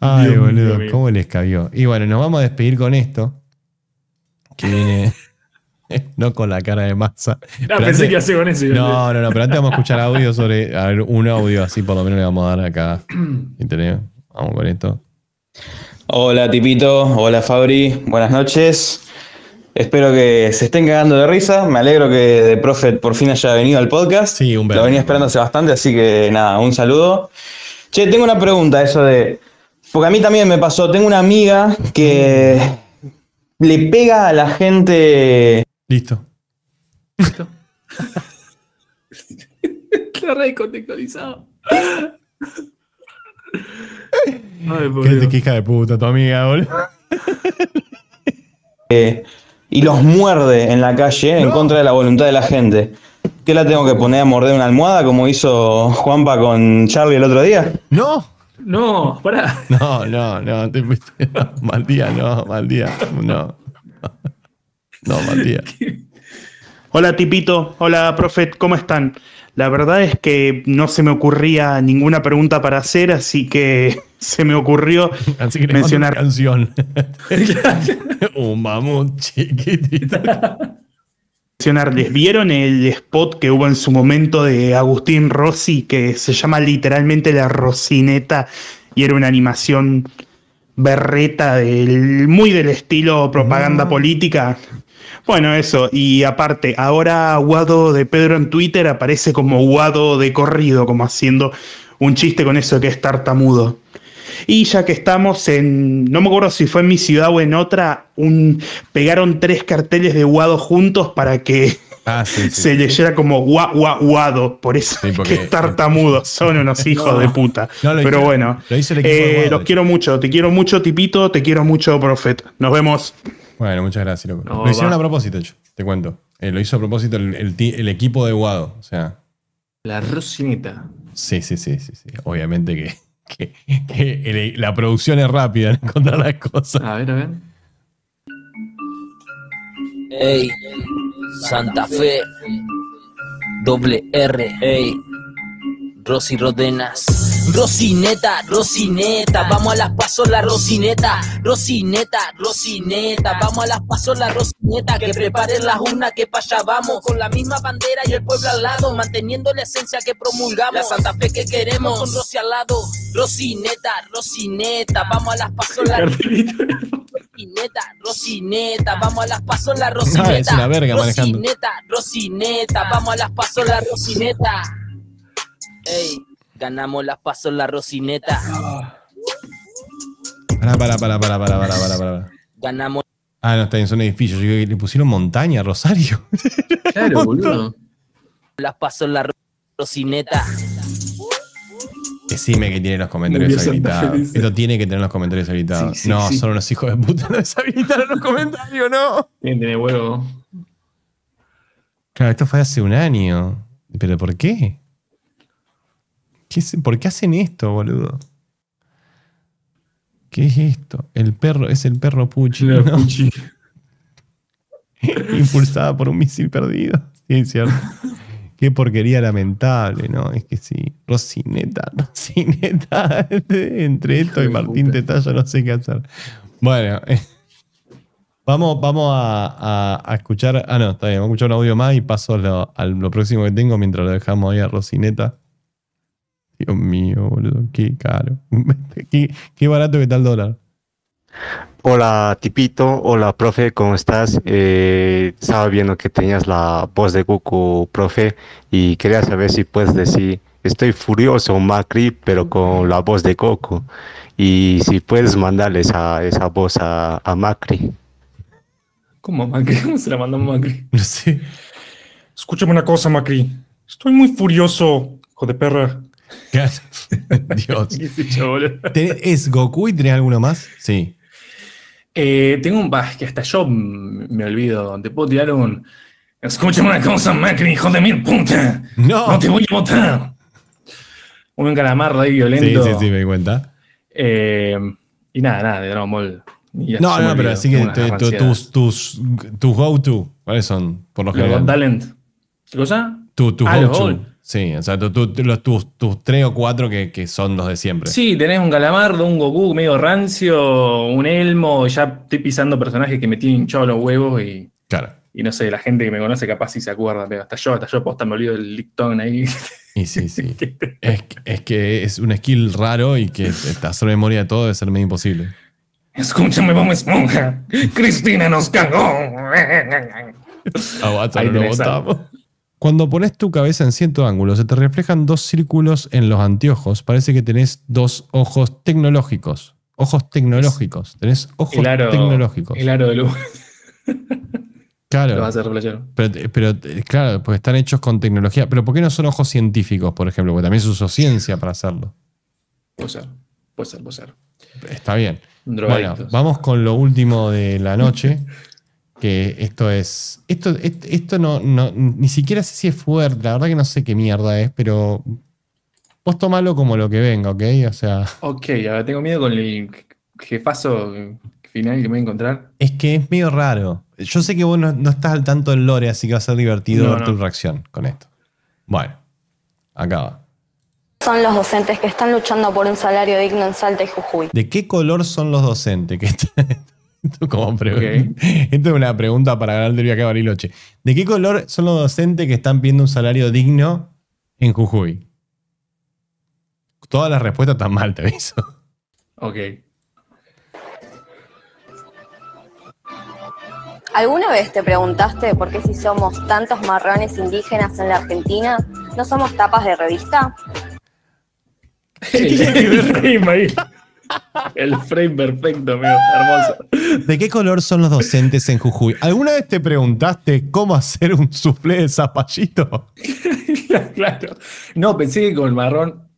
Speaker 1: Ay, boludo, cómo les cabió. Y bueno, nos vamos a despedir con esto. Que viene. [laughs] no con la cara de masa.
Speaker 3: Ah, no, pensé que hacía
Speaker 1: con eso. No, no, no, pero antes vamos a escuchar audio sobre. A ver, un audio así por lo menos le vamos a dar acá.
Speaker 3: [clears throat]
Speaker 1: Vamos con esto. Hola, Tipito. Hola, Fabri. Buenas noches. Espero que se estén cagando de risa. Me alegro que The Prophet por fin haya venido al podcast. Sí, un Lo venía esperando bastante, así que nada, un saludo. Che, tengo una pregunta, eso de. Porque a mí también me pasó. Tengo una amiga que le pega a la gente. Listo. Listo.
Speaker 2: [laughs] Está Ay,
Speaker 1: Qué hija de puta tu amiga, boludo. Eh, y los muerde en la calle en contra de la voluntad
Speaker 4: de la gente. ¿Qué la tengo que poner a morder una almohada como hizo Juanpa con Charlie el otro día?
Speaker 1: No,
Speaker 2: no, pará.
Speaker 1: No, no, no, [laughs]
Speaker 4: mal día, no, mal día. No. No, mal día. Hola, Tipito. Hola, Profet. ¿Cómo están? La verdad es que no se me ocurría ninguna pregunta para hacer, así que [laughs] se me ocurrió así que mencionar. canción. [laughs] Un mamón chiquitito. ¿Les vieron el spot que hubo en su momento de Agustín Rossi que se llama literalmente la Rocineta y era una animación berreta muy del estilo propaganda mm. política? Bueno, eso, y aparte, ahora Guado de Pedro en Twitter aparece como Guado de corrido, como haciendo un chiste con eso que es tartamudo. Y ya que estamos en, no me acuerdo si fue en mi ciudad o en otra, un, pegaron tres carteles de Guado juntos para que ah, [laughs] se leyera como gua, Guado. Por eso que tartamudo, son unos [laughs] hijos de puta. Pero bueno, eh, los quiero mucho, te quiero mucho, Tipito, te quiero mucho, Profeta. Nos vemos. Bueno, muchas gracias. lo hicieron a
Speaker 1: propósito, te cuento. Eh, lo hizo a propósito el, equipo de Guado. O sea. La
Speaker 2: Rosinita.
Speaker 1: Sí, sí, sí, sí, sí. Obviamente que
Speaker 2: que,
Speaker 1: la producción es rápida en [laughs] encontrar las cosas. A ver, a ver.
Speaker 3: Ey, Santa Fe,
Speaker 7: doble R, ey. Rosy Rodenas. Rosineta, Rosineta, vamos a las pasos la Rosineta, Rosineta, Rosineta, vamos a las pasos la Rosineta, que preparen las una que pa' allá vamos, con la misma bandera y el pueblo al lado, manteniendo la esencia que promulgamos, la Santa Fe que queremos, con Rosy al lado, Rosineta, Rosineta, vamos a las pasos la
Speaker 3: Rosineta,
Speaker 7: Rosineta, vamos a las la Rosineta, Rosineta, Rosineta, vamos a las pasos la Rosineta. Ey, ganamos las pasos la rocineta.
Speaker 1: Pará, pará, pará, pará, pará, pará, Ganamos. Ah, no, está en zona edificio. Yo que le pusieron montaña, Rosario.
Speaker 7: Claro, [laughs] boludo. Las pasos la rocineta.
Speaker 1: Decime que tiene los comentarios habilitados. Esto tiene que tener los comentarios habilitados. no, son unos hijos de puta. No deshabilitaron los comentarios, no.
Speaker 2: Tienen tener huevo.
Speaker 1: Claro, esto fue hace un año. ¿Pero por qué? ¿Por qué hacen esto, boludo? ¿Qué es esto? El perro, es el perro Puchi. [laughs] Impulsada por un misil perdido. Sí, es cierto. Qué porquería lamentable, ¿no? Es que sí. Rocineta, [laughs] Rosineta. [laughs] Entre esto y Martín Tetalla no sé qué hacer. Bueno, eh, vamos, vamos a, escuchar. Ah, no, está bien. Vamos a escuchar un audio más y paso a lo próximo que tengo mientras lo dejamos ahí a Rosineta. Dios mío, boludo, qué caro. [laughs] qué, barato que da el dólar.
Speaker 5: Hola Tipito, hola profe, ¿cómo estás? Eh, estaba viendo que tenías la voz de Goku, profe, y quería saber si puedes decir, estoy furioso Macri, pero con la voz de Coco. y si puedes mandarle esa, esa voz a, Macri.
Speaker 2: ¿Cómo Macri? [laughs] ¿Cómo se la mandó Macri? sí. Escúchame una cosa, Macri. Estoy muy furioso, hijo de perra. [laughs] Dios. ¿Es Goku y tenés alguno más? Sí. Eh, tengo un. que hasta yo me olvido. Te puedo tirar un. Escúchame una cosa, Macri, hijo de mil puta. No. No te voy a votar. Un calamar ahí violento. Sí, sí, sí, me di cuenta. Eh, y nada, nada, de Dragon Ball. No, no, pero así que
Speaker 1: tus, go-to, ¿cuáles son? Por lo general. Talent. ¿Qué cosa? Tu, tu ah, go-to. Sí, o sea, tus, tres o cuatro que,
Speaker 2: son los de siempre. Sí, tenés un Calamardo, un Goku medio rancio, un Elmo, ya estoy pisando personajes que me tienen hinchado los huevos y... Claro. Y no sé, la gente que me conoce capaz sí se acuerda, pero hasta yo, hasta yo posta me olvido del Licton ahí. Y sí, [laughs] sí. es, que
Speaker 1: es un skill raro y que hacer memoria de todo debe ser medio imposible.
Speaker 2: Escúchame, vamos esponja. Cristina nos cagó. [laughs] no
Speaker 1: cuando pones tu cabeza en cierto ángulo, se te reflejan dos círculos en los anteojos. Parece que tenés dos ojos tecnológicos. Ojos tecnológicos. Tenés ojos
Speaker 2: tecnológicos. El aro de luz. Claro. [laughs] pero, eh, eh,
Speaker 1: claro, porque están hechos con tecnología. Pero ¿por qué no son ojos científicos, por ejemplo? Porque también se usó ciencia para hacerlo.
Speaker 2: Puede ser, puede ser, puede ser. Está bien. Bueno,
Speaker 1: vamos con lo último de la noche, [laughs] que esto es. Esto, esto, no, no, Ni siquiera sé si es fuerte. La verdad que no sé qué mierda es, pero. Vos tomalo como lo que venga, ¿ok? O sea.
Speaker 2: Ok, ahora tengo miedo con el jefazo final que voy a encontrar.
Speaker 1: Es que es medio raro. Yo sé que vos no, estás al tanto del lore, así que va a ser divertido ver tu reacción con esto. Bueno, acaba.
Speaker 9: Son los docentes que están luchando por un salario digno en Salta y Jujuy.
Speaker 1: ¿De qué color son los docentes que están? [laughs] Esto es una pregunta para ganar el a Bariloche. ¿De qué color son los docentes que están pidiendo un salario digno en Jujuy? Todas las respuestas están mal, te aviso.
Speaker 2: Ok.
Speaker 9: ¿Alguna vez te preguntaste por qué si somos tantos marrones indígenas en la Argentina, no somos tapas de revista? [laughs]
Speaker 2: [laughs] sí. Sí, [laughs] El frame perfecto, amigo. Hermoso.
Speaker 1: ¿De qué color son los docentes en Jujuy? ¿Alguna vez te preguntaste cómo hacer un suflé de zapallito?
Speaker 2: [laughs] claro. No, pensé que con el marrón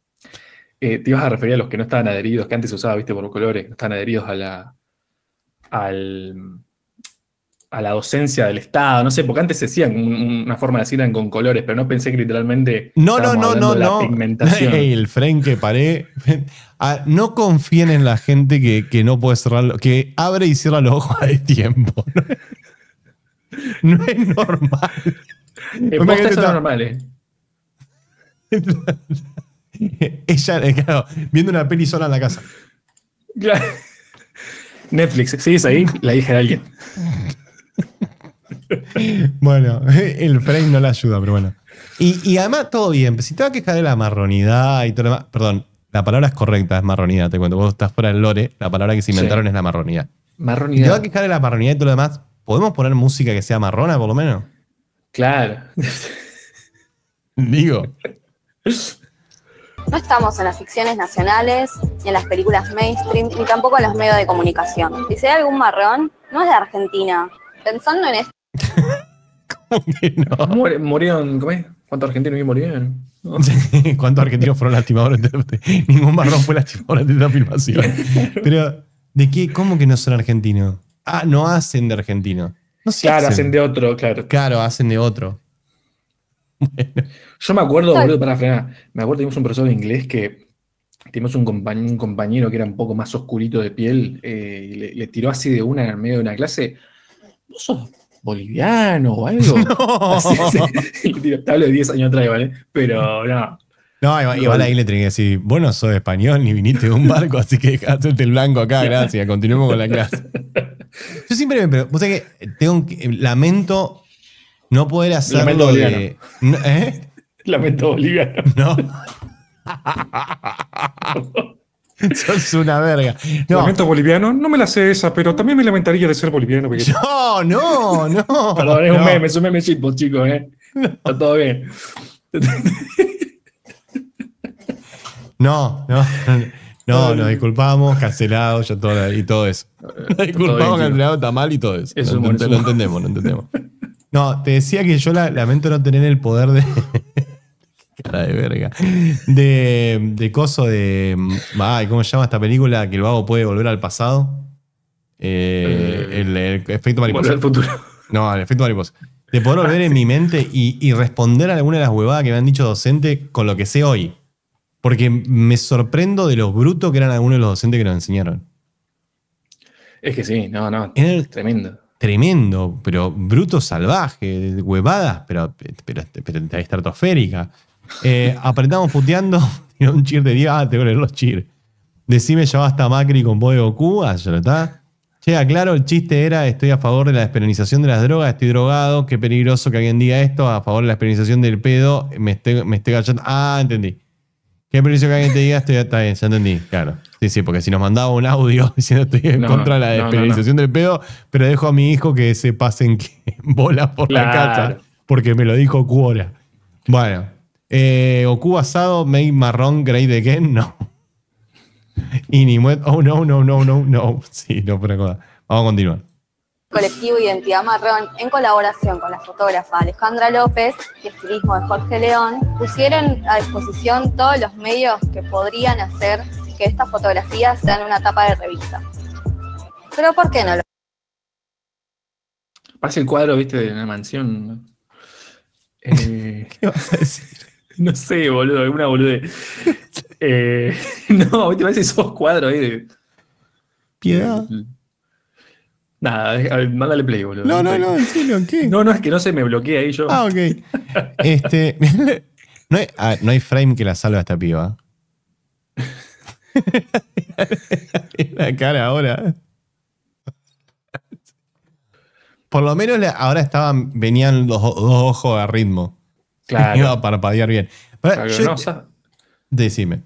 Speaker 2: eh, te ibas a referir a los que no estaban adheridos, que antes se usaba, viste, por colores, no estaban adheridos a la, al, a la docencia del Estado, no sé, porque antes se hacían una forma de decir con colores, pero no pensé que literalmente. No, no, no, no, la Pigmentación. [laughs] el
Speaker 1: fren que paré. Ah, no confíen en la gente que, no puede cerrar, que abre y cierra los ojos al tiempo. No es normal. que no es normal, eh, eh. [laughs] Ella, eh, claro, viendo una peli sola en la casa.
Speaker 2: [laughs] Netflix, ¿sigues ahí? La dije de alguien
Speaker 1: bueno, [laughs] el frame no la ayuda, pero bueno. Y, además todo bien. Si te va a quejar de la marronidad y todo lo demás. Perdón, la palabra es correcta, es marronidad, te cuento. Vos estás fuera del lore, la palabra que se inventaron es la marronidad. Marronidad. Si te va a quejar de la marronidad y todo lo demás. ¿Podemos poner música que sea marrona, por lo menos? Claro.
Speaker 3: Digo.
Speaker 9: No estamos en las ficciones nacionales, ni en las películas mainstream, ni tampoco en los medios de comunicación. Si hay algún marrón, no es de Argentina. Pensando en esto.
Speaker 2: [laughs] ¿Cómo que no? murieron, ¿cómo ¿Cuántos argentinos murieron? morían? [laughs] ¿Cuántos
Speaker 1: argentinos fueron lastimadores? [laughs] Ningún marrón fue lastimador de la filmación. Pero, ¿de qué? ¿Cómo que no son argentinos? Ah, no hacen de argentino. claro, hacen. de otro, claro. Claro, hacen de otro.
Speaker 2: Yo me acuerdo, boludo, para frenar. Me acuerdo, tuvimos un profesor de inglés que teníamos un, un compañero que era un poco más oscurito de piel eh, y le, tiró así de una en medio de una clase. Vos sos boliviano o algo. [laughs] No. [laughs] te hablo de 10 años atrás, ¿vale? ¿eh? Pero no. No, igual, ahí le tenía que decir, vos no
Speaker 1: español ni viniste de un barco, así que dejaste el blanco acá, [laughs] gracias, continuemos con la clase. Yo siempre pero pregunto, vos que tengo eh, lamento no poder hacerlo lamento de... ¿eh? Lamento boliviano. No
Speaker 2: es [laughs] una verga. No. Lamento boliviano, no me la sé esa, pero también me lamentaría de ser boliviano. Porque... [laughs] No, no, no. Perdón, es un meme, es un meme chipos, chicos, ¿eh? Está todo bien.
Speaker 1: no, no, no, nos disculpamos, cancelado, y todo eso. Nos disculpamos, bien, cancelado, está mal y todo eso. eso lo, lo entendemos, lo entendemos. No, te decía que yo lamento no tener el poder de. [laughs] de verga. De, coso de. ¿cómo se llama esta película? Que el vago puede volver al pasado. el, efecto mariposa. Al futuro. No, el efecto mariposa. De poder volver en mi mente y, responder a alguna de las huevadas que me han dicho docente con lo que sé hoy. Porque me sorprendo de lo brutos que eran algunos de los docentes que nos enseñaron.
Speaker 2: Es que sí, no,
Speaker 1: no. tremendo. Tremendo, pero bruto salvaje, huevadas, pero, pero, pero, pero estratosférica. Eh, apretamos puteando, tiró [laughs] un cheer de 10. Ah, te voy a leer los cheers Decime, ya basta Macri con voz de Goku. ya lo está. claro, el chiste era, estoy a favor de la despenalización de las drogas, estoy drogado, qué peligroso que alguien diga esto, a favor de la despenalización del pedo, me estoy, me Ah, entendí. Qué peligroso que alguien te diga, estoy, está bien, ya entendí, claro. Sí, sí, porque si nos mandaba un audio [laughs] diciendo estoy en contra de la despenalización del pedo, pero dejo a mi hijo que se pasen [laughs] bolas por la casa, porque me lo dijo Cuora. Bueno, eh, Oku asado, marrón, marrón de Ken, no. Y oh no, no, no, no, no. Sí, no, pero Vamos a
Speaker 9: continuar. Colectivo Identidad Marrón, en colaboración con la fotógrafa Alejandra López y el de Jorge León, pusieron a disposición todos los medios que podrían hacer que estas fotografías sean una tapa de revista. Pero ¿por qué no lo?
Speaker 2: Parece el cuadro, viste, de una mansión. [laughs] Eh, ¿Qué vas a decir? [laughs] No sé, boludo, alguna bolude. Eh, [laughs] no, te parece esos cuadros ahí de. Piedad. Nada, eh, mándale play, boludo. No, no, no, en serio, ¿qué? No, no, es que no se me bloquea ahí yo. Ah, ok. [laughs]
Speaker 1: Este. No hay, ah, no hay frame que la salve a esta piba. la cara ahora. Por lo menos ahora estaban, venían los dos ojos a ritmo. Claro. Iba a bien. Pero yo, no, decime.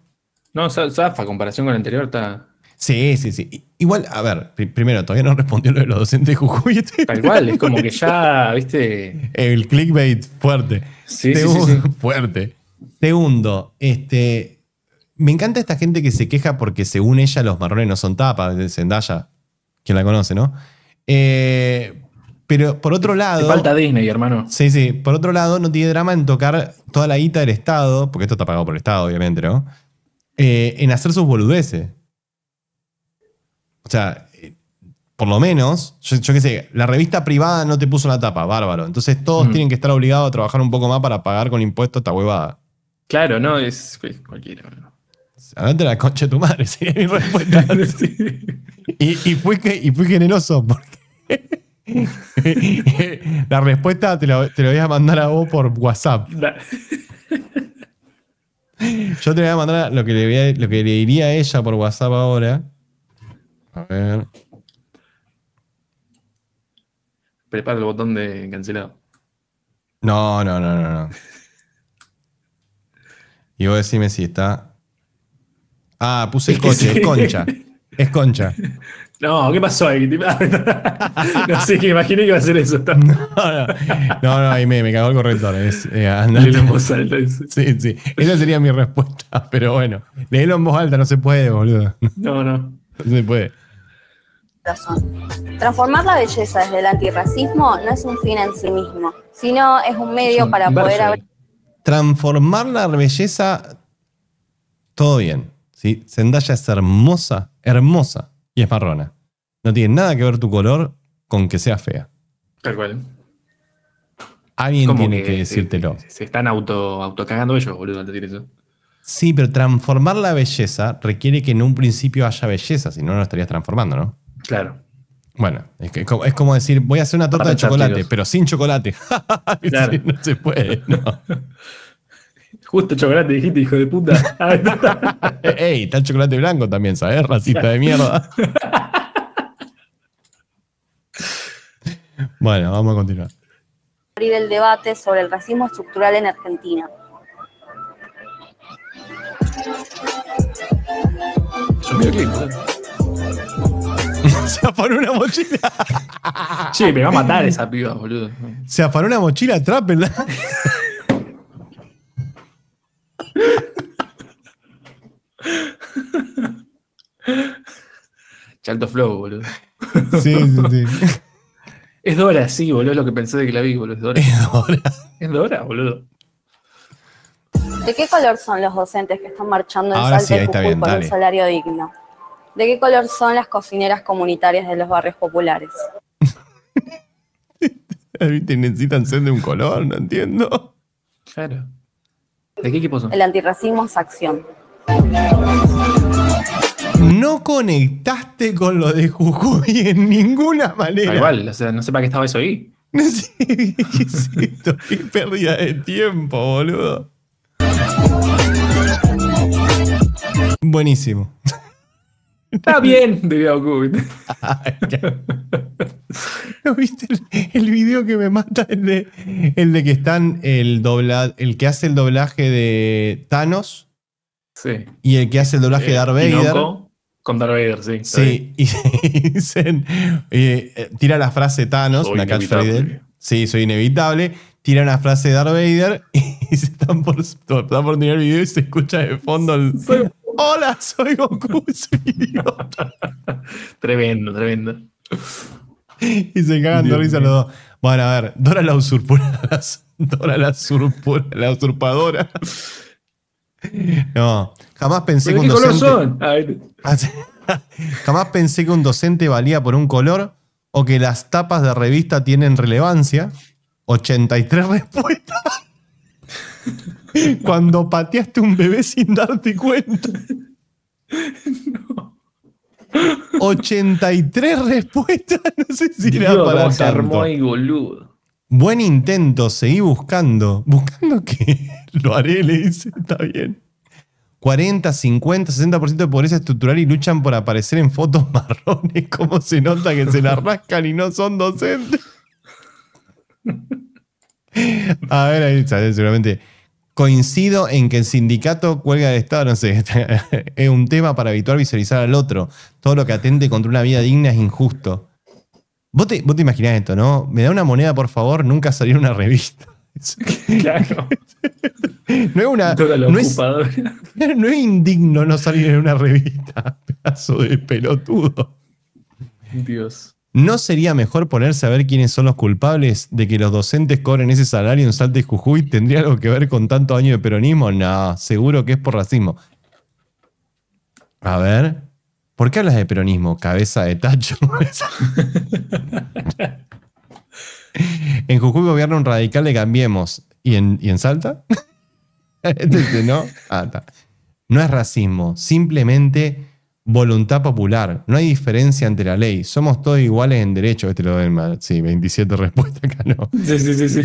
Speaker 1: No, zafa, comparación con el anterior está. Sí, sí, sí. Igual, a ver, primero, todavía no respondió lo de los docentes de Jujuy. Tal cual, es como que ya, [laughs] viste. El clickbait fuerte. Sí, sí, sí, [laughs] Fuerte. Segundo, este. Me encanta esta gente que se queja porque según ella los marrones no son tapas, de Zendaya, quien la conoce, ¿no?
Speaker 2: Eh, pero por otro lado. Te falta Disney, hermano.
Speaker 1: Sí, sí. Por otro lado, no tiene drama en tocar toda la guita del Estado, porque esto está pagado por el Estado, obviamente, ¿no? Eh, en hacer sus boludeces. O sea, eh, por lo menos, yo, qué sé, la revista privada no te puso la tapa, bárbaro. Entonces todos mm. tienen que estar obligados a trabajar un poco más para pagar con impuestos esta huevada.
Speaker 2: Claro, no, es, cualquiera.
Speaker 1: Adelante la concha de tu madre, es [laughs] mi respuesta. [laughs] y, y, y fui generoso, porque [laughs] la respuesta te la, voy a mandar a vos por WhatsApp. [laughs] Yo te voy a mandar lo que, le lo que le diría a ella por WhatsApp ahora. A ver.
Speaker 2: Prepara el botón de cancelado.
Speaker 1: No, no, no, no, Y vos decime si está. Ah, puse [laughs] coche, es concha. Es concha.
Speaker 2: No, ¿qué pasó ahí? [laughs] no, sé, que imaginé que iba a ser eso. [laughs] No,
Speaker 1: no, ahí me, me, cagó el corrector. Es, eh, en voz alta. Sí, sí. Esa sería mi respuesta, [laughs] pero bueno. Leelo en voz alta no se puede, boludo. No, no. No se puede.
Speaker 9: Transformar la belleza desde el antirracismo no es un fin en sí mismo, sino es un medio para poder
Speaker 1: Transformar la belleza, todo bien. ¿sí? Zendaya es hermosa, hermosa es marrona. No tiene nada que ver tu color con que sea fea.
Speaker 2: Tal cual. Alguien tiene que, decírtelo. Se, están auto, cagando ellos, boludo, al decir eso.
Speaker 1: Sí, pero transformar la belleza requiere que en un principio haya belleza, si no, no lo estarías transformando, ¿no? Claro. Bueno, es, como decir, voy a hacer una torta de chocolate, pero sin chocolate. [laughs] Claro. no se puede, no. [laughs]
Speaker 2: Justo chocolate dijiste, hijo de puta. [laughs] Ah,
Speaker 1: eh, ey, está el chocolate blanco también, ¿sabes? Racista de mierda. [laughs] bueno, vamos a continuar.
Speaker 9: Abrir el debate sobre el racismo estructural en Argentina. [laughs]
Speaker 1: Se afanó una mochila. Che, me va a matar esa piba, boludo. Se afanó una mochila, trápela.
Speaker 2: Chalto Flow, boludo. Sí, sí, sí. Es Dora, sí, boludo, es lo que pensé de que la vi, boludo. Es Dora. Es Dora. boludo.
Speaker 9: ¿De qué color son los docentes que están marchando en Ahora Salta por un salario digno? ¿De qué color son las cocineras comunitarias de los barrios populares?
Speaker 1: Te [laughs] necesitan ser de un color, no entiendo. Claro. ¿De qué equipo son? El
Speaker 9: antirracismo es acción.
Speaker 1: No conectaste con lo de Jujuy en ninguna manera. igual, o
Speaker 2: sea, no sé para qué estaba eso ahí.
Speaker 1: [laughs] sí,
Speaker 2: sí, pérdida de tiempo, boludo.
Speaker 1: Buenísimo. Está bien, diría Ocult. [laughs] ¿No [laughs] viste el, video que me mata? El de, el de que están el dobla, el que hace el doblaje de Thanos. Y el que hace el doblaje de eh, Darth Vader.
Speaker 2: Con Darth Vader, sí. Sí,
Speaker 1: y [laughs] dicen. Eh, eh, tira la frase Thanos, soy una Sí, soy inevitable. Tira una frase de Darth Vader [laughs] y se están por, están por tirar el video y se escucha de fondo Hola, soy Goku, tremendo, tremendo. [laughs] y se cagan risa los dos. Bueno, a ver, Dora la usurpadora. [laughs] Dora la, usurpadora. No, jamás pensé que un docente. son? [laughs] jamás pensé que un docente valía por un color o que las tapas de revista tienen relevancia. 83 respuestas. Cuando pateaste un bebé sin darte cuenta. No. 83 respuestas. [laughs] No
Speaker 2: sé si era para armó boludo.
Speaker 1: Buen intento, seguí buscando. ¿Buscando que [laughs] Lo haré, le dice, está bien. 40, 50, 60% de pobreza estructural y luchan por aparecer en fotos [laughs] marrones. ¿Cómo se nota que se la rascan y no son docentes? A ver, ahí sale eh, seguramente coincido en que el sindicato cuelga de Estado, no sé, [laughs] es un tema para habituar visualizar al otro. Todo lo que atente contra una vida digna es injusto. Vos te, vos imaginás esto, ¿no? Me da una moneda, por favor, nunca en una revista. [laughs] [laughs] Claro. No es una. no es, indigno no salir en una revista, pedazo de pelotudo.
Speaker 2: Dios.
Speaker 1: ¿No sería mejor ponerse a ver quiénes son los culpables de que los docentes cobren ese salario en Salta y Jujuy? ¿Tendría algo que ver con tanto año de peronismo? No, seguro que es por racismo. A ver, ¿por qué hablas de peronismo? Cabeza de tacho. [laughs] en Jujuy gobierna un radical de Cambiemos. ¿Y en, ¿y en Salta? [laughs] Este, este, ¿No? Ah, no es racismo, simplemente voluntad popular. No hay diferencia entre la ley. Somos todos iguales en derecho. Este lo den mal. Sí, 27 respuestas acá no. [laughs] Sí, sí, sí. sí.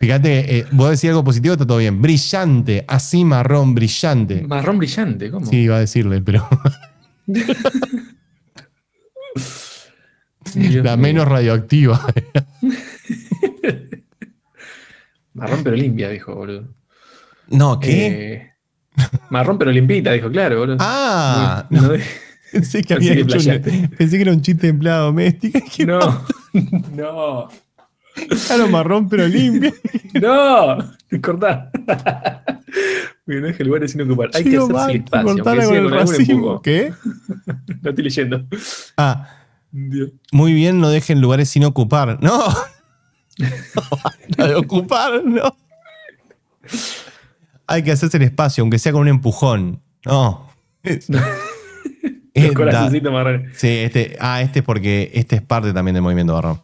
Speaker 1: Fíjate, voy eh, vos decís algo positivo, está todo bien. Brillante, así marrón, brillante.
Speaker 2: Marrón brillante, ¿cómo? Sí,
Speaker 1: iba a decirle, pero. [laughs] la menos
Speaker 2: radioactiva. [laughs] marrón pero limpia, dijo, boludo. No, ¿qué? Eh, marrón pero limpita, dijo, claro, boludo. Ah, Pensé que, era
Speaker 1: un chiste de empleada doméstica. [laughs] No,
Speaker 2: no. Claro, marrón pero limpio. [laughs] no, cortá. [laughs] no dejen lugares sin ocupar. Hay que hacer el espacio. ¿Qué? no estoy leyendo.
Speaker 1: Ah. Muy bien, no dejen lugares sin ocupar. No.
Speaker 2: no de ocupar, no.
Speaker 1: Hay que hacerse el espacio, aunque sea con un empujón. No corazoncito Sí, este, ah, este porque este es parte también del movimiento
Speaker 2: Barrón.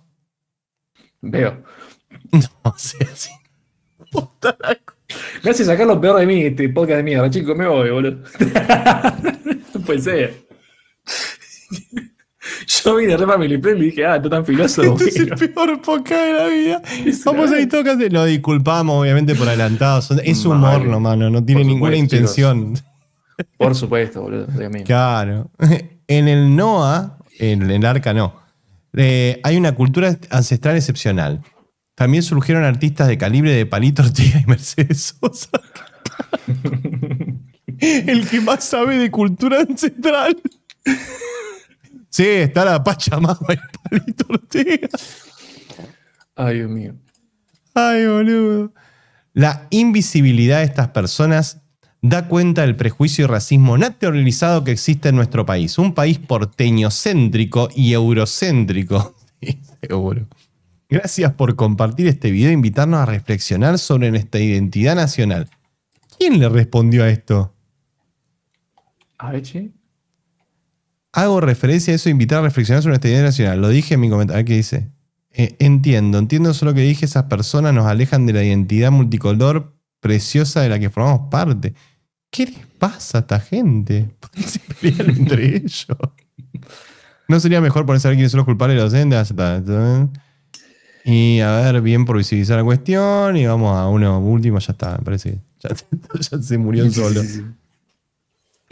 Speaker 2: Veo.
Speaker 3: [laughs] No sé, así.
Speaker 2: Puta la... Me hace sacar lo peor de mí, este podcast de mierda, chicos, me voy, boludo. Pues [laughs] puede ser. [laughs] Yo vine de re Family Play y dije, ah, tú tan filoso. Este es el peor podcast de la vida. Vamos ahí,
Speaker 1: tocas. Lo disculpamos, obviamente, por adelantado. Es humor, no, mano, no tiene ninguna intención. Por supuesto, boludo. Claro. [laughs] En el NOA, en el arca no, eh, hay una cultura ancestral excepcional. También surgieron artistas de calibre de Palito Ortega y Mercedes Sosa. [laughs]
Speaker 4: el que más sabe de cultura
Speaker 1: ancestral. Sí, está la Pachamama y Palito
Speaker 3: Ortega.
Speaker 1: Ay, Dios mío. Ay, boludo. La invisibilidad de estas personas da cuenta del prejuicio y racismo naturalizado que existe en nuestro país. Un país porteñocéntrico y eurocéntrico. [laughs] Gracias por compartir este video e invitarnos a reflexionar sobre nuestra identidad nacional. ¿Quién le respondió a esto? Eche? Hago referencia a eso, e invitar a reflexionar sobre nuestra identidad nacional. Lo dije en mi comentario. ¿Qué dice? Eh, entiendo, entiendo solo que dije, esas personas nos alejan de la identidad multicolor preciosa de la que formamos parte. ¿qué les pasa a esta gente? [laughs] ¿Por
Speaker 4: qué entre [laughs] ellos?
Speaker 1: ¿No sería mejor ponerse a ver quiénes son los culpables los endas? Y a ver, bien por visibilizar la cuestión. Y vamos a uno último, ya está, parece. Ya, [laughs] ya se murió solo.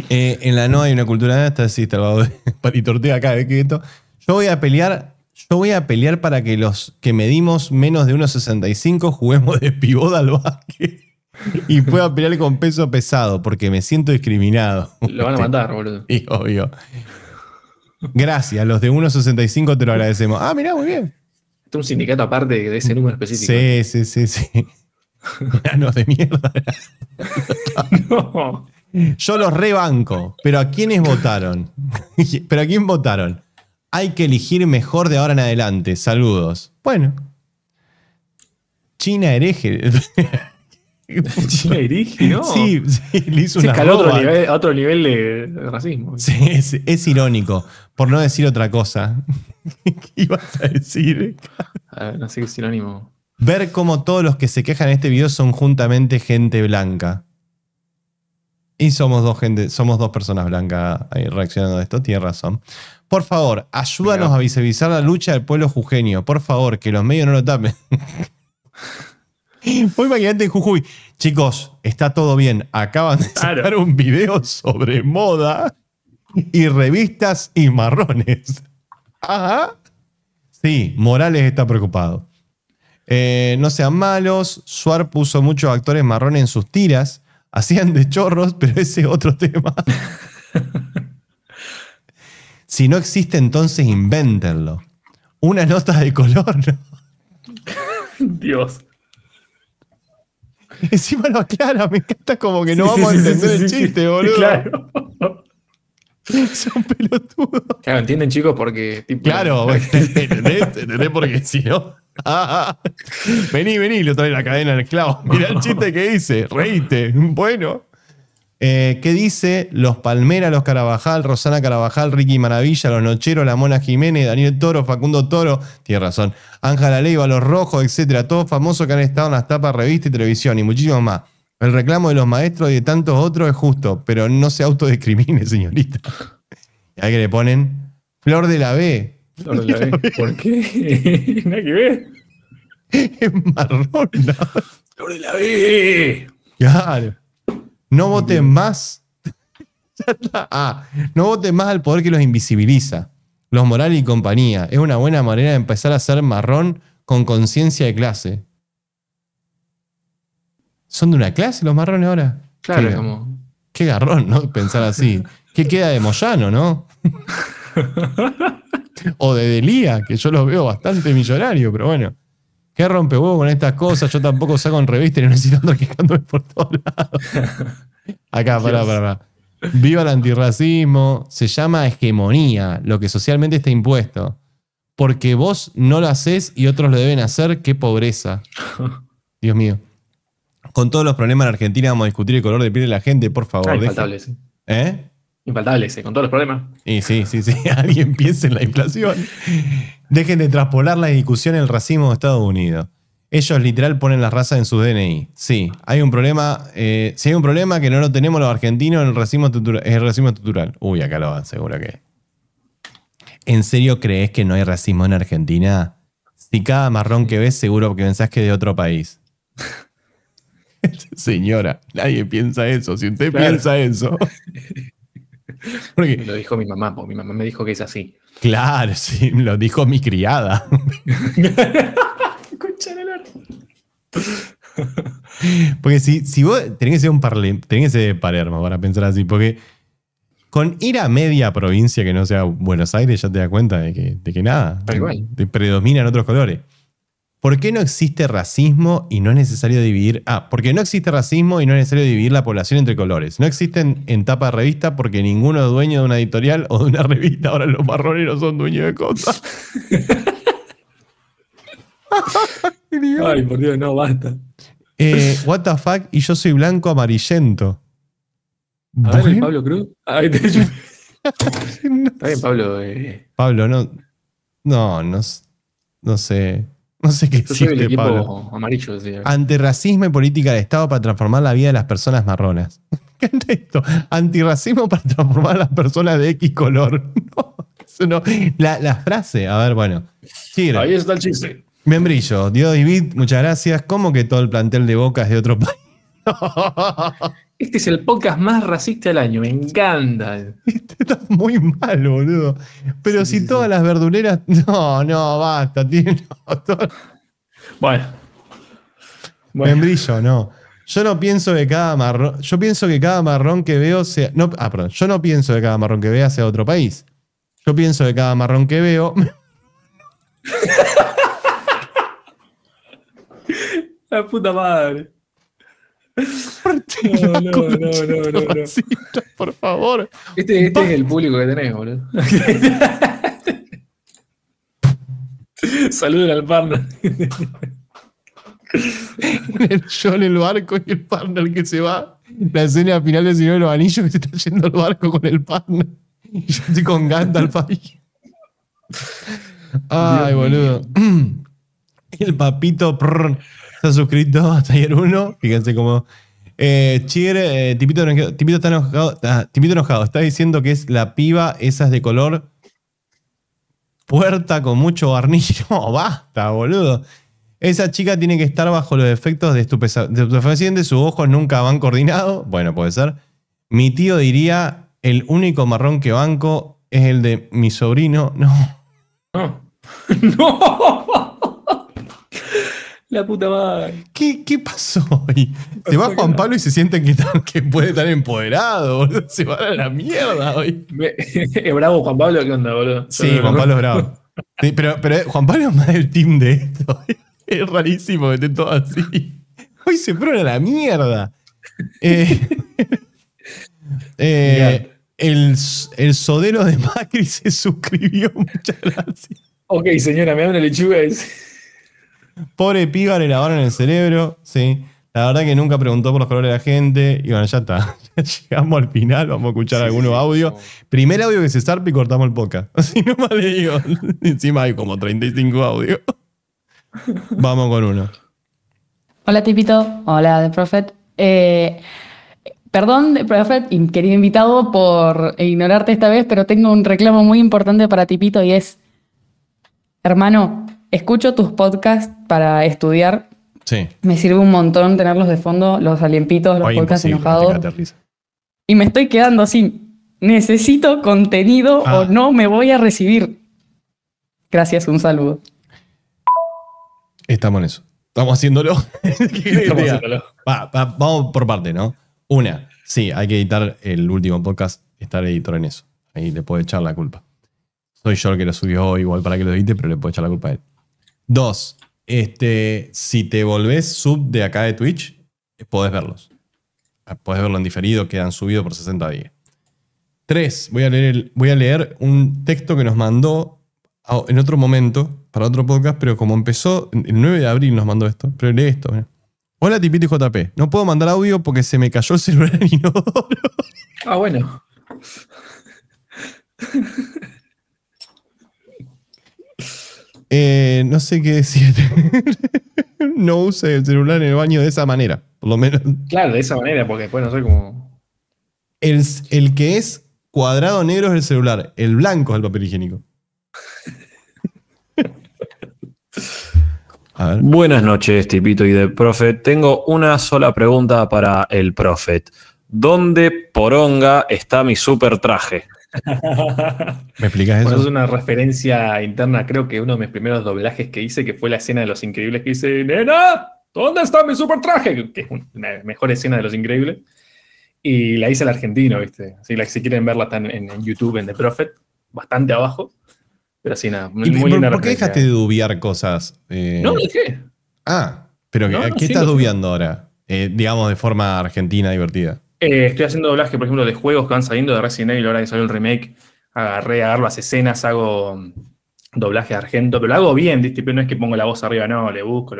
Speaker 1: Eh, en la no hay una cultura de esta, sí, Salvador Palito acá, de esto? Yo voy a pelear. Yo voy a pelear para que los que medimos menos de 1.65 juguemos de pivoda al básquet y puedo pelear con peso pesado porque me siento discriminado. Lo van a matar, boludo. Y [laughs] obvio. Gracias, los de 1.65 te lo agradecemos. Ah,
Speaker 2: mirá, muy bien. Este es un sindicato aparte de ese número específico.
Speaker 1: Sí, sí, sí, sí. Granos de mierda. [laughs] Yo los rebanco, pero ¿a quiénes votaron? [laughs] ¿Pero a quién votaron? Hay que elegir mejor de ahora en adelante. Saludos. Bueno. China hereje
Speaker 2: si [laughs] Sí, hizo otro nivel,
Speaker 1: de racismo. Sí, es, irónico, por no decir otra cosa. [laughs] ¿Qué ibas a decir?
Speaker 2: ver, no sé qué sinónimo.
Speaker 1: Ver cómo todos los que se quejan en este video son juntamente gente blanca. Y somos dos, gente, somos dos personas blancas eh, reaccionando a esto, tiene razón. Por favor, ayúdanos a visibilizar la lucha del pueblo jujeño. Por favor, que los medios no lo tapen. [laughs] Muy imagínate Jujuy. Chicos, está todo bien. Acaban de sacar un video sobre moda y revistas y marrones. Ajá. Sí, Morales está preocupado. Eh, no sean malos. Suar puso muchos actores marrones en sus tiras. Hacían de chorros, pero ese es otro tema. si no existe, entonces invéntenlo. Una nota de color.
Speaker 4: Dios.
Speaker 1: [laughs] Encima no aclara, me encanta como que no vamos a entender el chiste, [laughs] boludo. Claro.
Speaker 4: [laughs]
Speaker 2: Son pelotudos. Claro, entienden, chicos, porque. claro, ¿entendés?
Speaker 1: ¿Entendés? Porque si no. Ah, ah, ah. Vení, vení, Le trae la cadena al esclavo. Mirá el chiste que hice, Reíste. Bueno. Eh, ¿Qué dice? Los Palmera, los Carabajal, Rosana Carabajal, Ricky Maravilla, los Nocheros, la Mona Jiménez, Daniel Toro, Facundo Toro, tiene razón, Ángela Leiva, los Rojos, etcétera, todos famosos que han estado en las tapas, revista y televisión y muchísimos más. El reclamo de los maestros y de tantos otros es justo, pero no se autodescrimine, [laughs] señorita. Y que le ponen Flor de la B. Flor de la B. [laughs] ¿Por qué?
Speaker 3: [laughs] ¿Nadie que Es marrón. Flor de la
Speaker 1: B. Claro. No voten más. [laughs] Ah, no voten más al poder que los invisibiliza. Los Morales y compañía. Es una buena manera de empezar a ser marrón con conciencia de clase. ¿Son de una clase los marrones ahora? Claro, Qué, garrón, ¿no? Pensar así. [laughs] ¿Qué queda de Moyano, no? [laughs] o de Delía, que yo los veo bastante millonario, pero bueno. ¿Qué rompe huevo con estas cosas? Yo tampoco saco en revista y no necesito andar quejándome por todos lados. [laughs] Acá, pará, pará, pará. Viva el antirracismo. Se llama hegemonía, lo que socialmente está impuesto. Porque vos no lo haces y otros lo deben hacer. ¡Qué pobreza! [laughs] Dios mío. Con todos los problemas en Argentina vamos a discutir el color de piel de la gente, por favor. ¿Eh? Infaltable
Speaker 2: ese, eh, con todos los problemas.
Speaker 1: Y sí, sí, sí. [laughs] Alguien piense en la inflación. Dejen de traspolar la discusión en el racismo de Estados Unidos. Ellos literal ponen la raza en su DNI. Sí, hay un problema. Eh, si hay un problema que no lo tenemos los argentinos, el racismo es el racismo estructural. Uy, acá lo van, seguro que. ¿En serio crees que no hay racismo en Argentina? Si cada marrón que ves, seguro que pensás que es de otro país.
Speaker 2: [laughs] Señora, nadie piensa eso. Si usted piensa eso.
Speaker 3: [laughs]
Speaker 2: [laughs] lo dijo mi mamá, porque mi mamá me dijo que es así.
Speaker 1: Claro, sí, lo dijo mi criada. [laughs] porque si, si vos tenés que ser un parle, tenés que para pensar así, porque con ir a media provincia que no sea Buenos Aires ya te das cuenta de que, de que nada, te predominan otros colores. ¿Por qué no existe racismo y no es necesario dividir? Ah, porque no existe racismo y no es necesario dividir la población entre colores. No existen en tapa de revista porque ninguno es dueño de una editorial o de una [laughs] revista. Ahora los marrones no son dueños de cosas.
Speaker 2: [laughs] Ay, por Dios, no, basta.
Speaker 1: Eh, what the fuck, y yo soy blanco amarillento.
Speaker 2: ¿A Pablo Cruz? Ay, te... [laughs] Está Pablo. Eh.
Speaker 1: Pablo, No, no, no sé. [laughs] No sé qué Antirracismo y política de Estado para transformar la vida de las personas marronas. ¿Qué [laughs] es esto? Antirracismo para transformar a las personas de X color. [laughs] No, eso no. La, frase, a ver, bueno.
Speaker 2: Ahí está el chiste.
Speaker 1: Membrillo, Dios David, muchas gracias. ¿Cómo que todo el plantel de Boca es de otro país?
Speaker 2: Este es el podcast más racista del año, me encanta. [laughs]
Speaker 1: Este está muy mal, boludo. Pero si todas las verduleras. [laughs] No, no, basta, tiene. Bueno. bueno. Membrillo, no. Yo no pienso de cada marrón. Yo pienso que cada marrón que veo sea. No, ah, perdón. Yo no pienso que cada marrón que vea sea otro país. Yo pienso que cada marrón que veo.
Speaker 2: [laughs] La puta madre. No, no, no, no, no, Por favor. Este, este es el público que tenés, boludo. Saluden al partner. [laughs]
Speaker 1: yo en el barco y el partner que se va. La escena final del Señor de los Anillos que se está yendo al barco con el partner. Y yo estoy con Gandalf ahí. Ay, boludo. El papito. Prr está [laughs] suscrito a Taller 1? Fíjense cómo. Eh, Chier, eh, tipito, está enojado, ah, enojado. Está diciendo que es la piba, esas de color. Puerta con mucho barniz. [laughs] No, basta, boludo. Esa chica tiene que estar bajo los efectos de estupefacientes, sus ojos nunca van coordinados. Bueno, puede ser. Mi tío diría, el único marrón que banco es el de mi sobrino. [laughs]
Speaker 3: No. no.
Speaker 1: La puta madre. ¿Qué, qué pasó hoy? Se va Juan Pablo y se sienten que, puede estar empoderado, boludo. Se va a la mierda hoy.
Speaker 2: [laughs] ¿Es bravo Juan Pablo? ¿Qué onda, boludo? Sí, Juan Pablo es bravo.
Speaker 1: pero, pero eh, Juan Pablo es más del team de esto. [laughs] Es rarísimo que esté todo así. Hoy se fueron a la mierda. Eh, [laughs] eh, el, el, sodero de
Speaker 2: Macri se suscribió. Muchas gracias. Ok, señora, me da una lechuga. ese?
Speaker 1: Pobre piba, le lavaron el cerebro, sí. La verdad que nunca preguntó por los colores de la gente. Y bueno, ya está. [laughs] Llegamos al final, vamos a escuchar algunos audios. Primer audio que se zarpe y cortamos el podcast. [laughs] Así no le digo. [laughs] Encima hay como 35 audios. Vamos con uno.
Speaker 8: Hola, Tipito. Hola, The Prophet. Eh, perdón, The Prophet, querido invitado, por ignorarte esta vez, pero tengo un reclamo muy importante para Tipito y es: Hermano, escucho tus podcasts para estudiar. Sí. Me sirve un montón tenerlos de fondo, los aliempitos, los podcasts enojados. Y me estoy quedando así. Necesito contenido o ah. no me voy a recibir. Gracias, un saludo.
Speaker 1: Estamos en eso. Estamos haciéndolo. [laughs] vamos por parte, ¿no? Una, sí, hay que editar el último podcast, Estar editor en eso. Ahí le puedo echar la culpa. Soy yo el que lo subió igual para que lo edite, pero le puedo echar la culpa a él. Dos, este, si te volvés sub de acá de Twitch, podés verlos. Ah, podés verlo en diferido, que han subido por 60 días. Tres, voy a leer, voy a leer un texto que nos mandó ah, en otro momento para otro podcast, pero como empezó, el 9 de abril nos mandó esto, pero lee esto. Hola Tipito y JP, no puedo mandar audio porque se me cayó el celular en inodoro. Ah, bueno. [laughs] Eh, no sé qué decir. [laughs] no use el celular en el baño de esa manera, por lo menos. Claro, de esa manera, porque después no soy como. El, el que es cuadrado negro es el celular, el blanco es el papel higiénico.
Speaker 2: [laughs] Buenas noches, Tipito y de Profet. Tengo una sola pregunta para el Profet. ¿Dónde poronga está mi super traje? [laughs] ¿Me explicas eso? es una referencia interna, creo que uno de mis primeros doblajes que hice, que fue la escena de Los Increíbles, que dice, nena, ¿dónde está mi super traje? Que es una mejor escena de Los Increíbles. Y la hice al argentino, ¿viste? la, si quieren verla están en, YouTube, en The Prophet, bastante abajo. Pero así nada, muy, ¿Por qué dejaste de dubiar cosas? Eh? No, lo dejé. Ah, pero ¿qué estás
Speaker 1: dubiando ahora? Eh, digamos, de forma argentina divertida.
Speaker 2: Eh, estoy haciendo doblaje, por ejemplo, de juegos que van saliendo de Resident Evil, ahora que salió el remake, agarré, agarro las escenas, hago mm, doblaje de argento, pero lo hago bien, ¿viste? Pero no es que pongo la voz arriba, no, le busco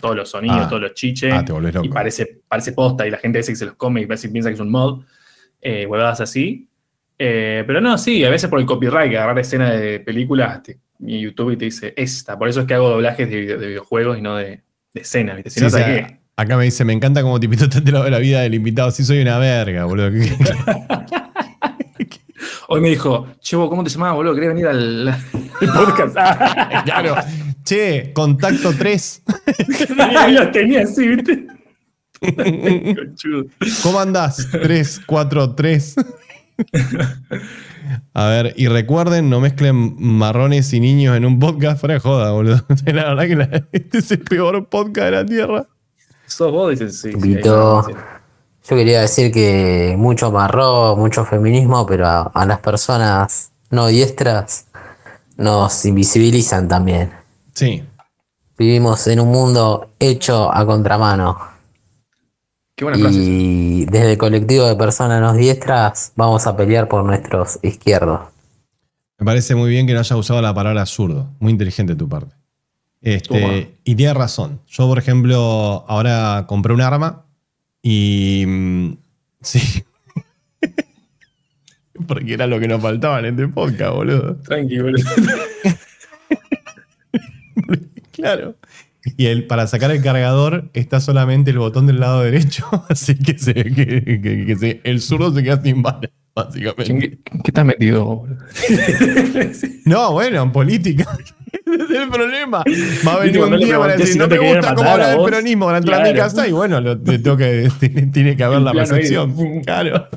Speaker 2: todos los sonidos, ah. todos los chiches, ah, y parece, parece posta, y la gente dice que se los come y piensa que es un mod, eh, huevadas así. Eh, pero no, sí, a veces por el copyright, agarrar escenas de películas te, y YouTube y te dice esta, por eso es que hago doblajes de, videojuegos y no de, escenas, ¿viste? Si sí,
Speaker 1: Acá me dice, me encanta cómo Tipito te
Speaker 2: enterado de la vida del invitado. Sí, soy una verga, boludo. [laughs] Hoy me dijo, Chevo, ¿cómo te llamabas, boludo? ¿Querés venir al, [laughs] podcast? [laughs] Ah. claro. Che, contacto 3. Lo tenía así, ¿viste?
Speaker 1: ¿Cómo andás? 3, 4, 3. A ver, y recuerden, no mezclen marrones y niños en un podcast. Fuera de joda, boludo. La verdad que este es el peor podcast de la tierra. Sos vos, yo
Speaker 7: quería decir que mucho marrón, mucho feminismo, pero a, las personas no diestras nos invisibilizan también. Sí. Vivimos en un mundo hecho a contramano. Qué buena frase. Y desde el colectivo de personas no diestras vamos a pelear por nuestros izquierdos.
Speaker 1: Me parece muy bien que no hayas usado la palabra zurdo. Muy inteligente de tu parte. Este, y tiene razón. Yo, por ejemplo, ahora compré un arma y. Mm, [laughs] sí. Porque era lo que nos faltaba en este podcast, boludo. Tranqui, boludo. [laughs] Claro y el, para sacar el cargador está solamente el botón del lado derecho, [laughs] así que, se, que, se, el zurdo se queda sin bala, básicamente. ¿Qué, te has metido? [laughs] no, bueno, en política. [laughs] Ese
Speaker 3: es el problema. Va a venir un día para decir, no, te me gusta cómo habla el peronismo, van entrar a mi casa y
Speaker 1: bueno, lo, tiene que haber la recepción Claro.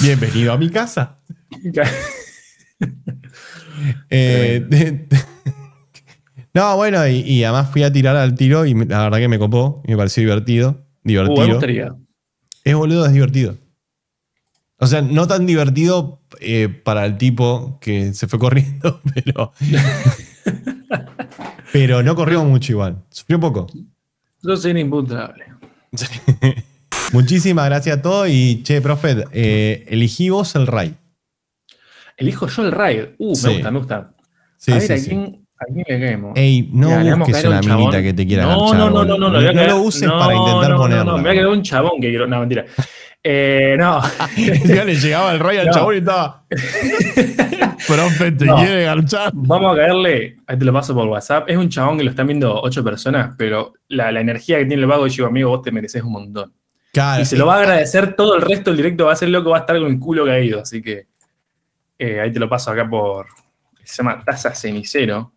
Speaker 1: Bienvenido a mi casa. eh, no, bueno, y, además fui a tirar al tiro y la verdad que me copó y me pareció divertido. Uh, divertido. Uh, me Es boludo, es divertido. O sea, no tan divertido eh, para el tipo que se fue [laughs] corriendo, pero. [laughs] pero no corrió mucho igual. Sufrió poco.
Speaker 2: Yo soy imputable.
Speaker 1: [laughs] Muchísimas gracias a todos y che, profe, eh, elegí vos el raid.
Speaker 2: Elijo yo el Ray. Uh, me gusta, me gusta.
Speaker 1: a ver,
Speaker 2: Aquí Ey, no que busques una amiguita que te quiera no, No, no, no, no, no. lo uses para intentar no, No, no, me ha quedado un chabón que quiero. No, mentira. Eh, no. ya [laughs] le llegaba el rayo al chabón y estaba. [laughs] Profe, te quiere garchar. Vamos a caerle. Ahí te lo paso por WhatsApp. Es un chabón que lo están viendo ocho personas, pero la, energía que tiene el vago, yo digo, amigo, vos te mereces un montón. y se lo va a agradecer todo el resto El directo. Va a ser loco, va a estar con el culo caído. Así que eh, ahí te lo paso acá por. Se llama Taza Cenicero.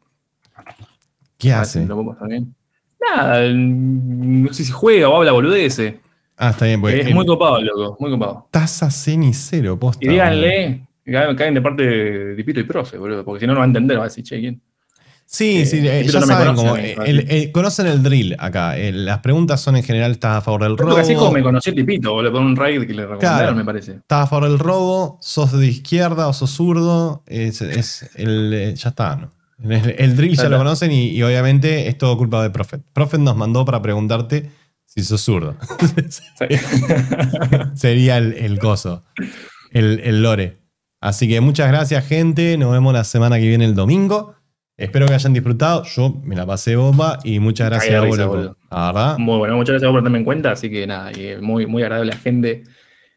Speaker 2: ¿Qué ah, hace? Nada, mm, no sé si juega o habla boludece. Ah, está bien, pues. Es muy copado, loco, muy copado. Taza cenicero, posta. Y díganle, caen de parte de Pito y Profe, boludo, porque si no, no va a entender, va a decir, che, ¿quién? Sí, eh, sí, eh, ya no saben como, eh,
Speaker 1: conocen el drill acá. Eh, las preguntas son en general, ¿estás a favor del robo? Así como me
Speaker 2: conocí el tipito, boludo, por un raid que le recomendaron, me parece.
Speaker 1: ¿Estás a favor del robo? ¿Sos de izquierda o sos zurdo? es el, eh, ya está, ¿no? El, el drill ya lo conocen y, obviamente es todo culpa de Prophet. Prophet nos mandó para preguntarte si sos zurdo. [laughs] Sería el, el coso, el, el lore. Así que muchas gracias, gente. Nos vemos la semana que viene el domingo. Espero que hayan disfrutado. Yo me la pasé bomba y muchas gracias, a La
Speaker 2: verdad. Muy bueno, muchas gracias por tenerme en cuenta. Así que nada, eh, muy, muy agradable a la gente.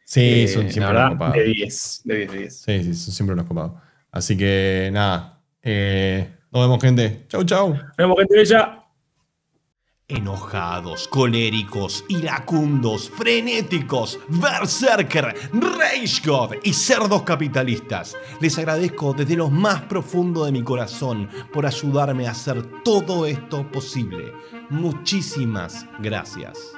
Speaker 2: Sí, eh, son siempre unos copados. De 10, de 10, Sí, sí, son
Speaker 1: siempre unos copados. Así que nada. Eh, nos vemos, gente. Chau, chau. Nos vemos,
Speaker 4: gente bella.
Speaker 1: Enojados, coléricos, iracundos, frenéticos, berserker, rage god y cerdos capitalistas. Les agradezco desde lo más profundo de mi corazón por ayudarme a hacer todo esto posible. Muchísimas gracias.